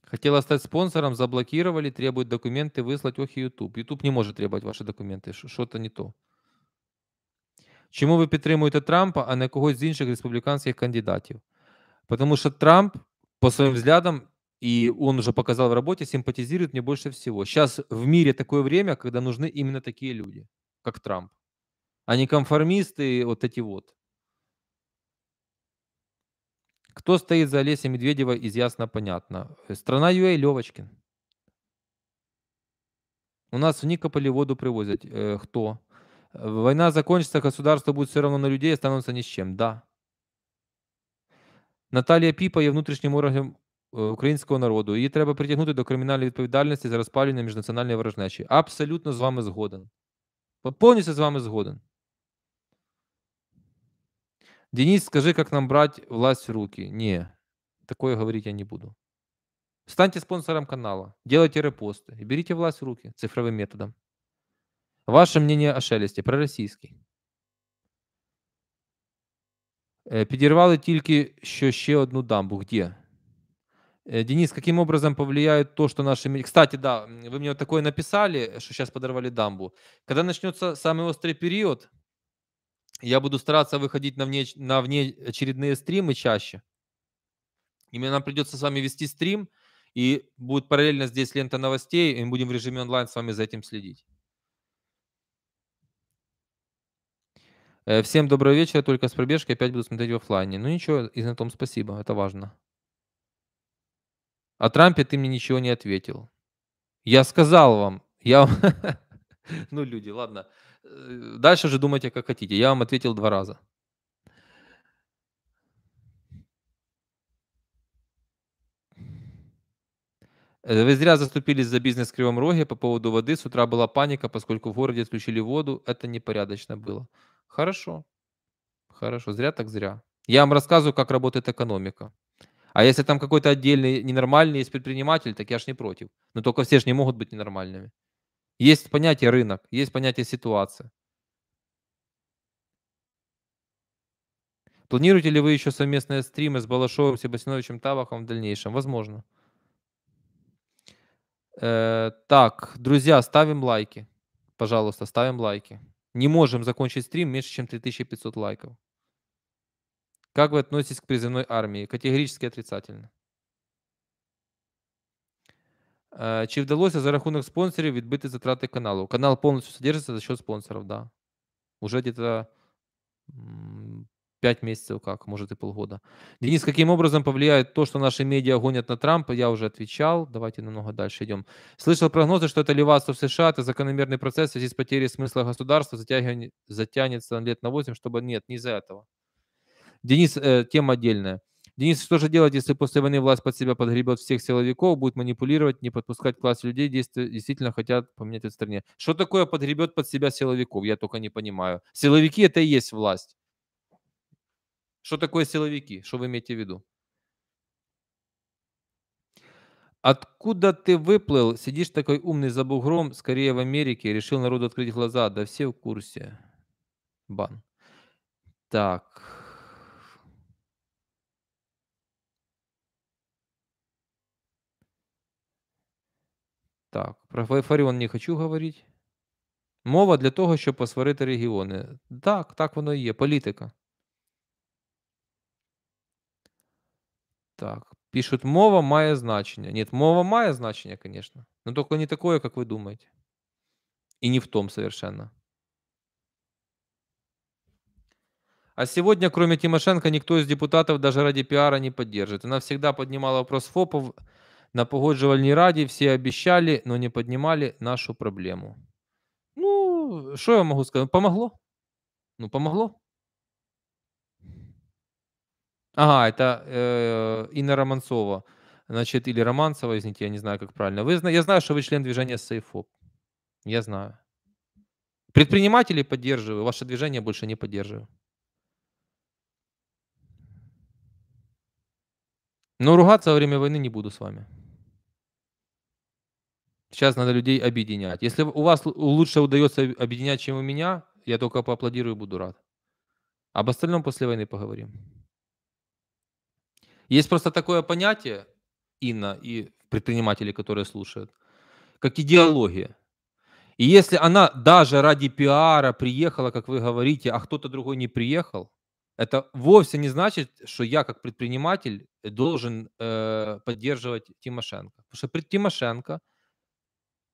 Хотела стать спонсором, заблокировали, требуют документы выслать. Ох, YouTube. YouTube не может требовать ваши документы, что-то не то. Чому ви підтримуєте Трампа, а не когось з інших республіканських кандидатів? Потому что Трамп по своим взглядам, и он уже показал в работе, симпатизирует мне больше всего. Сейчас в мире такое время, когда нужны именно такие люди, как Трамп, а не конформисты вот эти вот. Кто стоит за Олесей Медведева, из ясно понятно. Страна Юэй Левочкин. У нас в Никополе воду привозят. Э, кто? Война закончится, государство будет все равно на людей, останутся ни с чем. Да. Наталія Піпа є внутрішнім органом українського народу. Її треба притягнути до кримінальної відповідальності за розпалювання міжнаціональної ворожнечі. Абсолютно з вами згоден. Повністю з вами згоден. Денис, скажи, как нам брать власть в руки? Не, такое говорить я не буду. Станьте спонсором канала, делайте репосты и берите власть в руки цифровым методом. Ваше мнение о шелесте пророссийский. Э, Підірвали тільки що ще одну дамбу. Где? Э, Денис, каким образом повлияет то, что наши... Кстати, да, вы мне вот такое написали, что сейчас подорвали дамбу. Когда начнется самый острый период, я буду стараться выходить на, вне, на внеочередные стримы чаще. И мне нам придется с вами вести стрим, и будет параллельно здесь лента новостей, и мы будем в режиме онлайн с вами за этим следить. Э, всем доброго вечера, только с пробежки опять буду смотреть в офлайне. Ну ничего, и на том спасибо, это важно. О Трампе ты мне ничего не ответил. Я сказал вам, я ну, люди, ладно. Э, дальше же думайте, как хотите. Я вам ответил два раза. Э, вы зря заступились за бизнес в Кривом Роге по поводу воды. С утра была паника, поскольку в городе отключили воду. Это непорядочно было. Хорошо. Хорошо. Зря так зря. Я вам рассказываю, как работает экономика. А если там какой-то отдельный ненормальный есть предприниматель, так я ж не против. Но только все же не могут быть ненормальными. Есть понятие рынок, есть понятие ситуация. Планируете ли вы еще совместные стримы с Балашовым, Себастьяновичем Табахом в дальнейшем? Возможно. Э, так, друзья, ставим лайки. Пожалуйста, ставим лайки не можем закончить стрим меньше, чем 3500 лайков. Как вы относитесь к призывной армии? Категорически отрицательно. Э, чи вдалося за рахунок спонсорів відбити затрати каналу? Канал повністю содержится за счет спонсорів, да. Уже где-то 5 месяцев как, может и полгода. Денис, каким образом повлияет то, что наши медиа гонят на Трампа? Я уже отвечал. Давайте намного дальше идем. Слышал прогнозы, что это левацтво в США, это закономерный процесс в связи с потерей смысла государства, затягивание, затянется лет на 8, чтобы... Нет, не из-за этого. Денис, э, тема отдельная. Денис, что же делать, если после войны власть под себя подгребет всех силовиков, будет манипулировать, не подпускать класс людей, действительно хотят поменять в стране? Что такое подгребет под себя силовиков? Я только не понимаю. Силовики – это и есть власть. Что такое силовики? Что вы имеете в виду? Откуда ты выплыл? Сидишь такой умный за бугром, скорее в Америке, решил народу открыть глаза. Да все в курсе. Бан. Так. Так, про Фаріон не хочу говорити. Мова для того, щоб посварити регіони. Так, так воно і є. Політика. Так, пишут, мова має значення. Нет, мова має значення, конечно, но только не такое, как вы думаете. И не в том совершенно. А сегодня, кроме Тимошенко, никто из депутатов даже ради пиара не поддержит. Она всегда поднимала вопрос ФОПов на погоджувальній раді, все обещали, но не поднимали нашу проблему. Ну, что я могу сказать? Ну, помогло? Ну, помогло. Ага, это э, Инна Романцова, значит, или Романцева, извините, я не знаю, как правильно. Вы, зна- я знаю, что вы член движения Сейфоп. Я знаю. Предпринимателей поддерживаю, ваше движение больше не поддерживаю. Но ругаться во время войны не буду с вами. Сейчас надо людей объединять. Если у вас лучше удается объединять, чем у меня, я только поаплодирую и буду рад. Об остальном после войны поговорим. Есть просто такое понятие, Инна и предприниматели, которые слушают, как идеология. И если она даже ради пиара приехала, как вы говорите, а кто-то другой не приехал, это вовсе не значит, что я как предприниматель должен э, поддерживать Тимошенко. Потому что Тимошенко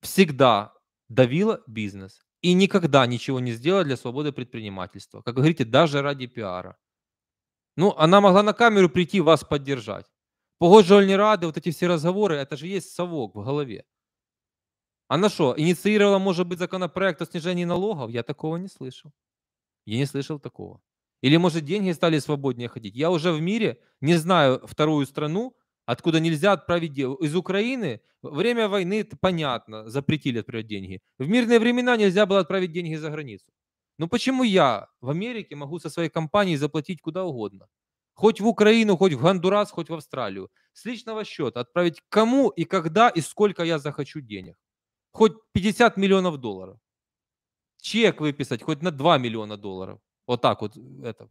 всегда давила бизнес и никогда ничего не сделала для свободы предпринимательства. Как вы говорите, даже ради пиара. Ну, она могла на камеру прийти вас поддержать. Погодживальные рады, вот эти все разговоры, это же есть совок в голове. Она что, инициировала, может быть, законопроект о снижении налогов? Я такого не слышал. Я не слышал такого. Или, может, деньги стали свободнее ходить? Я уже в мире не знаю вторую страну, откуда нельзя отправить дело. Из Украины время войны, это понятно, запретили отправить деньги. В мирные времена нельзя было отправить деньги за границу. Ну почему я в Америке могу со своей компанией заплатить куда угодно? Хоть в Украину, хоть в Гондурас, хоть в Австралию. С личного счета отправить кому и когда и сколько я захочу денег. Хоть 50 миллионов долларов. Чек выписать хоть на 2 миллиона долларов. Вот так вот это.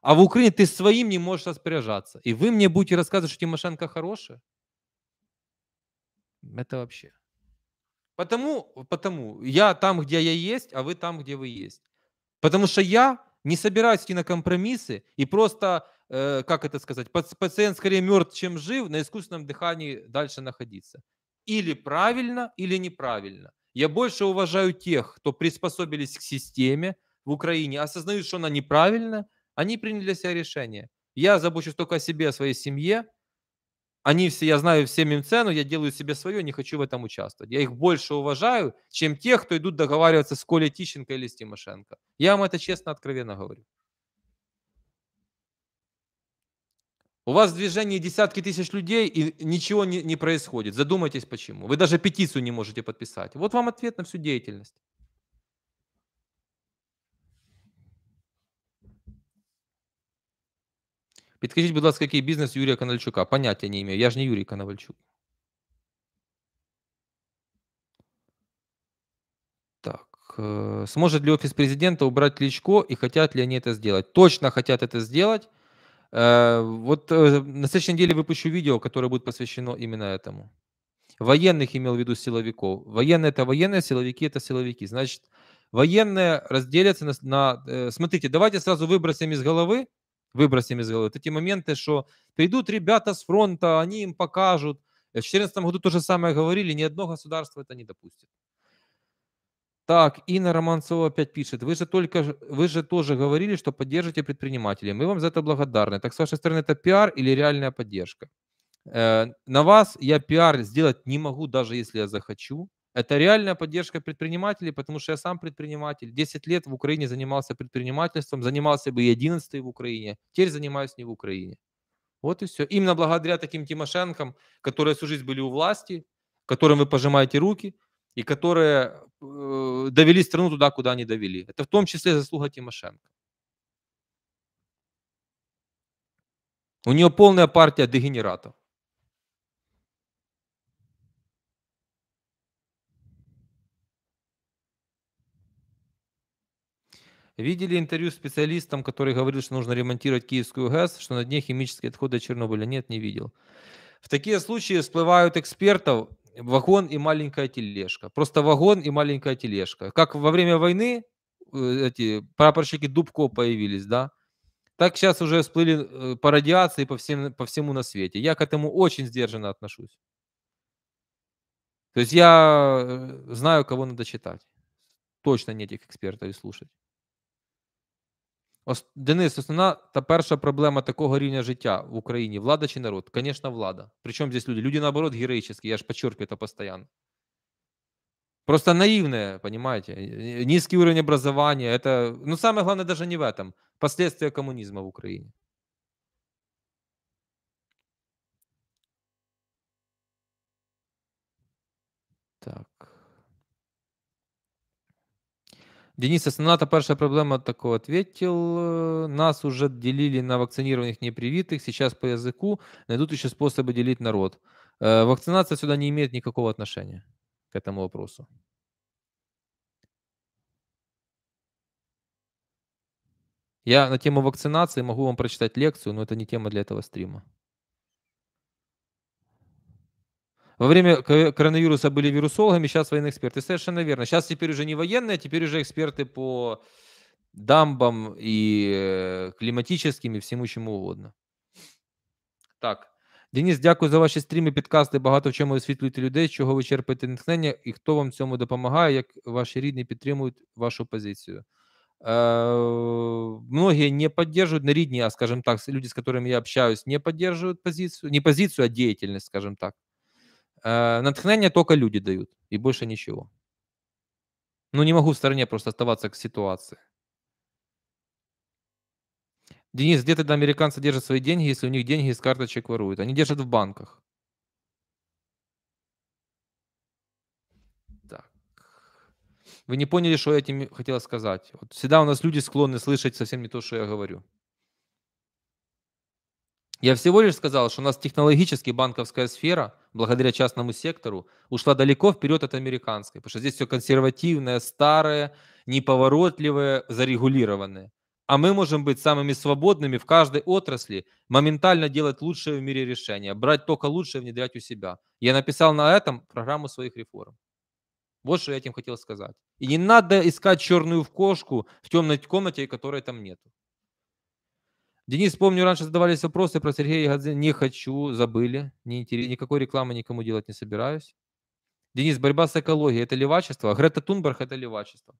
А в Украине ты своим не можешь распоряжаться. И вы мне будете рассказывать, что Тимошенко хорошая? Это вообще. Потому, потому я там, где я есть, а вы там, где вы есть. Потому что я не собираюсь идти на компромиссы и просто, э, как это сказать, пациент скорее мертв, чем жив, на искусственном дыхании дальше находиться. Или правильно, или неправильно. Я больше уважаю тех, кто приспособились к системе в Украине, осознают, что она неправильна, они приняли для себя решение. Я забочусь только о себе, о своей семье, они все, я знаю всем им цену, я делаю себе свое, не хочу в этом участвовать. Я их больше уважаю, чем тех, кто идут договариваться с Колей Тищенко или с Тимошенко. Я вам это честно, откровенно говорю. У вас в движении десятки тысяч людей, и ничего не, не происходит. Задумайтесь, почему. Вы даже петицию не можете подписать. Вот вам ответ на всю деятельность. Підкажіть, будь ласка, який бізнес Юрія Канальчука? Поняття не маю. Я ж не Юрій Канавальчук. Так. Э, сможет ли офис президента убрать Кличко и хотят ли они это сделать? Точно хотят это сделать. Э, вот э, на следующей неделе выпущу видео, которое будет посвящено именно этому. Военных имел в виду силовиков. Военные – это военные, силовики – это силовики. Значит, военные разделятся на… на смотрите, давайте сразу выбросим из головы выбросим из головы. Вот эти моменты, что придут ребята с фронта, они им покажут. В 2014 году то же самое говорили, ни одно государство это не допустит. Так, Инна Романцова опять пишет. Вы же, только, вы же тоже говорили, что поддержите предпринимателей. Мы вам за это благодарны. Так с вашей стороны это пиар или реальная поддержка? Э, на вас я пиар сделать не могу, даже если я захочу. Это реальная поддержка предпринимателей, потому что я сам предприниматель. 10 лет в Украине занимался предпринимательством, занимался бы и 11 в Украине. Теперь занимаюсь не в Украине. Вот и все. Именно благодаря таким Тимошенкам, которые всю жизнь были у власти, которым вы пожимаете руки и которые э, довели страну туда, куда они довели. Это в том числе заслуга Тимошенко. У нее полная партия дегенератов. Видели интервью с специалистом, который говорил, что нужно ремонтировать Киевскую ГЭС, что на дне химические отходы Чернобыля? Нет, не видел. В такие случаи всплывают экспертов вагон и маленькая тележка. Просто вагон и маленькая тележка. Как во время войны э, эти прапорщики Дубко появились, да? Так сейчас уже всплыли э, по радиации по, всем, по всему на свете. Я к этому очень сдержанно отношусь. То есть я э, знаю, кого надо читать. Точно не этих экспертов и слушать. Денис, основна та перша проблема такого рівня життя в Україні влада чи народ? Конечно, влада. Причем здесь люди? Люди, наоборот, героические, я же подчеркиваю это постоянно. Просто наивные, понимаете? Низкий уровень образования. Это, ну, самое главное даже не в этом. Последствия коммунизма в Украине. Денис, основная перша проблема такого ответил. Нас уже делили на вакцинированных непривитых. Сейчас по языку найдут еще способы делить народ. Э, вакцинация сюда не имеет никакого отношения к этому вопросу. Я на тему вакцинации могу вам прочитать лекцию, но это не тема для этого стрима. Во время коронавируса были вирусологами, сейчас военные эксперты. Совершенно верно. Сейчас теперь уже не военные, а теперь уже эксперты по дамбам и э, климатическим и всему чему угодно. Так. Денис, дякую за ваші стріми, підкасти. Багато в чому освітлюєте людей, чого ви черпаєте натхнення і хто вам в цьому допомагає, як ваші рідні підтримують вашу позицію. Многие не поддерживают, на рідні, а скажем так, люди, с которыми я общаюсь, не поддерживают позицию, не позицию, а деятельность, скажем так. Э, натхнение только люди дают, и больше ничего. Ну, не могу в стороне просто оставаться к ситуации. Денис, где тогда американцы держат свои деньги, если у них деньги из карточек воруют? Они держат в банках. Так. Вы не поняли, что я этим хотел сказать. Вот всегда у нас люди склонны слышать совсем не то, что я говорю. Я всего лишь сказал, что у нас технологически банковская сфера, благодаря частному сектору, ушла далеко вперед от американской, потому что здесь все консервативное, старое, неповоротливое, зарегулированное. А мы можем быть самыми свободными в каждой отрасли, моментально делать лучшее в мире решение, брать только лучшее, внедрять у себя. Я написал на этом программу своих реформ. Вот что я этим хотел сказать. И не надо искать черную в кошку в темной комнате, которой там нету. Денис, помню, раньше задавались вопросы про Сергея Гадзе. Не хочу, забыли. Не интерес, никакой рекламы никому делать не собираюсь. Денис, борьба с экологией – это левачество? А Грета Тунберг – это левачество.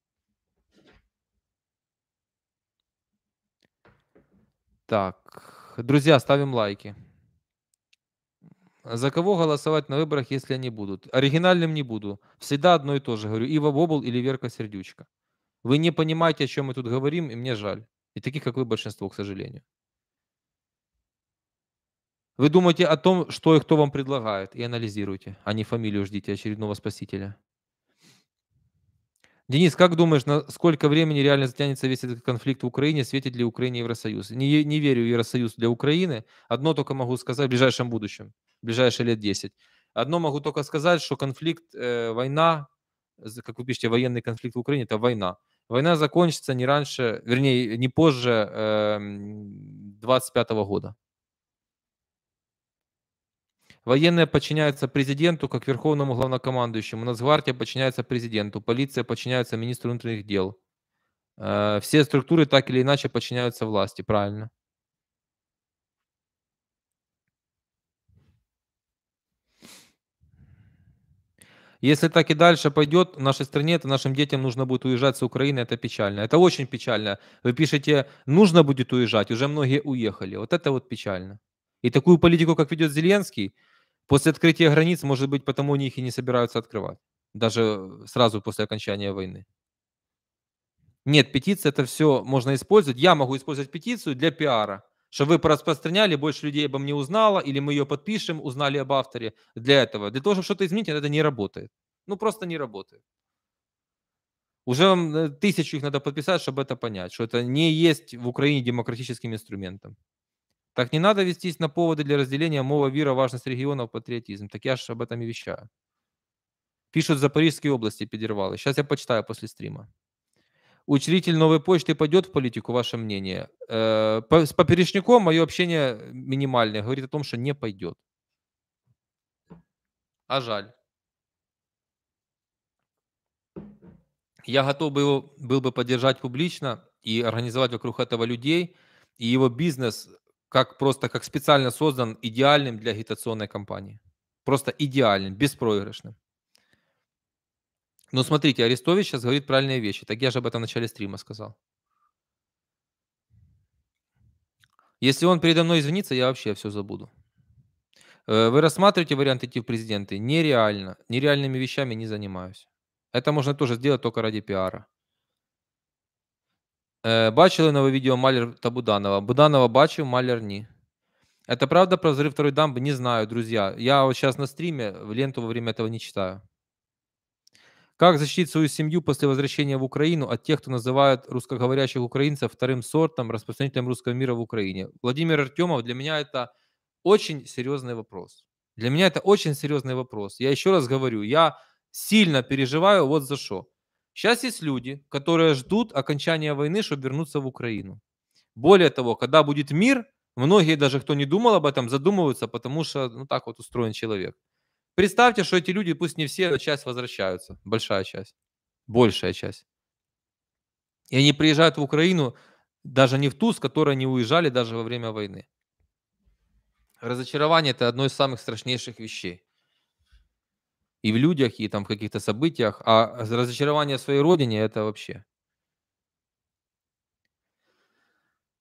Так, друзья, ставим лайки. За кого голосовать на выборах, если они будут? Оригинальным не буду. Всегда одно и то же говорю. Ива Бобл или Верка Сердючка. Вы не понимаете, о чем мы тут говорим, и мне жаль. И таких, как вы, большинство, к сожалению. Вы думаете о том, что и кто вам предлагает, и анализируйте, а не фамилию ждите очередного спасителя. Денис, как думаешь, на сколько времени реально затянется весь этот конфликт в Украине, светит ли Украине Евросоюз? Не, не верю в Евросоюз для Украины. Одно только могу сказать в ближайшем будущем, в ближайшие лет 10. Одно могу только сказать, что конфликт, э, война, как вы пишете, военный конфликт в Украине, это война. Война закончится не раньше, вернее, не позже э, 25 года. Военные подчиняются президенту как верховному главнокомандующему, Нацгвардия подчиняется президенту, полиция подчиняется министру внутренних дел. Э, все структуры так или иначе подчиняются власти, правильно. Если так и дальше пойдет нашей стране, то нашим детям нужно будет уезжать с Украины. Это печально. Это очень печально. Вы пишете, нужно будет уезжать. Уже многие уехали. Вот это вот печально. И такую политику, как ведет Зеленский, После открытия границ, может быть, потому они их и не собираются открывать, даже э, сразу после окончания войны. Нет, петиция это все можно использовать. Я могу использовать петицию для пиара, что вы распространяли, больше людей обо мне узнало, или мы ее подпишем, узнали об авторе для этого. Для того, чтобы что-то изменить, это не работает. Ну, просто не работает. Уже вам э, тысячу их надо подписать, чтобы это понять, что это не есть в Украине демократическим инструментом. Так не надо вестись на поводы для разделения мова, вира важность регионов, патриотизм. Так я же об этом и вещаю. Пишут в Запорижской области педервалы. Сейчас я почитаю после стрима. Учредитель новой почты пойдет в политику, ваше мнение? Э, с поперечником мое общение минимальное. Говорит о том, что не пойдет. А жаль. Я готов был, был бы поддержать публично и организовать вокруг этого людей. И его бизнес как просто как специально создан идеальным для агитационной кампании. Просто идеальным, беспроигрышным. Но смотрите, Арестович сейчас говорит правильные вещи. Так я же об этом в начале стрима сказал. Если он передо мной извинится, я вообще все забуду. Э, вы рассматриваете вариант идти в президенты? Нереально. Нереальными вещами не занимаюсь. Это можно тоже сделать только ради пиара. Э, бачили нове відео Малер та Буданова? Буданова бачив, Малер ні. Это правда про взрыв второй дамбы? Не знаю, друзья. Я вот сейчас на стриме, в ленту во время этого не читаю. Как защитить свою семью после возвращения в Украину от тех, кто называет русскоговорящих украинцев вторым сортом, распространителем русского мира в Украине? Владимир Артемов, для меня это очень серьезный вопрос. Для меня это очень серьезный вопрос. Я еще раз говорю, я сильно переживаю вот за что. Сейчас есть люди, которые ждут окончания войны, чтобы вернуться в Украину. Более того, когда будет мир, многие даже, кто не думал об этом, задумываются, потому что ну, так вот устроен человек. Представьте, что эти люди, пусть не все, но часть возвращаются, большая часть, большая часть. И они приезжают в Украину даже не в ту, с которой они уезжали даже во время войны. Разочарование – это одно из самых страшнейших вещей и в людях, и там в каких-то событиях, а разочарование своей родине – это вообще.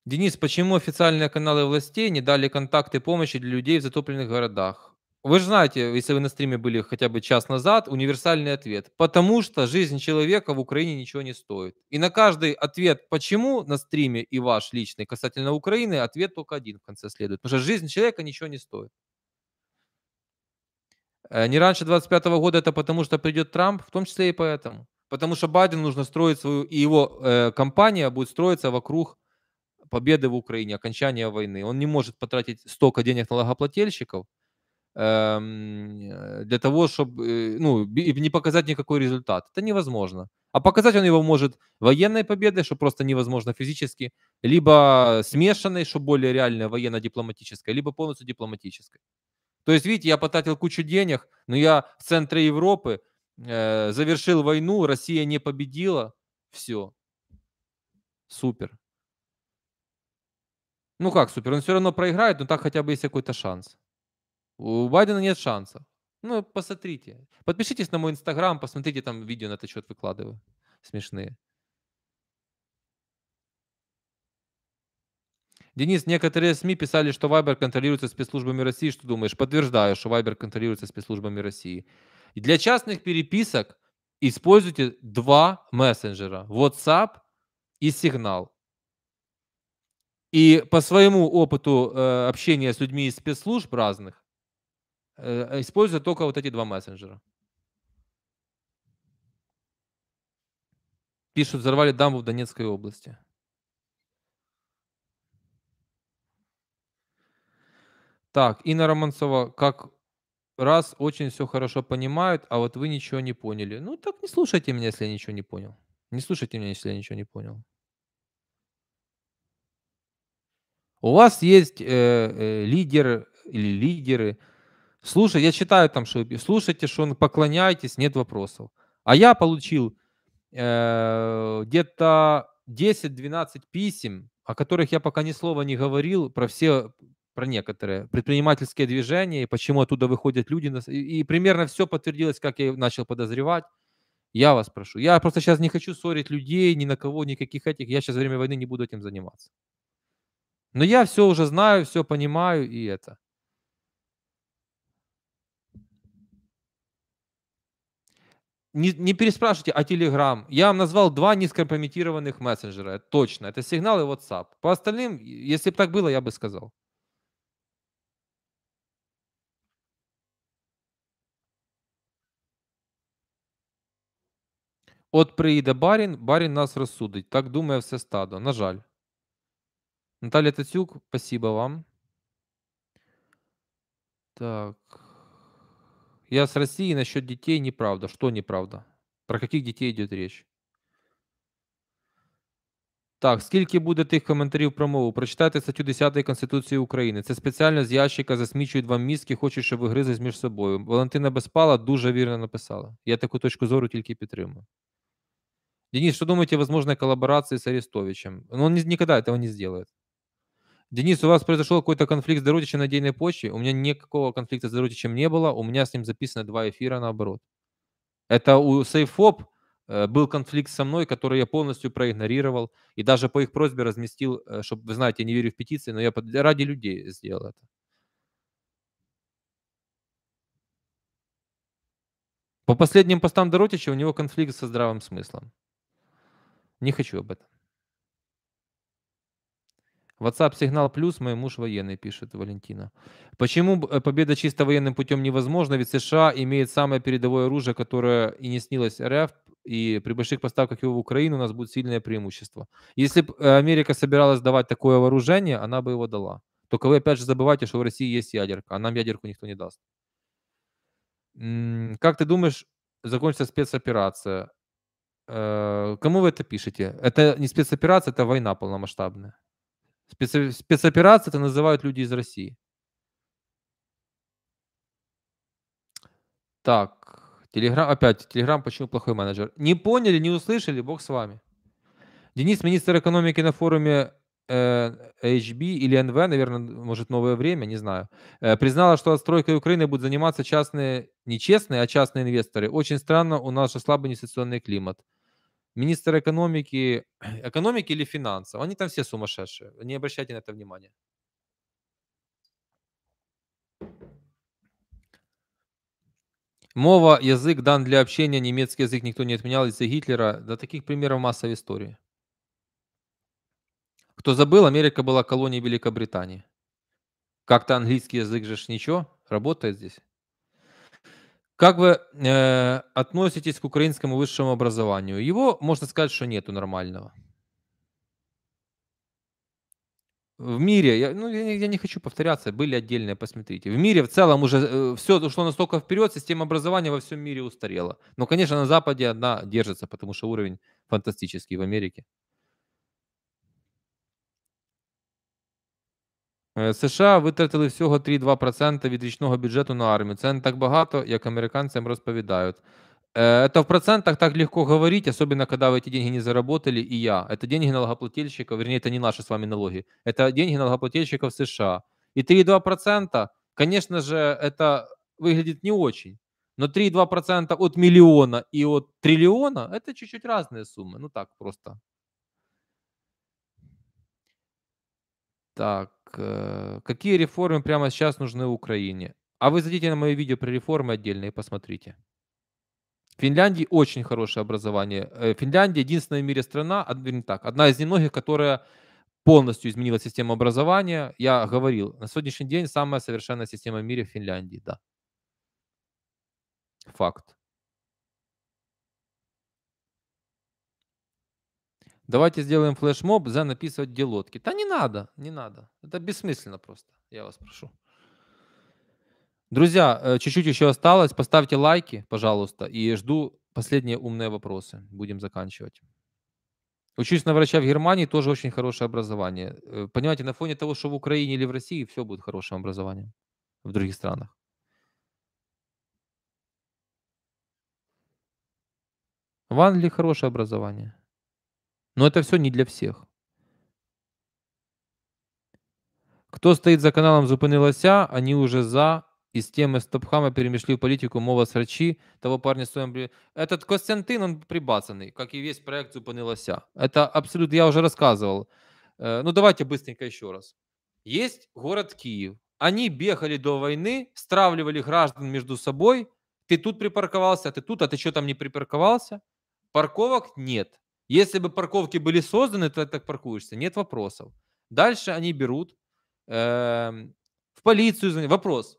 Денис, почему официальные каналы властей не дали контакты помощи для людей в затопленных городах? Вы же знаете, если вы на стриме были хотя бы час назад, универсальный ответ. Потому что жизнь человека в Украине ничего не стоит. И на каждый ответ «почему» на стриме и ваш личный касательно Украины, ответ только один в конце следует. Потому что жизнь человека ничего не стоит. Э, не раньше 25 года это потому, что придет Трамп, в том числе и поэтому. Потому что Байден нужно строить свою, и его э, компания будет строиться вокруг победы в Украине, окончания войны. Он не может потратить столько денег налогоплательщиков э, для того, чтобы э, ну, не показать никакой результат. Это невозможно. А показать он его может военной победой, что просто невозможно физически, либо смешанной, что более реальная военно-дипломатическая, либо полностью дипломатической. То есть, видите, я потратил кучу денег, но я в центре Европы э, завершил войну, Россия не победила, все. Супер. Ну как супер, он все равно проиграет, но так хотя бы есть какой-то шанс. У Байдена нет шансов. Ну, посмотрите. Подпишитесь на мой инстаграм, посмотрите там видео на этот счет выкладываю. Смешные. Денис, некоторые СМИ писали, что Вайбер контролируется спецслужбами России. Что думаешь? Подтверждаю, что Вайбер контролируется спецслужбами России. И для частных переписок используйте два мессенджера. WhatsApp и Signal. И по своему опыту э, общения с людьми из спецслужб разных, э, используя только вот эти два мессенджера. Пишут, взорвали дамбу в Донецкой области. Так, Инна Романцова, как раз очень все хорошо понимают, а вот вы ничего не поняли. Ну так не слушайте меня, если я ничего не понял. Не слушайте меня, если я ничего не понял. У вас есть э, э, лидер или лидеры. Слушай, я читаю там, что слушайте, что поклоняйтесь, нет вопросов. А я получил э, где-то 10-12 писем, о которых я пока ни слова не говорил, про все про некоторые предпринимательские движения, и почему оттуда выходят люди. И, и примерно все подтвердилось, как я начал подозревать. Я вас прошу. Я просто сейчас не хочу ссорить людей, ни на кого, никаких этих. Я сейчас во время войны не буду этим заниматься. Но я все уже знаю, все понимаю, и это. не, не переспрашивайте о Telegram. Я вам назвал два низкомпрометированных мессенджера. Точно. Это сигнал и WhatsApp. По остальным, если бы так было, я бы сказал. От приїде барін, барін нас розсудить. Так думає все стадо. На жаль. Наталя Тацюк, спасибо вам. Так. Я з Росії насчет дітей неправда. Що неправда? Про яких дітей йде річ? Так, скільки буде тих коментарів про мову? Прочитайте статтю 10 Конституції України. Це спеціально з ящика засмічують вам мізки, хочуть, щоб ви гризли між собою. Валентина Безпала дуже вірно написала. Я таку точку зору тільки підтримую. Денис, что думаете о возможной коллаборации с Арестовичем? Но ну, он никогда этого не сделает. Денис, у вас произошел какой-то конфликт с Доротичем на идейной почве? У меня никакого конфликта с Доротичем не было. У меня с ним записано два эфира наоборот. Это у Сейфоп э, был конфликт со мной, который я полностью проигнорировал. И даже по их просьбе разместил, э, чтобы, вы знаете, я не верю в петиции, но я ради людей сделал это. По последним постам Доротича у него конфликт со здравым смыслом. Не хочу об этом. WhatsApp сигнал плюс, мой муж военный, пишет Валентина. Почему э, победа чисто военным путем невозможна? Ведь США имеет самое передовое оружие, которое и не снилось РФ, и при больших поставках его в Украину у нас будет сильное преимущество. Если бы э, Америка собиралась давать такое вооружение, она бы его дала. Только вы опять же забывайте, что в России есть ядерка, а нам ядерку никто не даст. Как ты думаешь, закончится спецоперация? Э, кому вы это пишете? Это не спецоперация, это война полномасштабная. Спецоперация это называют люди из России. Так, Телеграм, опять, Телеграм, почему плохой менеджер? Не поняли, не услышали, бог с вами. Денис, министр экономики на форуме э, HB или НВ, наверное, может, новое время, не знаю, э, признала, что отстройкой Украины будут заниматься частные, не честные, а частные инвесторы. Очень странно, у нас же слабый инвестиционный климат министр экономики, экономики или финансов, они там все сумасшедшие, не обращайте на это внимания. Мова, язык дан для общения, немецкий язык никто не отменял из-за Гитлера. Да таких примеров масса в истории. Кто забыл, Америка была колонией Великобритании. Как-то английский язык же ж ничего, работает здесь. Как вы э, относитесь к украинскому высшему образованию? Его можно сказать, что нету нормального. В мире, я, ну, я, я не хочу повторяться, были отдельные, посмотрите. В мире в целом уже э, все ушло настолько вперед, система образования во всем мире устарела. Но, конечно, на Западе она держится, потому что уровень фантастический в Америке. США витратили всього 3,2% від річного бюджету на армію. Це не так багато, як американцям розповідають. Это в процентах так легко говорить, особенно когда вы эти деньги не заработали, и я. Это деньги налогоплательщиков, вернее, это не наши с вами налоги, это деньги налогоплательщиков США. И 3,2%, конечно же, это выглядит не очень. Но 3,2% от миллиона и от триллиона – это чуть-чуть разные суммы. Ну так просто, Так, э, какие реформы прямо сейчас нужны Украине? А вы зайдите на мое видео про реформы отдельно и посмотрите. В Финляндии очень хорошее образование. Э, Финляндия единственная в мире страна, вернее так, одна из немногих, которая полностью изменила систему образования. Я говорил, на сегодняшний день самая совершенная система в мире в Финляндии, да. Факт. давайте сделаем флешмоб за написывать делотки. Да не надо, не надо. Это бессмысленно просто, я вас прошу. Друзья, э, чуть-чуть еще осталось. Поставьте лайки, пожалуйста, и жду последние умные вопросы. Будем заканчивать. Учусь на врача в Германии, тоже очень хорошее образование. Э, понимаете, на фоне того, что в Украине или в России, все будет хорошим образованием в других странах. Ван, ли хорошее образование. Но это все не для всех. Кто стоит за каналом зупинилася, Они уже за. и с темы з топхами перемішли в політику мова срачі, того парня стоїм. Этот Костянтин, он прибацаний, как и весь проект зупинилася. Это абсолютно, я уже рассказывал. Э, ну, давайте быстренько еще раз. Есть город Киев. Они бегали до войны, стравливали граждан между собой. Ты тут припарковался, а ты тут, а ты что там не припарковался? Парковок нет. Если бы парковки были созданы, то ты так паркуешься, нет вопросов. Дальше они берут э, в полицию. Вопрос.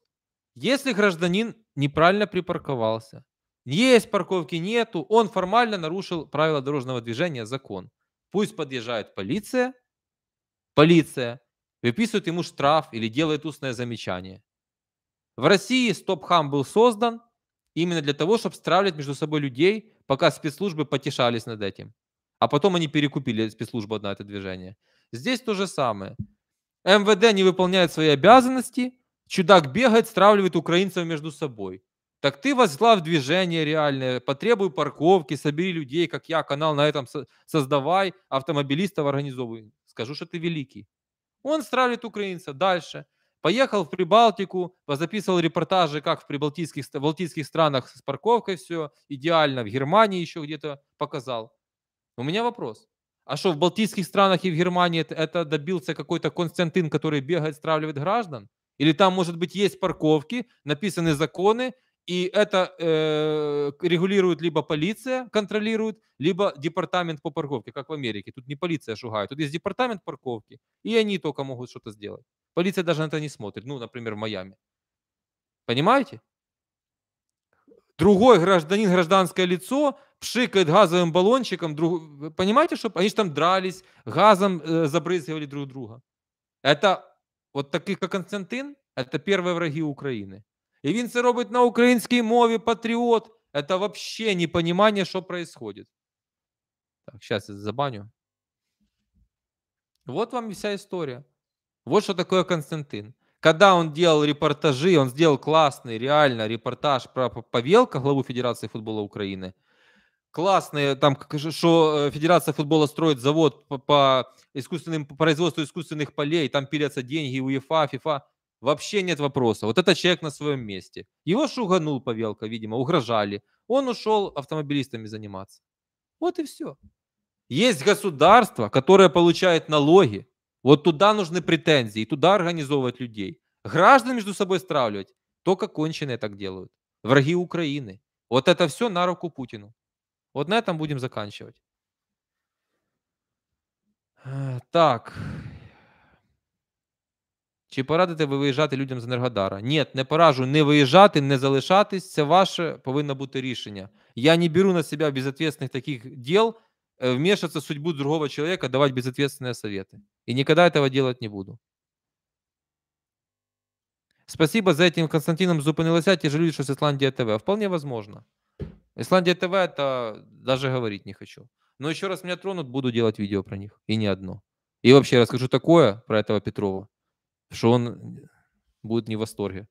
Если гражданин неправильно припарковался, есть парковки, нету, он формально нарушил правила дорожного движения, закон. Пусть подъезжает полиция, полиция выписывает ему штраф или делает устное замечание. В России стоп-хам был создан именно для того, чтобы стравливать между собой людей, пока спецслужбы потешались над этим а потом они перекупили спецслужба на это движение. Здесь то же самое. МВД не выполняет свои обязанности, чудак бегает, стравливает украинцев между собой. Так ты возглав движение реальное, потребуй парковки, собери людей, как я, канал на этом создавай, автомобилистов организовывай. Скажу, что ты великий. Он стравливает украинца. Дальше. Поехал в Прибалтику, записывал репортажи, как в прибалтийских, в балтийских странах с парковкой все идеально, в Германии еще где-то показал. У меня вопрос. А что, в балтийских странах и в Германии это, это добился какой-то Константин, который бегает, стравливает граждан? Или там, может быть, есть парковки, написаны законы, и это э, регулирует либо полиция, контролирует, либо департамент по парковке, как в Америке. Тут не полиция шугает, тут есть департамент парковки, и они только могут что-то сделать. Полиция даже на это не смотрит, ну, например, в Майами. Понимаете? Другой гражданин, гражданское лицо пшикает газовым баллончиком друг... Понимаете, что они же там дрались, газом э, забрызгивали друг друга. Это вот таких, как Константин, это первые враги Украины. И він це робить на українській мове патриот Это вообще непонимание, что происходит. Так, сейчас я забаню. Вот вам вся история. Вот что такое Константин. Когда он делал репортажи, он сделал классный, реально репортаж про Павелка, главу Федерации футбола Украины – классные, там, что э, Федерация футбола строит завод по, по искусственным по производству искусственных полей, там пилятся деньги, УЕФА, ФИФА. Вообще нет вопроса. Вот этот человек на своем месте. Его шуганул Павелка, видимо, угрожали. Он ушел автомобилистами заниматься. Вот и все. Есть государство, которое получает налоги. Вот туда нужны претензии, туда организовывать людей. Граждан между собой стравливать. Только конченые так делают. Враги Украины. Вот это все на руку Путину. Вот на этом будем заканчивать. Э, так. Чи порадите ви виїжджати людям з Енергодара? Ні, не пораджу не виїжджати, не залишатись. Це ваше повинно бути рішення. Я не беру на себе безответственных таких дел, э, вмешиваться в судьбу другого человека, давать безответственные советы. И никогда этого делать не буду. Спасибо за этим Константином зупинилися ті ж люди, що з Ісландія ТВ. Вполне возможно. Исландия ТВ это даже говорить не хочу. Но еще раз меня тронут, буду делать видео про них. И не одно. И вообще расскажу такое про этого Петрова, что он будет не в восторге.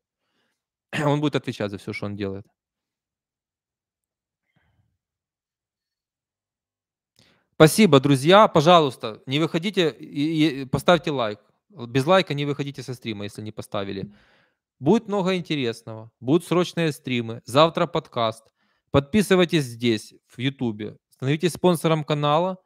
Он будет отвечать за все, что он делает. Спасибо, друзья. Пожалуйста, не выходите и, поставьте лайк. Без лайка не выходите со стрима, если не поставили. Будет много интересного. Будут срочные стримы. Завтра подкаст. Подписывайтесь здесь, в YouTube. Становитесь спонсором канала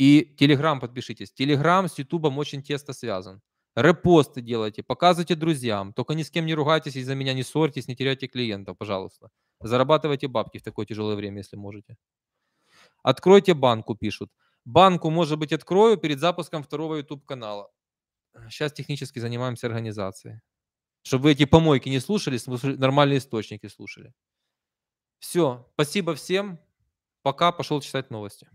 и Telegram подпишитесь. Telegram с YouTube очень тесно связан. Репосты делайте, показывайте друзьям. Только ни с кем не ругайтесь, из-за меня не ссорьтесь, не теряйте клиента, пожалуйста. Зарабатывайте бабки в такое тяжелое время, если можете. Откройте банку, пишут. Банку, может быть, открою перед запуском второго YouTube-канала. Сейчас технически занимаемся организацией. Чтобы вы эти помойки не слушали, нормальные источники слушали. Все, спасибо всем. Пока, пошел читать новости.